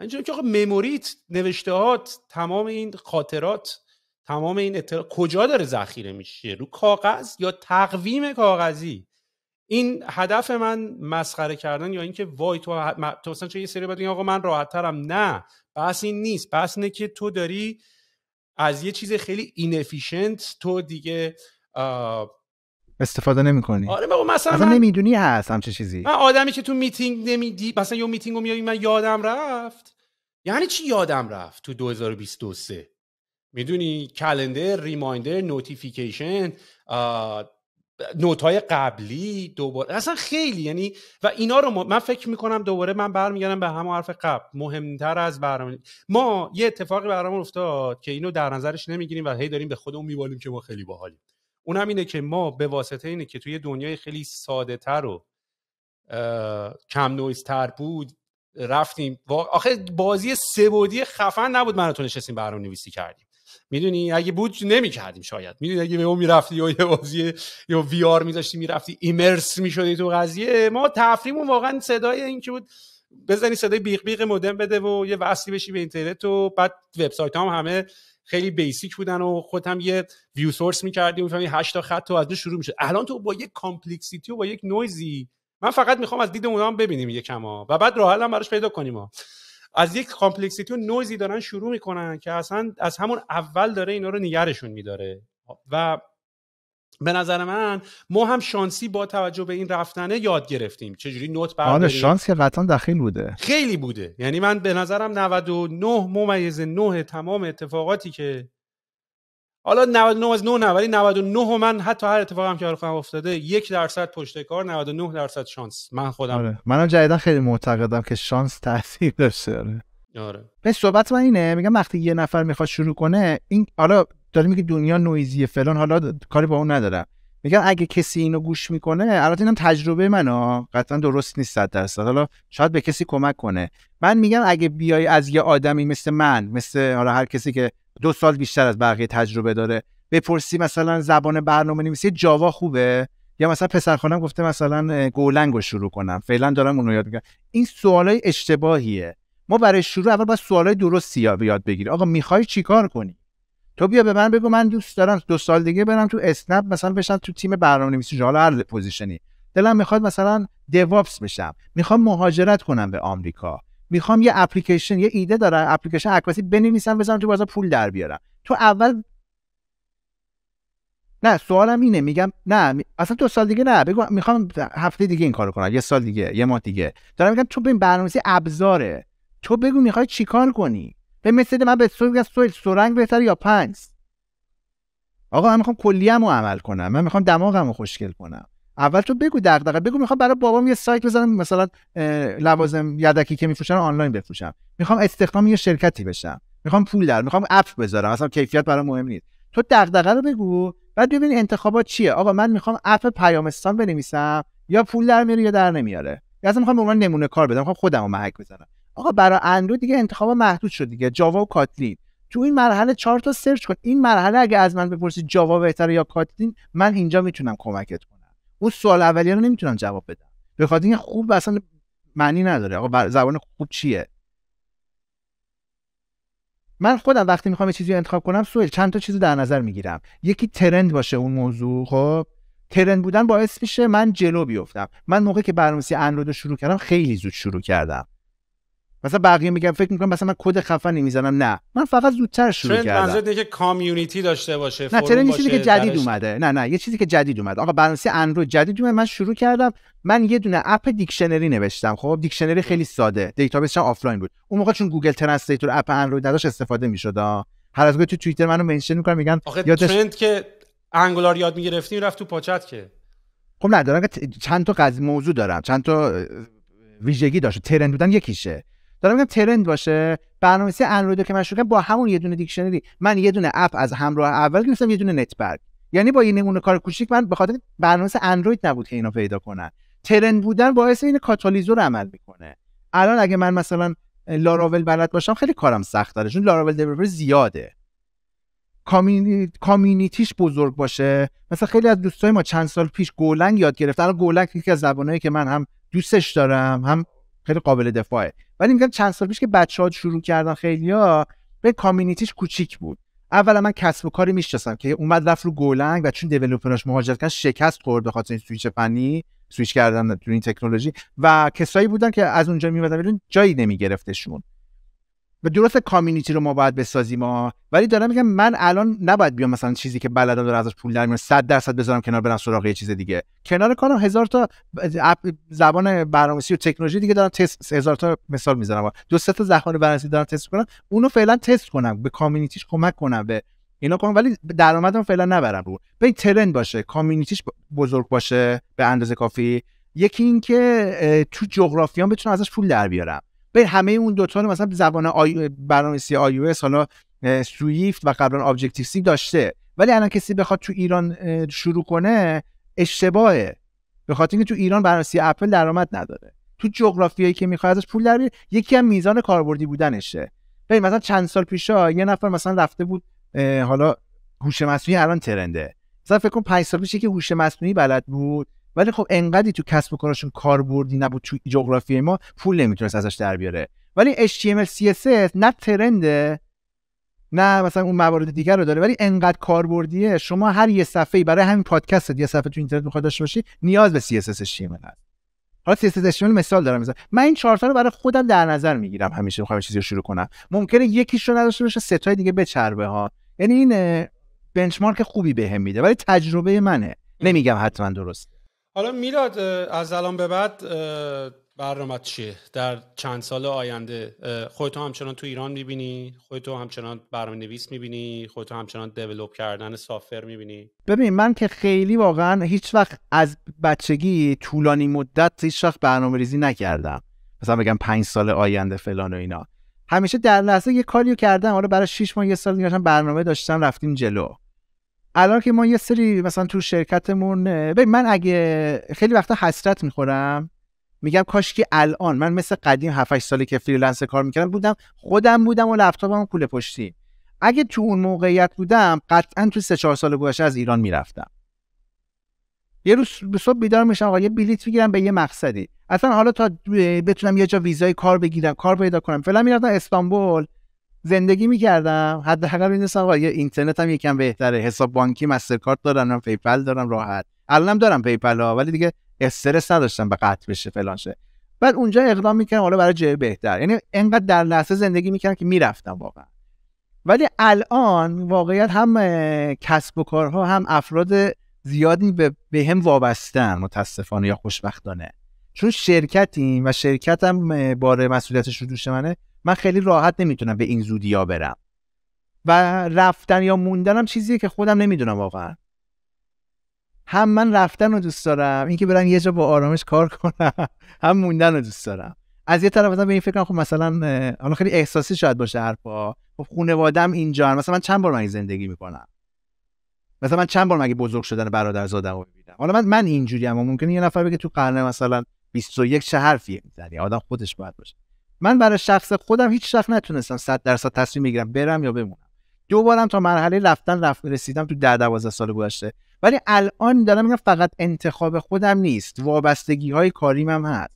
اینجا که مموریت نوشتهات تمام این خاطرات تمام این اطلاع کجا داره ذخیره میشه رو کاغذ یا تقویم کاغذی این هدف من مسخره کردن یا اینکه وای تو تو مثلا یه سری بعد آقا من راحت نه بحث این نیست بس اینه که تو داری از یه چیز خیلی اینفیشنت تو دیگه استفاده نمیکنی آره بابا مثلا من... نمیدونی هست همچه چیزی من آدمی که تو میتینگ نمیدی مثلا یه میتینگ رو میای من یادم رفت یعنی چی یادم رفت تو 2023 میدونی کلندر ریمایندر نوتیفیکیشن نوتای قبلی دوباره اصلا خیلی یعنی و اینا رو من فکر میکنم دوباره من برمیگردم به همه حرف قبل مهمتر از برنامه ما یه اتفاقی برامون افتاد که اینو در نظرش نمیگیریم و هی داریم به خودمون میبالیم که ما خیلی باحالیم اون هم اینه که ما به واسطه اینه که توی دنیای خیلی ساده تر و کم نویز تر بود رفتیم آخه بازی سبودی خفن نبود من تو نشستیم برنامه نویسی کردیم میدونی اگه بود نمی کردیم شاید میدونی اگه به اون میرفتی یا یه بازی یا وی آر میذاشتی میرفتی ایمرس میشدی تو قضیه ما تفریمون واقعا صدای این که بود بزنی صدای بیق بیق مودم بده و یه وصلی بشی به اینترنت و بعد وبسایت هم همه خیلی بیسیک بودن و خودم یه ویو سورس میکردی و 8 تا خط تو از شروع میشه. الان تو با یک کامپلیکسیتی و با یک نویزی من فقط میخوام از دید اونا هم ببینیم یکم ها و بعد راه هم براش پیدا کنیم ها از یک کامپلکسیتی و نویزی دارن شروع میکنن که اصلا از همون اول داره اینا رو نگرشون میداره و به نظر من ما هم شانسی با توجه به این رفتنه یاد گرفتیم چجوری نوت برداریم آره شانس که قطعا دخیل بوده خیلی بوده یعنی من به نظرم 99 ممیز 9 تمام اتفاقاتی که حالا 99 از 9 نه ولی 99 من حتی هر هم که هم افتاده یک درصد پشت کار 99 درصد شانس من خودم آره. منم جدیدا خیلی معتقدم که شانس تاثیر داشته آره به آره. صحبت من اینه میگم وقتی یه نفر میخواد شروع کنه این حالا داره میگه دنیا نویزی فلان حالا کاری با اون ندارم میگم اگه کسی اینو گوش میکنه البته اینم تجربه ها قطعا درست نیست 100 درصد حالا شاید به کسی کمک کنه من میگم اگه بیای از یه آدمی مثل من مثل حالا هر کسی که دو سال بیشتر از بقیه تجربه داره بپرسی مثلا زبان برنامه نویسی جاوا خوبه یا مثلا خانم گفته مثلا گولنگ رو شروع کنم فعلا دارم اونو یاد میگم این سوالای اشتباهیه ما برای شروع اول باید سوالای درستی یاد بگیری آقا میخوای چیکار کنی تو بیا به من بگو من دوست دارم دو سال دیگه برم تو اسنپ مثلا بشم تو تیم برنامه نویسی جالا هر پوزیشنی دلم میخواد مثلا دیوابس بشم میخوام مهاجرت کنم به آمریکا میخوام یه اپلیکیشن یه ایده دارم اپلیکیشن عکاسی بنویسم بزنم تو بازار پول در بیارم تو اول نه سوالم اینه میگم نه اصلا دو سال دیگه نه بگو میخوام هفته دیگه این کارو کنم یه سال دیگه یه ماه دیگه دارم میگم تو ببین برنامه‌نویسی ابزاره تو بگو میخوای چیکار کنی به مثل من به سوی میگن سویل سرنگ بهتر یا پنج آقا من میخوام رو عمل کنم من میخوام دماغمو خوشگل کنم اول تو بگو دغدغه بگو میخوام برای بابام یه سایت بزنم مثلا لوازم یدکی که میفروشن آنلاین بفروشم میخوام استخدام یه شرکتی بشم میخوام پول در میخوام اپ بذارم اصلا کیفیت برای مهم نیست تو دغدغه رو بگو بعد ببین انتخابات چیه آقا من میخوام اپ پیامستان بنویسم یا پول در میاره یا در نمیاره یا اصلا میخوام به عنوان نمونه کار بدم میخوام خودمو محک بزنم آقا برای اندرو دیگه انتخاب محدود شد دیگه جاوا و کاتلین تو این مرحله چهار تا سرچ کن این مرحله اگه از من بپرسی جاوا بهتره یا کاتلین من اینجا میتونم کمکت کنم اون سوال اولیه رو نمیتونم جواب بدم به خاطر اینکه خوب اصلا معنی نداره آقا زبان خوب چیه من خودم وقتی میخوام یه چیزی رو انتخاب کنم سوال چند تا چیز در نظر میگیرم یکی ترند باشه اون موضوع خب ترند بودن باعث میشه من جلو بیفتم من موقعی که برنامه‌نویسی اندرو شروع کردم خیلی زود شروع کردم مثلا بقیه میگن فکر میکنم مثلا من کد خفنی نمیزنم نه من فقط زودتر شروع کردم. ترند منظور اینه که کامیونیتی داشته باشه نه ترند چیزی که جدید درش... اومده نه نه یه چیزی که جدید اومده آقا برنامه‌نویسی اندروید جدید اومده من شروع کردم من یه دونه اپ دیکشنری نوشتم خب دیکشنری خیلی ساده دیتابیسش هم آفلاین بود اون موقع چون گوگل ترنسلیتور اپ اندروید نداشت استفاده میشد هر از تو توییتر منو منشن میکنن میگن یادش ترند که انگولار یاد میگرفتی رفت تو پاچت که خب نه دارم چند تا قضیه موضوع دارم چند تا ویژگی داشت ترند بودن یکیشه دارم میگم ترند باشه برنامه‌نویسی اندروید که من شروع با همون یه دونه دیکشنری من یه دونه اپ از همراه اول گرفتم یه دونه نتبرگ یعنی با این نمونه کار کوچیک من به خاطر برنامه‌نویس اندروید نبود که اینو پیدا کنن ترند بودن باعث این کاتالیزور عمل میکنه الان اگه من مثلا لاراول بلد باشم خیلی کارم سخت داره چون لاراول دیولپر زیاده کامیونیتیش بزرگ باشه مثلا خیلی از دوستای ما چند سال پیش گولنگ یاد گرفت گولنگ یکی از زبانایی که من هم دوستش دارم هم خیلی قابل دفاعه ولی میگم چند سال پیش که بچه ها شروع کردن خیلیا به کامیونیتیش کوچیک بود اولا من کسب و کاری میشناسم که اومد رفت رو گولنگ و چون دیولپرش مهاجرت کرد شکست خورد به خاطر این سویچ فنی سویچ کردن تو این تکنولوژی و کسایی بودن که از اونجا میمدن ولی جایی نمیگرفتشون و درست کامیونیتی رو ما باید بسازیم ما ولی دارم میگم من الان نباید بیام مثلا چیزی که بلدم داره ازش پول در میارم 100 درصد بذارم کنار برم سراغ یه چیز دیگه کنار کارم هزار تا زبان برنامه‌نویسی و تکنولوژی دیگه دارم تست هزار تا مثال میذارم. دو سه تا زبان برنامه‌نویسی دارم تست کنم اونو فعلا تست کنم به کامیونیتیش کمک کنم به اینا کنم ولی درآمدم فعلا نبرم رو به ترند باشه کامیونیتیش بزرگ باشه به اندازه کافی یکی اینکه تو جغرافیام بتونم ازش پول در بیارم به همه اون دوتا رو مثلا زبان آی... سی آی او اس حالا سویفت و قبلا ابجکتیو سی داشته ولی الان کسی بخواد تو ایران شروع کنه اشتباهه به اینکه تو ایران سی اپل درآمد نداره تو جغرافیایی که میخواد ازش پول در یکی هم میزان کاربردی بودنشه ببین مثلا چند سال پیشا یه نفر مثلا رفته بود حالا هوش مصنوعی الان ترنده مثلا فکر کن 5 سال پیش که هوش مصنوعی بلد بود ولی خب انقدری تو کسب و کارشون کاربردی نبود تو جغرافی ما پول نمیتونست ازش در بیاره ولی HTML CSS نه ترنده نه مثلا اون موارد دیگر رو داره ولی انقدر کاربردیه شما هر یه صفحه برای همین پادکست یه صفحه تو اینترنت میخواد داشته باشی نیاز به CSS HTML هست حالا CSS HTML مثال دارم میزنم من این چهار رو برای خودم در نظر میگیرم همیشه میخوام چیزی رو شروع کنم ممکنه یکیش رو نداشته باشه سه تای دیگه بچربه ها یعنی این بنچمارک خوبی بهم میده ولی تجربه منه نمیگم حتما درسته حالا میلاد از الان به بعد برنامه چیه در چند سال آینده خودتو همچنان تو ایران میبینی خودتو همچنان برنامه نویس میبینی خودتو همچنان دیولوب کردن سافر میبینی ببین من که خیلی واقعا هیچ وقت از بچگی طولانی مدت هیچ وقت برنامه ریزی نکردم مثلا بگم پنج سال آینده فلان و اینا همیشه در لحظه یه کاریو کردم حالا برای 6 ماه یه سال دیگه برنامه داشتم رفتیم جلو الان که ما یه سری مثلا تو شرکتمون ببین من اگه خیلی وقتا حسرت میخورم میگم کاش که الان من مثل قدیم 7 سالی که فریلنس کار میکردم بودم خودم بودم و لپتاپم کوله پشتی اگه تو اون موقعیت بودم قطعا تو سه 4 سال گذشته از ایران میرفتم یه روز صبح بیدار میشم آقا یه بلیت میگیرم به یه مقصدی اصلا حالا تا بتونم یه جا ویزای کار بگیرم کار پیدا کنم فعلا میرفتم استانبول زندگی میکردم حداقل میدونستم آقا یه اینترنت هم یکم بهتره حساب بانکی مسترکارت دارم پیپل دارم راحت الانم دارم پیپل ها ولی دیگه استرس نداشتم به قطع بشه فلان شه بعد اونجا اقدام میکردم حالا برای جای بهتر یعنی انقدر در لحظه زندگی میکردم که میرفتم واقعا ولی الان واقعیت هم کسب و کارها هم افراد زیادی به, به هم وابستن متاسفانه یا خوشبختانه چون شرکتیم و شرکتم بار مسئولیتش رو دوش منه من خیلی راحت نمیتونم به این زودی ها برم و رفتن یا موندنم چیزیه که خودم نمیدونم واقعا هم من رفتن رو دوست دارم اینکه برم یه جا با آرامش کار کنم هم موندن رو دوست دارم از یه طرف مثلا به این فکرم خب مثلا حالا خیلی احساسی شاید باشه حرفا خب خانواده‌ام اینجا مثلا من چند بار من زندگی میکنم مثلا من چند بار مگه بزرگ شدن زاده رو میبینم حالا من من اینجوری هم ممکنه یه نفر بگه تو قرن مثلا 21 چه حرفیه میزنی آدم خودش باید باشه من برای شخص خودم هیچ وقت نتونستم 100 درصد تصمیم بگیرم برم یا بمونم دوبارم تا مرحله رفتن رفت رسیدم تو 10 12 سال گذشته ولی الان دارم میگم فقط انتخاب خودم نیست وابستگی های کاریم هست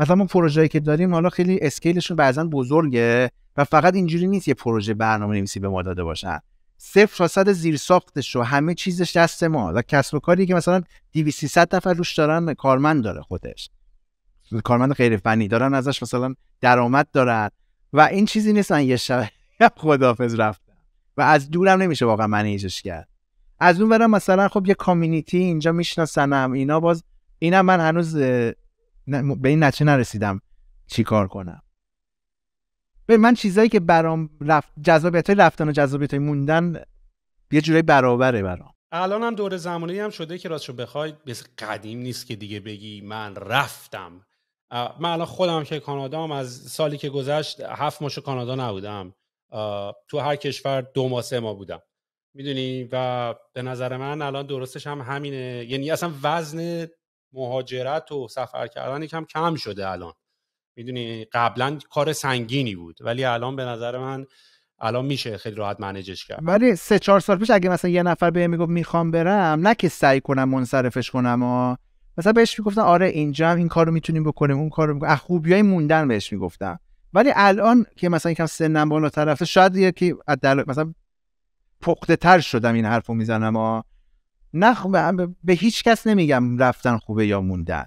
مثلا ما پروژه‌ای که داریم حالا خیلی اسکیلشون بعضا بزرگه و فقط اینجوری نیست یه پروژه برنامه نویسی به ما داده باشن صفر تا صد زیر ساختش و همه چیزش دست ما و کسب و کاری که مثلا 200 300 نفر روش دارن کارمند داره خودش کارمند غیر فنی دارن ازش مثلا درآمد دارن و این چیزی نیست من یه شب خدافظ رفتم و از دورم نمیشه واقعا منیجش کرد از اون برم مثلا خب یه کامیونیتی اینجا میشناسنم اینا باز اینا من هنوز به این نچه نرسیدم چی کار کنم به من چیزایی که برام رفت جذابیت های رفتن و جذابیت های موندن یه جورایی برابره برام الان هم دور زمانی هم شده که راستشو بخوای بس قدیم نیست که دیگه بگی من رفتم من الان خودم که کانادام از سالی که گذشت هفت ماشه کانادا نبودم تو هر کشور دو ماه سه ماه بودم میدونی و به نظر من الان درستش هم همینه یعنی اصلا وزن مهاجرت و سفر کردن یکم کم شده الان میدونی قبلا کار سنگینی بود ولی الان به نظر من الان میشه خیلی راحت منیجش کرد ولی سه چهار سال پیش اگه مثلا یه نفر به میگفت میخوام برم نه که سعی کنم منصرفش کنم مثلا بهش میگفتن آره اینجا هم این کارو میتونیم بکنیم اون کارو میکنیم از خوبیای موندن بهش میگفتن ولی الان که مثلا کم سنم بالا طرفه شاید یکی از مثلا پخته تر شدم این حرفو میزنم ها نه خب، به... به هیچ کس نمیگم رفتن خوبه یا موندن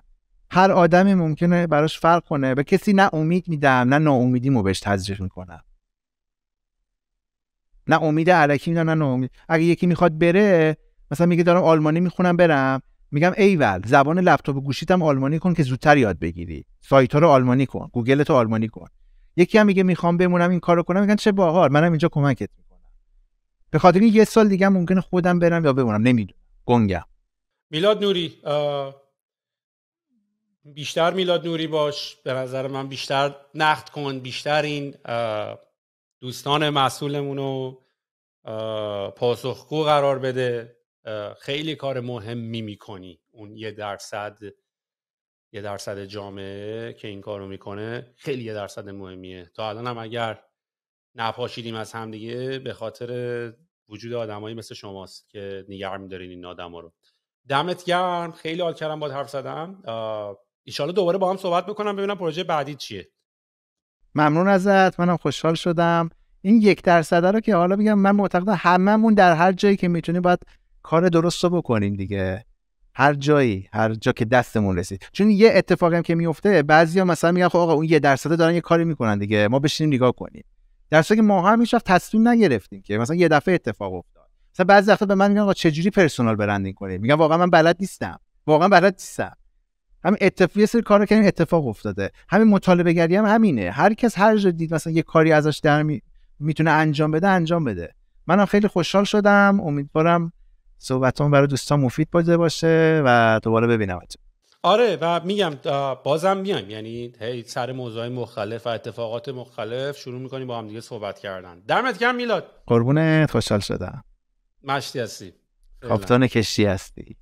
هر آدمی ممکنه براش فرق کنه به کسی نه امید میدم نه ناامیدیمو بهش تزریق میکنم نه امید علکی میدم نه ناامید اگه یکی میخواد بره مثلا میگه دارم آلمانی میخونم برم میگم ایول زبان لپتاپ گوشیتم آلمانی کن که زودتر یاد بگیری سایت ها رو آلمانی کن گوگل تو آلمانی کن یکی هم میگه میخوام بمونم این کارو کنم میگن چه باحال منم اینجا کمکت میکنم به خاطر این یه سال دیگه ممکنه خودم برم یا بمونم نمیدونم گنگم میلاد نوری بیشتر میلاد نوری باش به نظر من بیشتر نقد کن بیشتر این دوستان مسئولمون رو پاسخگو قرار بده خیلی کار مهمی میکنی اون یه درصد یه درصد جامعه که این کارو میکنه خیلی یه درصد مهمیه تا الان هم اگر نپاشیدیم از هم دیگه به خاطر وجود آدمایی مثل شماست که نگر میدارین این آدم ها رو دمت گرم خیلی حال کردم با حرف زدم ایشالا دوباره با هم صحبت بکنم ببینم پروژه بعدی چیه ممنون ازت منم خوشحال شدم این یک درصد رو که حالا میگم من معتقدم هممون در هر جایی که میتونیم باید کار درست رو بکنیم دیگه هر جایی هر جا که دستمون رسید چون یه اتفاقی هم که میفته بعضیا مثلا میگن خب آقا اون یه درصد دارن یه کاری میکنن دیگه ما بشینیم نگاه کنیم در که ما هم هیچ تصمیم نگرفتیم که مثلا یه دفعه اتفاق افتاد مثلا بعضی وقتا به من میگن آقا چجوری پرسونال برندینگ کنیم میگم واقعا من بلد نیستم واقعا بلد نیستم همین اتفاق یه سری کارو کردیم اتفاق افتاده همین مطالبه گری هم همینه هر کس هر جا دید مثلا یه کاری ازش در می... میتونه انجام بده انجام بده منم خیلی خوشحال شدم امیدوارم صحبتمون برای دوستان مفید بوده باشه و دوباره ببینمت آره و میگم بازم میایم یعنی هی سر موضوع مختلف و اتفاقات مختلف شروع میکنیم با هم دیگه صحبت کردن دمت گرم میلاد قربونت خوشحال شدم مشتی هستی کاپتان کشتی هستی